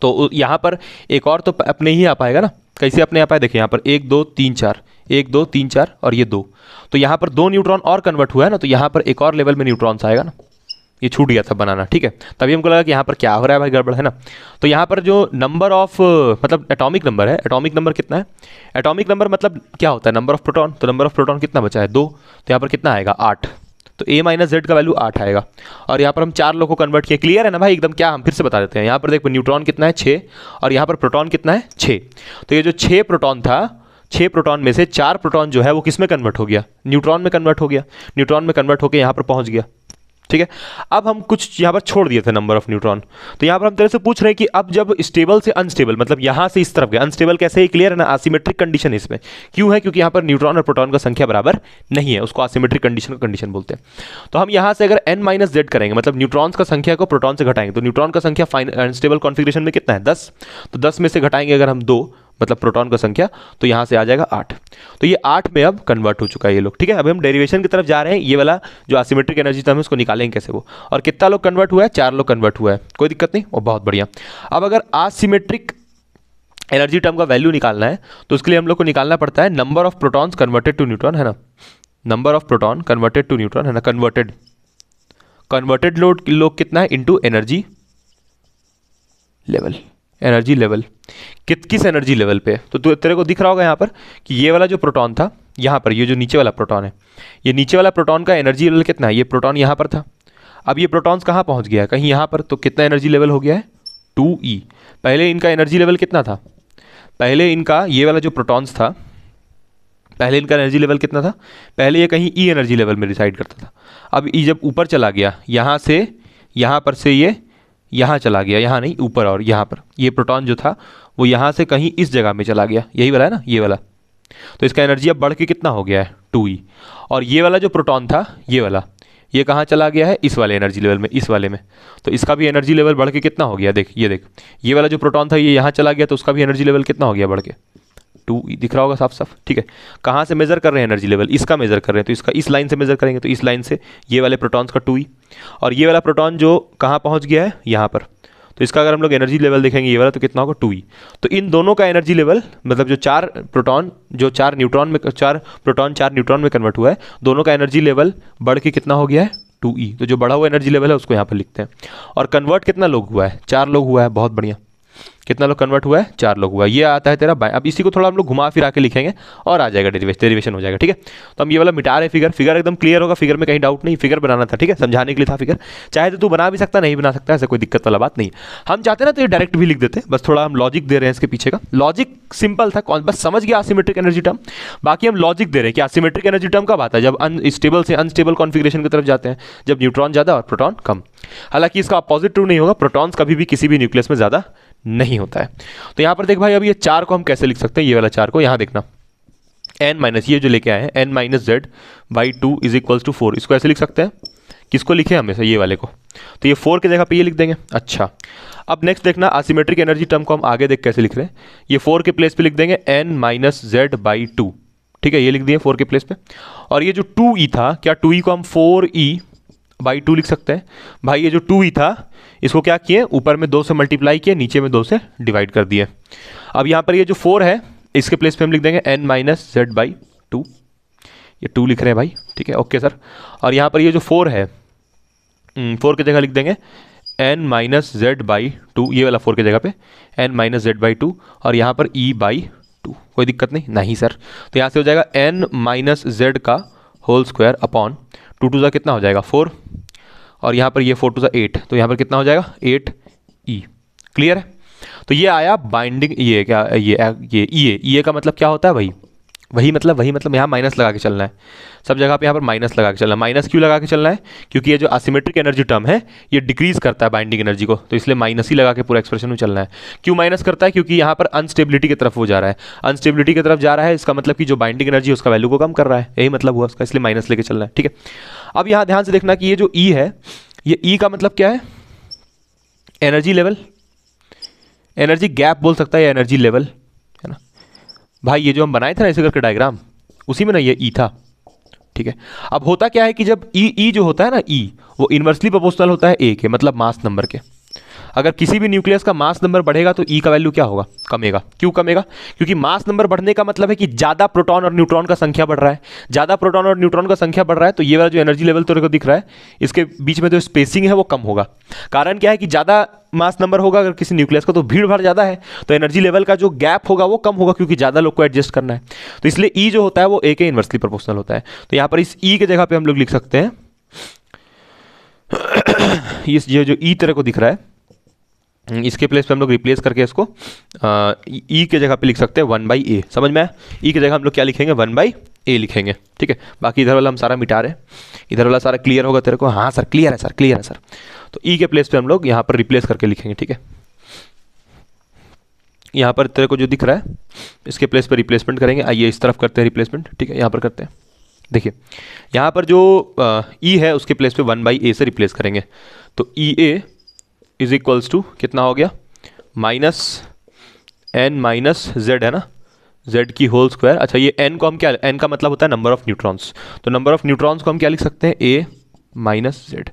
तो यहाँ पर एक और तो अपने ही आ पाएगा ना कैसे अपने आ पाए देखिए यहाँ पर एक दो तीन चार एक दो तीन चार और ये दो तो यहाँ पर दो न्यूट्रॉन और कन्वर्ट हुआ है ना तो यहाँ पर एक और लेवल में न्यूट्रॉन्स आएगा ना ये छूट गया था बनाना ठीक है तभी हमको लगा कि यहाँ पर क्या हो रहा है भाई गड़बड़ है ना तो यहाँ पर जो नंबर ऑफ मतलब एटॉमिक नंबर है एटॉमिक नंबर कितना है एटॉमिक नंबर मतलब क्या होता है नंबर ऑफ प्रोटॉन तो नंबर ऑफ प्रोटॉन कितना बचा है दो तो यहाँ पर कितना आएगा आठ तो ए माइनस जेड का वैल्यू आठ आएगा और यहाँ पर हम चार लोग को कन्वर्ट किया क्लियर है ना भाई एकदम क्या हम फिर से बता देते हैं यहाँ पर देखो न्यूट्रॉन कितना है छः और यहाँ पर प्रोटॉन कितना है छः तो ये जो छः प्रोटॉन था छः प्रोटॉन में से चार प्रोटॉन जो है वो किस में कन्वर्ट हो गया न्यूट्रॉन में कन्वर्ट हो गया न्यूट्रॉन में कन्वर्ट होकर यहाँ पर पहुँच गया ठीक है अब हम कुछ यहाँ पर छोड़ दिए थे नंबर ऑफ न्यूट्रॉन तो यहाँ पर हम तेरे से पूछ रहे हैं कि अब जब स्टेबल से अनस्टेबल मतलब यहाँ से इस तरफ गए अनस्टेबल कैसे ही क्लियर है ना आसीमेट्रिक कंडीशन इसमें क्यों है क्योंकि यहाँ पर न्यूट्रॉन और प्रोटॉन का संख्या बराबर नहीं है उसको आसीमेट्रिक कंडीशन कंडीशन बोलते हैं तो हम यहाँ से अगर एन माइनस जेड करेंगे मतलब न्यूट्रॉन्स का संख्या को प्रोटॉन से घटाएंगे तो न्यूट्रॉन का संख्या अनस्टेबल कॉन्फिग्रेशन में कितना है दस तो दस में से घटाएंगे अगर हम दो मतलब प्रोटॉन का संख्या तो यहाँ से आ जाएगा आठ तो ये आठ में अब कन्वर्ट हो चुका है ये लोग ठीक है अभी हम डेरिवेशन की तरफ जा रहे हैं ये वाला जो आसीमेट्रिक एनर्जी था हम उसको निकालेंगे कैसे वो और कितना लोग कन्वर्ट हुआ है चार लोग कन्वर्ट हुआ है कोई दिक्कत नहीं वो बहुत बढ़िया अब अगर आसीमेट्रिक एनर्जी टर्म का वैल्यू निकालना है तो उसके लिए हम लोग को निकालना पड़ता है number of protons converted to neutron है ना number of proton converted to neutron है ना कन्वर्टेड कन्वर्टेड लोड लोग कितना है into energy level energy level कित किस एनर्जी लेवल पे तो तेरे को दिख रहा होगा यहाँ पर कि ये वाला जो प्रोटॉन था यहाँ पर ये जो नीचे वाला प्रोटॉन है ये नीचे वाला प्रोटॉन का एनर्जी लेवल कितना है ये प्रोटॉन यहाँ पर था अब ये प्रोटॉन्स कहाँ पहुँच गया है कहीं यहाँ पर तो कितना एनर्जी लेवल हो गया है टू ई पहले इनका एनर्जी लेवल कितना था पहले इनका ये वाला जो प्रोटॉन्स था पहले इनका एनर्जी लेवल कितना था पहले ये कहीं ई एनर्जी लेवल में रिसाइड करता था अब ई जब ऊपर चला गया यहाँ से यहाँ पर से ये यहाँ चला गया यहाँ नहीं ऊपर और यहाँ पर ये यह प्रोटॉन जो था वो यहाँ से कहीं इस जगह में चला गया यही वाला है ना ये वाला तो इसका एनर्जी अब बढ़ के कितना हो गया है टू ई और ये वाला जो प्रोटॉन था ये वाला ये कहाँ चला गया है इस वाले एनर्जी लेवल में इस वाले में तो इसका भी एनर्जी लेवल बढ़ के कितना हो गया देख ये देख ये वाला जो प्रोटॉन था ये यहाँ चला गया तो उसका भी एनर्जी लेवल कितना हो गया बढ़ के टू दिख रहा होगा साफ साफ ठीक है कहाँ से मेजर कर रहे हैं एनर्जी लेवल इसका मेजर कर रहे हैं तो इसका इस लाइन से मेजर करेंगे तो इस लाइन से ये वाले प्रोटॉन्स का टू ई और ये वाला प्रोटॉन जो कहाँ पहुँच गया है यहाँ पर तो इसका अगर हम लोग एनर्जी लेवल देखेंगे ये वाला तो कितना होगा टू ई तो इन दोनों का एनर्जी लेवल मतलब जो चार प्रोटॉन जो चार न्यूट्रॉन में चार प्रोटॉन चार न्यूट्रॉन में कन्वर्ट हुआ है दोनों का एनर्जी लेवल बढ़ के कितना हो गया है टू ई तो जो बढ़ा हुआ एनर्जी लेवल है उसको यहाँ पर लिखते हैं और कन्वर्ट कितना लोग हुआ है चार लोग हुआ है बहुत बढ़िया कितना लोग कन्वर्ट हुआ है चार लोग हुआ ये आता है तेरा बाय अब इसी को थोड़ा हम लोग घुमा फिरा के लिखेंगे और आ जाएगा डेरिवेशन हो जाएगा ठीक है तो हम ये वाला मिटा रहे फिगर फिगर एकदम क्लियर होगा फिगर में कहीं डाउट नहीं फिगर बनाना था ठीक है समझाने के लिए था फिगर चाहे तो तू बना भी सकता नहीं बना सकता ऐसा कोई दिक्कत वाला बात नहीं हम चाहते ना तो ये डायरेक्ट भी लिख देते बस थोड़ा हम लॉजिक दे रहे हैं इसके पीछे का लॉजिक सिंपल था बस समझ गया असीमेट्रिक एनर्जी टर्म बाकी हम लॉजिक दे रहे हैं कि असीमेट्रिक एनर्जी टर्म का बात है जब अनस्टेबल से अनस्टेबल कॉन्फिग्रेशन की तरफ जाते हैं जब न्यूट्रॉन ज़्यादा और प्रोटॉन कम हालांकि इसका अपोजिट ट्रू नहीं होगा प्रोटॉन्स कभी भी किसी भी न्यूक्लियस में ज़्यादा नहीं होता है तो यहाँ पर देख भाई अब ये चार को हम कैसे लिख सकते हैं ये वाला चार को यहाँ देखना एन माइनस ये जो लेके आए हैं N minus Z by two is equals to four इसको ऐसे लिख सकते हैं किसको लिखे हमेशा ये वाले को तो ये फोर की जगह पे ये लिख देंगे अच्छा अब नेक्स्ट देखना आसीमेट्रिक एनर्जी टर्म को हम आगे देख कैसे लिख रहे हैं ये फोर के प्लेस पे लिख देंगे N minus Z by two ठीक है ये लिख दिए फोर के प्लेस पे और ये जो टू ई e था क्या टू ई e को हम four E e by two लिख सकते हैं भाई ये जो टू ही था इसको क्या किए ऊपर में दो से मल्टीप्लाई किए नीचे में दो से डिवाइड कर दिए अब यहाँ पर ये जो फोर है इसके प्लेस पे हम लिख देंगे N minus Z by two ये टू लिख रहे हैं भाई ठीक है ओके सर और यहाँ पर ये जो फोर है फोर हम्म, की जगह लिख देंगे N minus Z by two ये वाला फोर की जगह पे N minus Z by two और यहाँ पर ई बाई टू कोई दिक्कत नहीं नहीं सर तो यहाँ से हो जाएगा एन माइनस जेड का whole square upon two two ज़ा कितना हो जाएगा फोर और यहाँ पर ये फोर टू ज़ा एट तो यहाँ पर कितना हो जाएगा एट ई क्लियर है तो ये आया बाइंडिंग ये क्या ये ये ई ए का मतलब क्या होता है भाई वही मतलब वही मतलब यहाँ माइनस लगा के चलना है सब जगह पे यहाँ पर माइनस लगा के चलना है माइनस क्यों लगा के चलना है क्योंकि ये जो असीमेट्रिक एनर्जी टर्म है ये डिक्रीज करता है बाइंडिंग एनर्जी को तो इसलिए माइनस ही लगा के पूरा एक्सप्रेशन में चलना है क्यों माइनस करता है क्योंकि यहाँ पर अनस्टेबिलिटी की तरफ हो जा रहा है अनस्टेबिलिटी की तरफ जा रहा है इसका मतलब कि जो बाइंडिंग एनर्जी उसका वैल्यू को कम कर रहा है यही मतलब हुआ उसका इसलिए माइनस लेके चलना है ठीक है अब यहाँ ध्यान से देखना कि ये जो ई e है ये ई e का मतलब क्या है एनर्जी लेवल एनर्जी गैप बोल सकता है एनर्जी लेवल भाई ये जो हम बनाए थे ना इसे करके डायग्राम उसी में ना ये ई e था ठीक है अब होता क्या है कि जब ई e, ई e जो होता है ना ई वो इन्वर्सली प्रोपोर्शनल होता है ए के मतलब मास नंबर के अगर किसी भी न्यूक्लियस का मास नंबर बढ़ेगा तो ई e का वैल्यू क्या होगा कमेगा क्यों कमेगा क्योंकि मास नंबर बढ़ने का मतलब है कि ज़्यादा प्रोटॉन और न्यूट्रॉन का संख्या बढ़ रहा है ज़्यादा प्रोटॉन और न्यूट्रॉन का संख्या बढ़ रहा है तो ये वाला जो एनर्जी लेवल तो दिख रहा है इसके बीच में जो तो स्पेसिंग है वो कम होगा कारण क्या है कि ज़्यादा मास नंबर होगा अगर किसी न्यूक्लियस का तो भीड़ भाड़ ज़्यादा है तो एनर्जी लेवल का जो गैप होगा वो कम होगा क्योंकि ज़्यादा लोग को एडजस्ट करना है तो इसलिए ई e जो होता है वो ए के इन्वर्सली प्रोपोर्शनल होता है तो यहाँ पर इस ई e के जगह पर हम लोग लिख सकते हैं [COUGHS] ये जो ई तरह को दिख रहा है हम्म, इसके प्लेस पे हम लोग रिप्लेस करके इसको ई e के जगह पे लिख सकते हैं वन बाई ए समझ में आया ई e के जगह हम लोग क्या लिखेंगे वन बाई ए लिखेंगे ठीक है बाकी इधर वाला हम सारा मिटा रहे हैं इधर वाला सारा क्लियर होगा तेरे को हाँ सर क्लियर है सर क्लियर है सर तो ई e के प्लेस पे हम लोग यहाँ पर रिप्लेस करके लिखेंगे ठीक है यहाँ पर तेरे को जो दिख रहा है इसके प्लेस पर रिप्लेसमेंट करेंगे आइए इस तरफ करते हैं रिप्लेसमेंट ठीक है यहाँ पर करते हैं देखिए यहाँ पर जो ई है उसके प्लेस पर वन बाई ए से रिप्लेस करेंगे तो E A is equals to कितना हो गया माइनस एन माइनस जेड है ना जेड की होल स्क्वायर अच्छा ये एन को हम क्या एन का मतलब होता है नंबर ऑफ न्यूट्रॉन्स तो नंबर ऑफ न्यूट्रॉन्स को हम क्या लिख सकते हैं ए माइनस जेड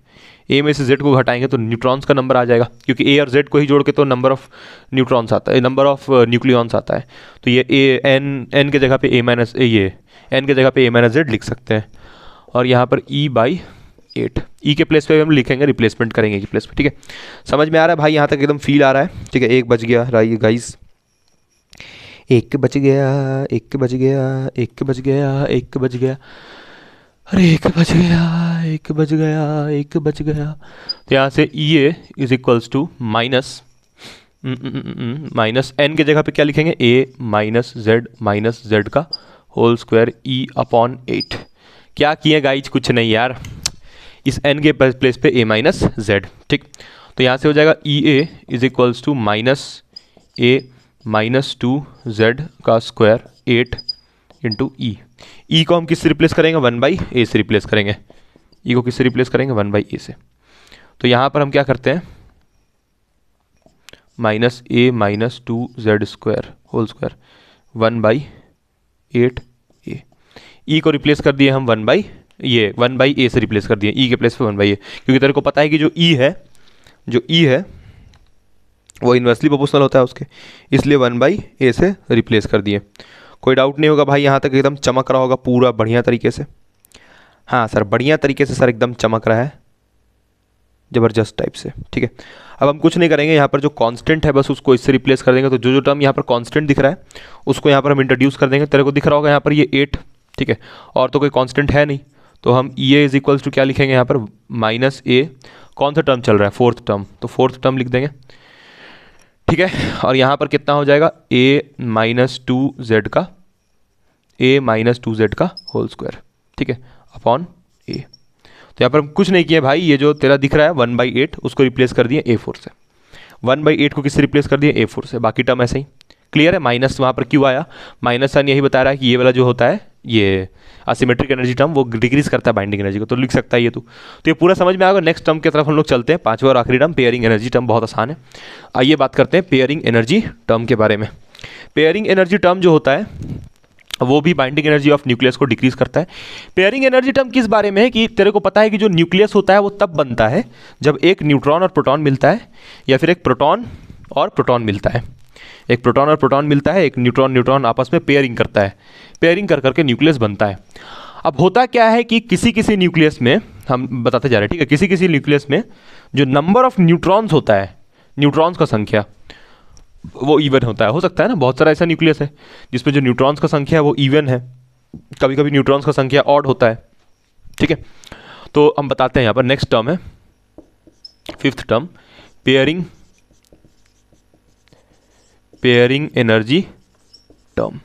ए में से जेड को घटाएंगे तो न्यूट्रॉन्स का नंबर आ जाएगा क्योंकि ए और जेड को ही जोड़ के तो नंबर ऑफ न्यूट्रॉन्स आता है नंबर ऑफ न्यूक्लियॉन्स आता है तो ये ए एन एन के जगह पे ए माइनस ए ये एन के जगह पे ए माइनस जेड लिख सकते हैं और यहाँ पर E e by eight E e के प्लेस पे हम लिखेंगे रिप्लेसमेंट करेंगे e की प्लेस पे ठीक है समझ में आ रहा है भाई यहाँ तक एकदम फील आ रहा है ठीक है एक बज गया राइए गाइस एक बज गया एक बज गया एक बज गया एक बज गया अरे एक बज गया एक बज गया एक बज गया तो यहाँ से E A is equals to minus minus N के जगह पे क्या लिखेंगे A minus Z minus Z का whole square E upon eight क्या किए गाइज कुछ नहीं यार इस एन के प्लेस पे ए माइनस जेड ठीक तो यहाँ से हो जाएगा E A is equals to minus A minus two Z का square eight into E E को हम किससे रिप्लेस करेंगे वन बाई ए से रिप्लेस करेंगे ई e को किससे रिप्लेस करेंगे वन बाई ए से तो यहाँ पर हम क्या करते हैं minus A minus two Z square whole square one by eight A E को रिप्लेस कर दिए हम वन बाई ये वन बाई ए से रिप्लेस कर दिया ई e के प्लेस पे वन बाई ए क्योंकि तेरे को पता है कि जो ई e है जो ई e है वो इन्वर्सली प्रोपोर्शनल होता है उसके इसलिए वन बाई ए से रिप्लेस कर दिए कोई डाउट नहीं होगा भाई यहाँ तक एकदम चमक रहा होगा पूरा बढ़िया तरीके से हाँ सर बढ़िया तरीके से सर एकदम चमक रहा है ज़बरदस्त टाइप से ठीक है अब हम कुछ नहीं करेंगे यहाँ पर जो कांस्टेंट है बस उसको इससे रिप्लेस कर देंगे तो जो जो टर्म यहाँ पर कांस्टेंट दिख रहा है उसको यहाँ पर हम इंट्रोड्यूस कर देंगे तेरे को दिख रहा होगा यहाँ पर ये एट ठीक है और तो कोई कांस्टेंट है नहीं तो हम E A is equals to क्या लिखेंगे यहाँ पर माइनस ए कौन सा टर्म चल रहा है फोर्थ टर्म तो फोर्थ टर्म लिख देंगे ठीक है और यहाँ पर कितना हो जाएगा ए माइनस टू जेड का ए माइनस टू जेड का होल स्क्वायर ठीक है अपॉन ए तो यहाँ पर हम कुछ नहीं किया भाई ये जो तेरा दिख रहा है वन बाई एट उसको रिप्लेस कर दिए ए फोर से वन बाई एट को किससे रिप्लेस कर दिए ए फोर से बाकी टर्म ऐसे ही क्लियर है माइनस वहाँ पर क्यों आया माइनस सन यही बता रहा है कि ये वाला जो होता है ये असीमेट्रिक एनर्जी टर्म वो डिक्रीज करता है बाइंडिंग एनर्जी को तो लिख सकता है ये तू तो ये पूरा समझ में आएगा नेक्स्ट टर्म की तरफ हम लोग चलते हैं पांचवा और आखिरी टर्म पेयरिंग एनर्जी टर्म बहुत आसान है आइए बात करते हैं पेयरिंग एनर्जी टर्म के बारे में पेयरिंग एनर्जी टर्म जो होता है वो भी बाइंडिंग एनर्जी ऑफ न्यूक्लियस को डिक्रीज करता है पेयरिंग एनर्जी टर्म किस बारे में है कि तेरे को पता है कि जो न्यूक्लियस होता है वो तब बनता है जब एक न्यूट्रॉन और प्रोटॉन मिलता है या फिर एक प्रोटॉन और प्रोटॉन मिलता है एक प्रोटॉन और प्रोटॉन मिलता है एक न्यूट्रॉन न्यूट्रॉन आपस में पेयरिंग करता है पेयरिंग कर करके न्यूक्लियस बनता है अब होता क्या है कि किसी किसी न्यूक्लियस में हम बताते जा रहे हैं ठीक है किसी किसी न्यूक्लियस में जो नंबर ऑफ न्यूट्रॉन्स होता है न्यूट्रॉन्स का संख्या वो इवन होता है हो सकता है ना बहुत सारा ऐसा न्यूक्लियस है जिसमें जो न्यूट्रॉन्स का संख्या है वो इवन है कभी कभी न्यूट्रॉन्स का संख्या ऑड होता है ठीक है तो हम बताते हैं यहाँ पर नेक्स्ट टर्म है fifth term pairing pairing energy term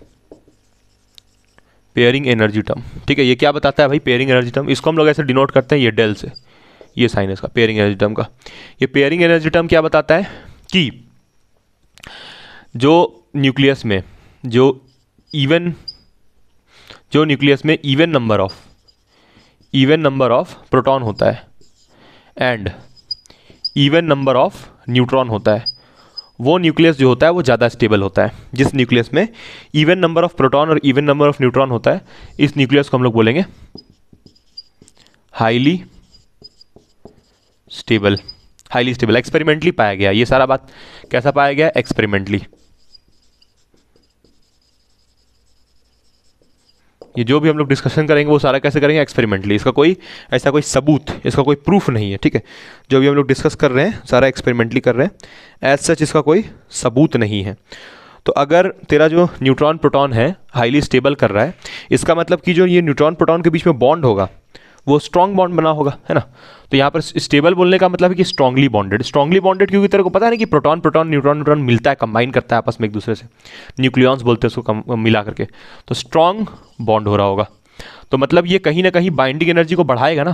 pairing energy term ठीक है ये क्या बताता है भाई पेयरिंग एनर्जी टर्म इसको हम लोग ऐसे डिनोट करते हैं ये डेल से ये साइन है इसका पेयरिंग एनर्जी टर्म का ये पेयरिंग एनर्जी टर्म क्या बताता है कि जो न्यूक्लियस में जो इवन जो न्यूक्लियस में even number of even number of proton होता है and even number of neutron होता है वो न्यूक्लियस जो होता है वो ज़्यादा स्टेबल होता है जिस न्यूक्लियस में इवन नंबर ऑफ प्रोटॉन और इवन नंबर ऑफ न्यूट्रॉन होता है इस न्यूक्लियस को हम लोग बोलेंगे highly stable highly stable experimentally पाया गया ये सारा बात कैसा पाया गया एक्सपेरिमेंटली ये जो भी हम लोग डिस्कशन करेंगे वो सारा कैसे करेंगे एक्सपेरिमेंटली इसका कोई ऐसा कोई सबूत इसका कोई प्रूफ नहीं है ठीक है जो भी हम लोग डिस्कस कर रहे हैं सारा एक्सपेरिमेंटली कर रहे हैं एज सच इसका कोई सबूत नहीं है तो अगर तेरा जो न्यूट्रॉन प्रोटॉन है हाईली स्टेबल कर रहा है इसका मतलब कि जो ये न्यूट्रॉन प्रोटॉन के बीच में बॉन्ड होगा वो स्ट्रॉन्ग बॉन्ड बना होगा है ना तो यहाँ पर स्टेबल बोलने का मतलब है कि स्ट्रांगली बॉन्डेड स्ट्रांगली बॉन्डेड क्योंकि तेरे को पता है कि प्रोटॉन प्रोटॉन न्यूट्रॉन न्यूट्रॉन मिलता है कंबाइन करता है आपस में एक दूसरे से न्यूक्लियॉन्स बोलते हैं उसको मिला करके तो स्ट्रॉन्ग बॉन्ड हो रहा होगा तो मतलब ये कहीं ना कहीं बाइंडिंग एनर्जी को बढ़ाएगा ना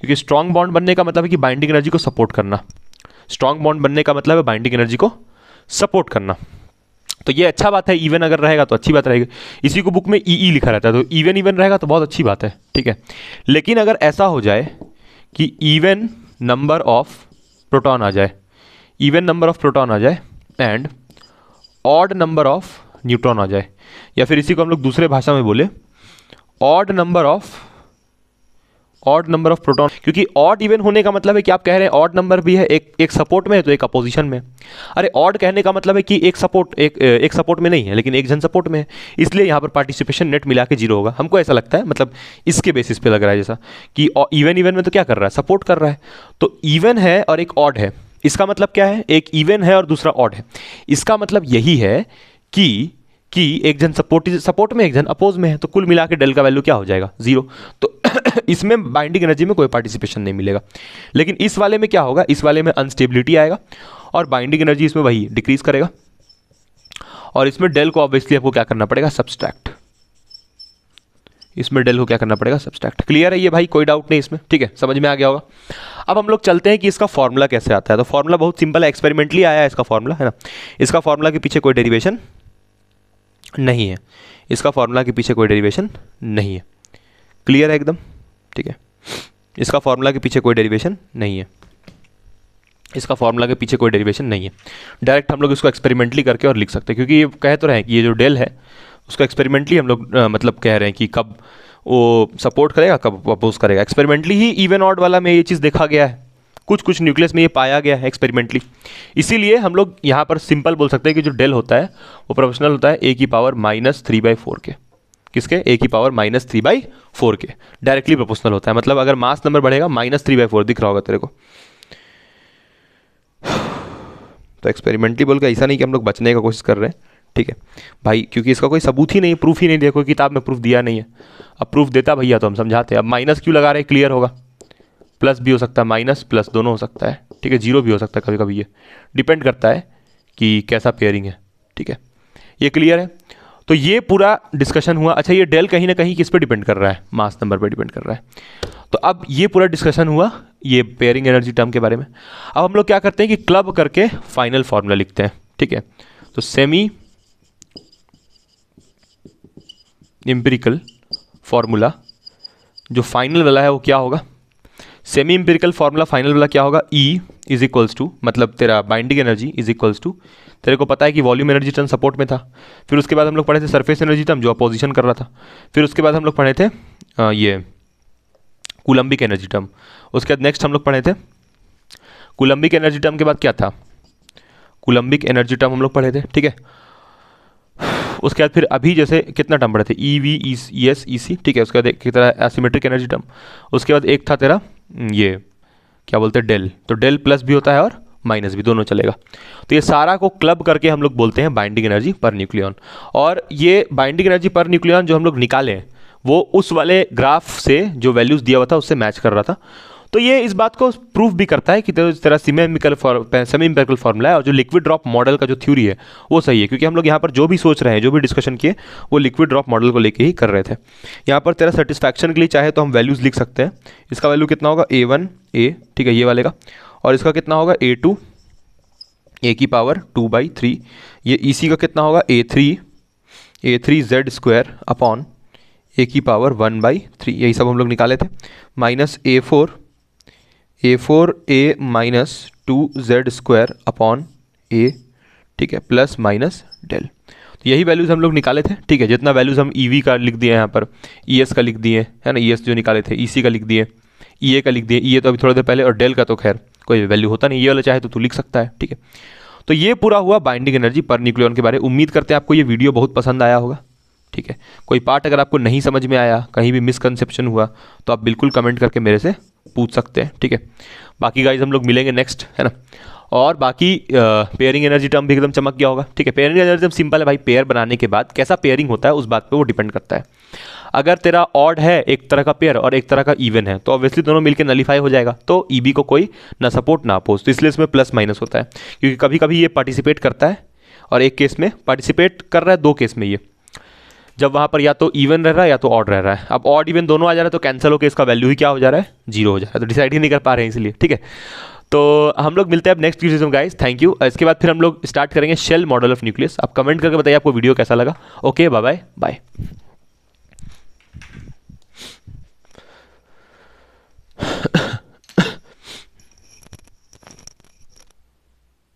क्योंकि स्ट्रॉन्ग बॉन्ड बनने का मतलब है कि बाइंडिंग एनर्जी को सपोर्ट करना स्ट्रॉन्ग बॉन्ड बनने का मतलब है बाइंडिंग एनर्जी को सपोर्ट करना तो ये अच्छा बात है इवन अगर रहेगा तो अच्छी बात रहेगी इसी को बुक में ई e ई e लिखा रहता है तो इवन इवन रहेगा तो बहुत अच्छी बात है ठीक है लेकिन अगर ऐसा हो जाए कि इवन नंबर ऑफ प्रोटॉन आ जाए इवन नंबर ऑफ प्रोटॉन आ जाए and odd number of neutron आ जाए या फिर इसी को हम लोग दूसरे भाषा में बोले odd number of odd number of proton क्योंकि ऑड इवन होने का मतलब है कि आप कह रहे हैं ऑड नंबर भी है एक एक सपोर्ट में है तो एक अपोजिशन में अरे ऑड कहने का मतलब है कि एक सपोर्ट एक एक सपोर्ट में नहीं है लेकिन एक जन सपोर्ट में है इसलिए यहाँ पर पार्टिसिपेशन नेट मिला के जीरो होगा हमको ऐसा लगता है मतलब इसके बेसिस पे लग रहा है जैसा कि इवन इवन में तो क्या कर रहा है सपोर्ट कर रहा है तो इवन है और एक ऑड है इसका मतलब क्या है एक इवन है और दूसरा ऑड है इसका मतलब यही है कि कि एक जन सपोर्ट सपोर्ट में एक जन अपोज में है तो कुल मिला के डेल का वैल्यू क्या हो जाएगा जीरो तो [COUGHS] इसमें बाइंडिंग एनर्जी में कोई पार्टिसिपेशन नहीं मिलेगा लेकिन इस वाले में क्या होगा इस वाले में अनस्टेबिलिटी आएगा और बाइंडिंग एनर्जी इसमें वही डिक्रीज करेगा और इसमें डेल को ऑब्वियसली आपको क्या करना पड़ेगा सब्सट्रैक्ट इसमें डेल को क्या करना पड़ेगा सब्सट्रैक्ट क्लियर है ये भाई कोई डाउट नहीं इसमें ठीक है समझ में आ गया होगा अब हम लोग चलते हैं कि इसका फॉर्मूला कैसे आता है तो फॉर्मूला बहुत सिंपल है एक्सपेरिमेंटली आया है इसका फॉर्मूला है ना इसका फॉर्मूला के पीछे कोई डेरिवेशन नहीं है इसका फॉर्मूला के पीछे कोई डेरिवेशन नहीं है क्लियर है एकदम ठीक है इसका फॉर्मूला के पीछे कोई डेरिवेशन नहीं है इसका फॉर्मूला के पीछे कोई डेरिवेशन नहीं है डायरेक्ट हम लोग इसको एक्सपेरिमेंटली करके और लिख सकते हैं क्योंकि ये कह तो रहे हैं कि ये जो डेल है उसको एक्सपेरिमेंटली हम लोग मतलब कह रहे हैं कि कब वो सपोर्ट करेगा कब अपोज करेगा एक्सपेरिमेंटली ही इवन ऑड वाला में ये चीज़ देखा गया है कुछ कुछ न्यूक्लियस में ये पाया गया है एक्सपेरिमेंटली इसीलिए हम लोग यहाँ पर सिंपल बोल सकते हैं कि जो डेल होता है वो प्रोफेशनल होता है ए की power minus three by four के किसके ए की power minus three by four के डायरेक्टली प्रोपोर्शनल होता है मतलब अगर मास नंबर बढ़ेगा माइनस थ्री बाई फोर दिख रहा होगा तेरे को [SIGHS] तो एक्सपेरिमेंटली बोल के ऐसा नहीं कि हम लोग बचने का कोशिश कर रहे हैं ठीक है भाई क्योंकि इसका कोई सबूत ही नहीं प्रूफ ही नहीं देखो किताब में प्रूफ दिया नहीं है अब प्रूफ देता भैया तो हम समझाते हैं अब माइनस क्यों लगा रहे क्लियर होगा प्लस भी हो सकता है माइनस प्लस दोनों हो सकता है ठीक है जीरो भी हो सकता है कभी कभी ये डिपेंड करता है कि कैसा पेयरिंग है ठीक है ये क्लियर है तो ये पूरा डिस्कशन हुआ अच्छा ये डेल कहीं ना कहीं किस पे डिपेंड कर रहा है मास नंबर पे डिपेंड कर रहा है तो अब ये पूरा डिस्कशन हुआ ये पेयरिंग एनर्जी टर्म के बारे में अब हम लोग क्या करते हैं कि क्लब करके फाइनल फॉर्मूला लिखते हैं ठीक है तो सेमी एम्पेरिकल फार्मूला जो फाइनल वाला है वो क्या होगा सेमी इंपेरिकल फार्मूला फाइनल वाला क्या होगा E e, is equals to मतलब तेरा binding energy is equals to तेरे को पता है कि वॉल्यूम एनर्जी टर्न सपोर्ट में था फिर उसके बाद हम लोग पढ़े थे सरफेस एनर्जी टर्म जो अपोजिशन कर रहा था फिर उसके बाद हम लोग पढ़े थे आ, ये कुलम्बिक एनर्जी टर्म उसके बाद नेक्स्ट हम लोग पढ़े थे कुलम्बिक एनर्जी टर्म के बाद क्या था कुलम्बिक एनर्जी टर्म हम लोग पढ़े थे ठीक है उसके बाद फिर अभी जैसे कितना टर्म पढ़े थे E V E S E सी ठीक है उसके बाद एक तरह एसीमेट्रिक एनर्जी टर्म उसके बाद एक था तेरा ये क्या बोलते हैं डेल तो डेल प्लस भी होता है और माइनस भी दोनों चलेगा तो ये सारा को क्लब करके हम लोग बोलते हैं बाइंडिंग एनर्जी पर न्यूक्लियन और ये बाइंडिंग एनर्जी पर न्यूक्लियन जो हम लोग निकाले वो उस वाले ग्राफ से जो वैल्यूज़ दिया हुआ था उससे मैच कर रहा था तो ये इस बात को प्रूफ भी करता है कि तो इस तरह सेमी एम्पिकल सेमी है और जो लिक्विड ड्रॉप मॉडल का जो थ्योरी है वो सही है क्योंकि हम लोग यहाँ पर जो भी सोच रहे हैं जो भी डिस्कशन किए वो लिक्विड ड्रॉप मॉडल को लेकर ही कर रहे थे यहाँ पर तेरा सेटिस्फैक्शन के लिए चाहे तो हम वैल्यूज़ लिख सकते हैं इसका वैल्यू कितना होगा ए वन ए ठीक है ये वाले का और इसका कितना होगा ए टू ए की पावर टू बाई थ्री ये ई e सी का कितना होगा A three A three Z square upon A की पावर वन बाई थ्री यही सब हम लोग निकाले थे minus A four A four A minus two Z square upon A ठीक है प्लस माइनस डेल तो यही वैल्यूज़ हम लोग निकाले थे ठीक है जितना वैल्यूज़ हम ई e का लिख दिए यहाँ पर ई e का लिख दिए है ना ई e जो निकाले थे ई का लिख दिए ई का लिख दिए ई तो अभी थोड़ी देर पहले और डेल का तो खैर कोई वैल्यू होता नहीं ये वाला चाहे तो तू लिख सकता है ठीक है तो ये पूरा हुआ बाइंडिंग एनर्जी पर न्यूक्लियन के बारे में उम्मीद करते हैं आपको ये वीडियो बहुत पसंद आया होगा ठीक है कोई पार्ट अगर आपको नहीं समझ में आया कहीं भी मिसकनसेप्शन हुआ तो आप बिल्कुल कमेंट करके मेरे से पूछ सकते हैं ठीक है बाकी गाइज हम लोग मिलेंगे नेक्स्ट है ना और बाकी पेयरिंग एनर्जी टर्म भी एकदम चमक गया होगा ठीक है पेयरिंग एनर्जी टर्म सिंपल है भाई पेयर बनाने के बाद कैसा पेयरिंग होता है उस बात पे वो डिपेंड करता है अगर तेरा ऑड है एक तरह का पेयर और एक तरह का इवन है तो ऑब्वियसली दोनों मिलकर नलीफाई हो जाएगा तो ई e को कोई ना सपोर्ट ना अपोज तो इसलिए इसमें प्लस माइनस होता है क्योंकि कभी कभी ये पार्टिसिपेट करता है और एक केस में पार्टिसिपेट कर रहा है दो केस में ये जब वहाँ पर या तो इवन रह रहा है या तो ऑड रह रहा है अब ऑड इवन दोनों आ जा रहा है तो कैंसिल होकर इसका वैल्यू ही क्या हो जा रहा है जीरो हो जा रहा है तो डिसाइड ही नहीं कर पा रहे हैं इसलिए ठीक है तो हम लोग मिलते हैं अब नेक्स्ट क्यूज गाइस थैंक यू इसके बाद फिर हम लोग स्टार्ट करेंगे शेल मॉडल ऑफ न्यूक्लियस आप कमेंट करके बताइए आपको वीडियो कैसा लगा ओके बाय बाय बाय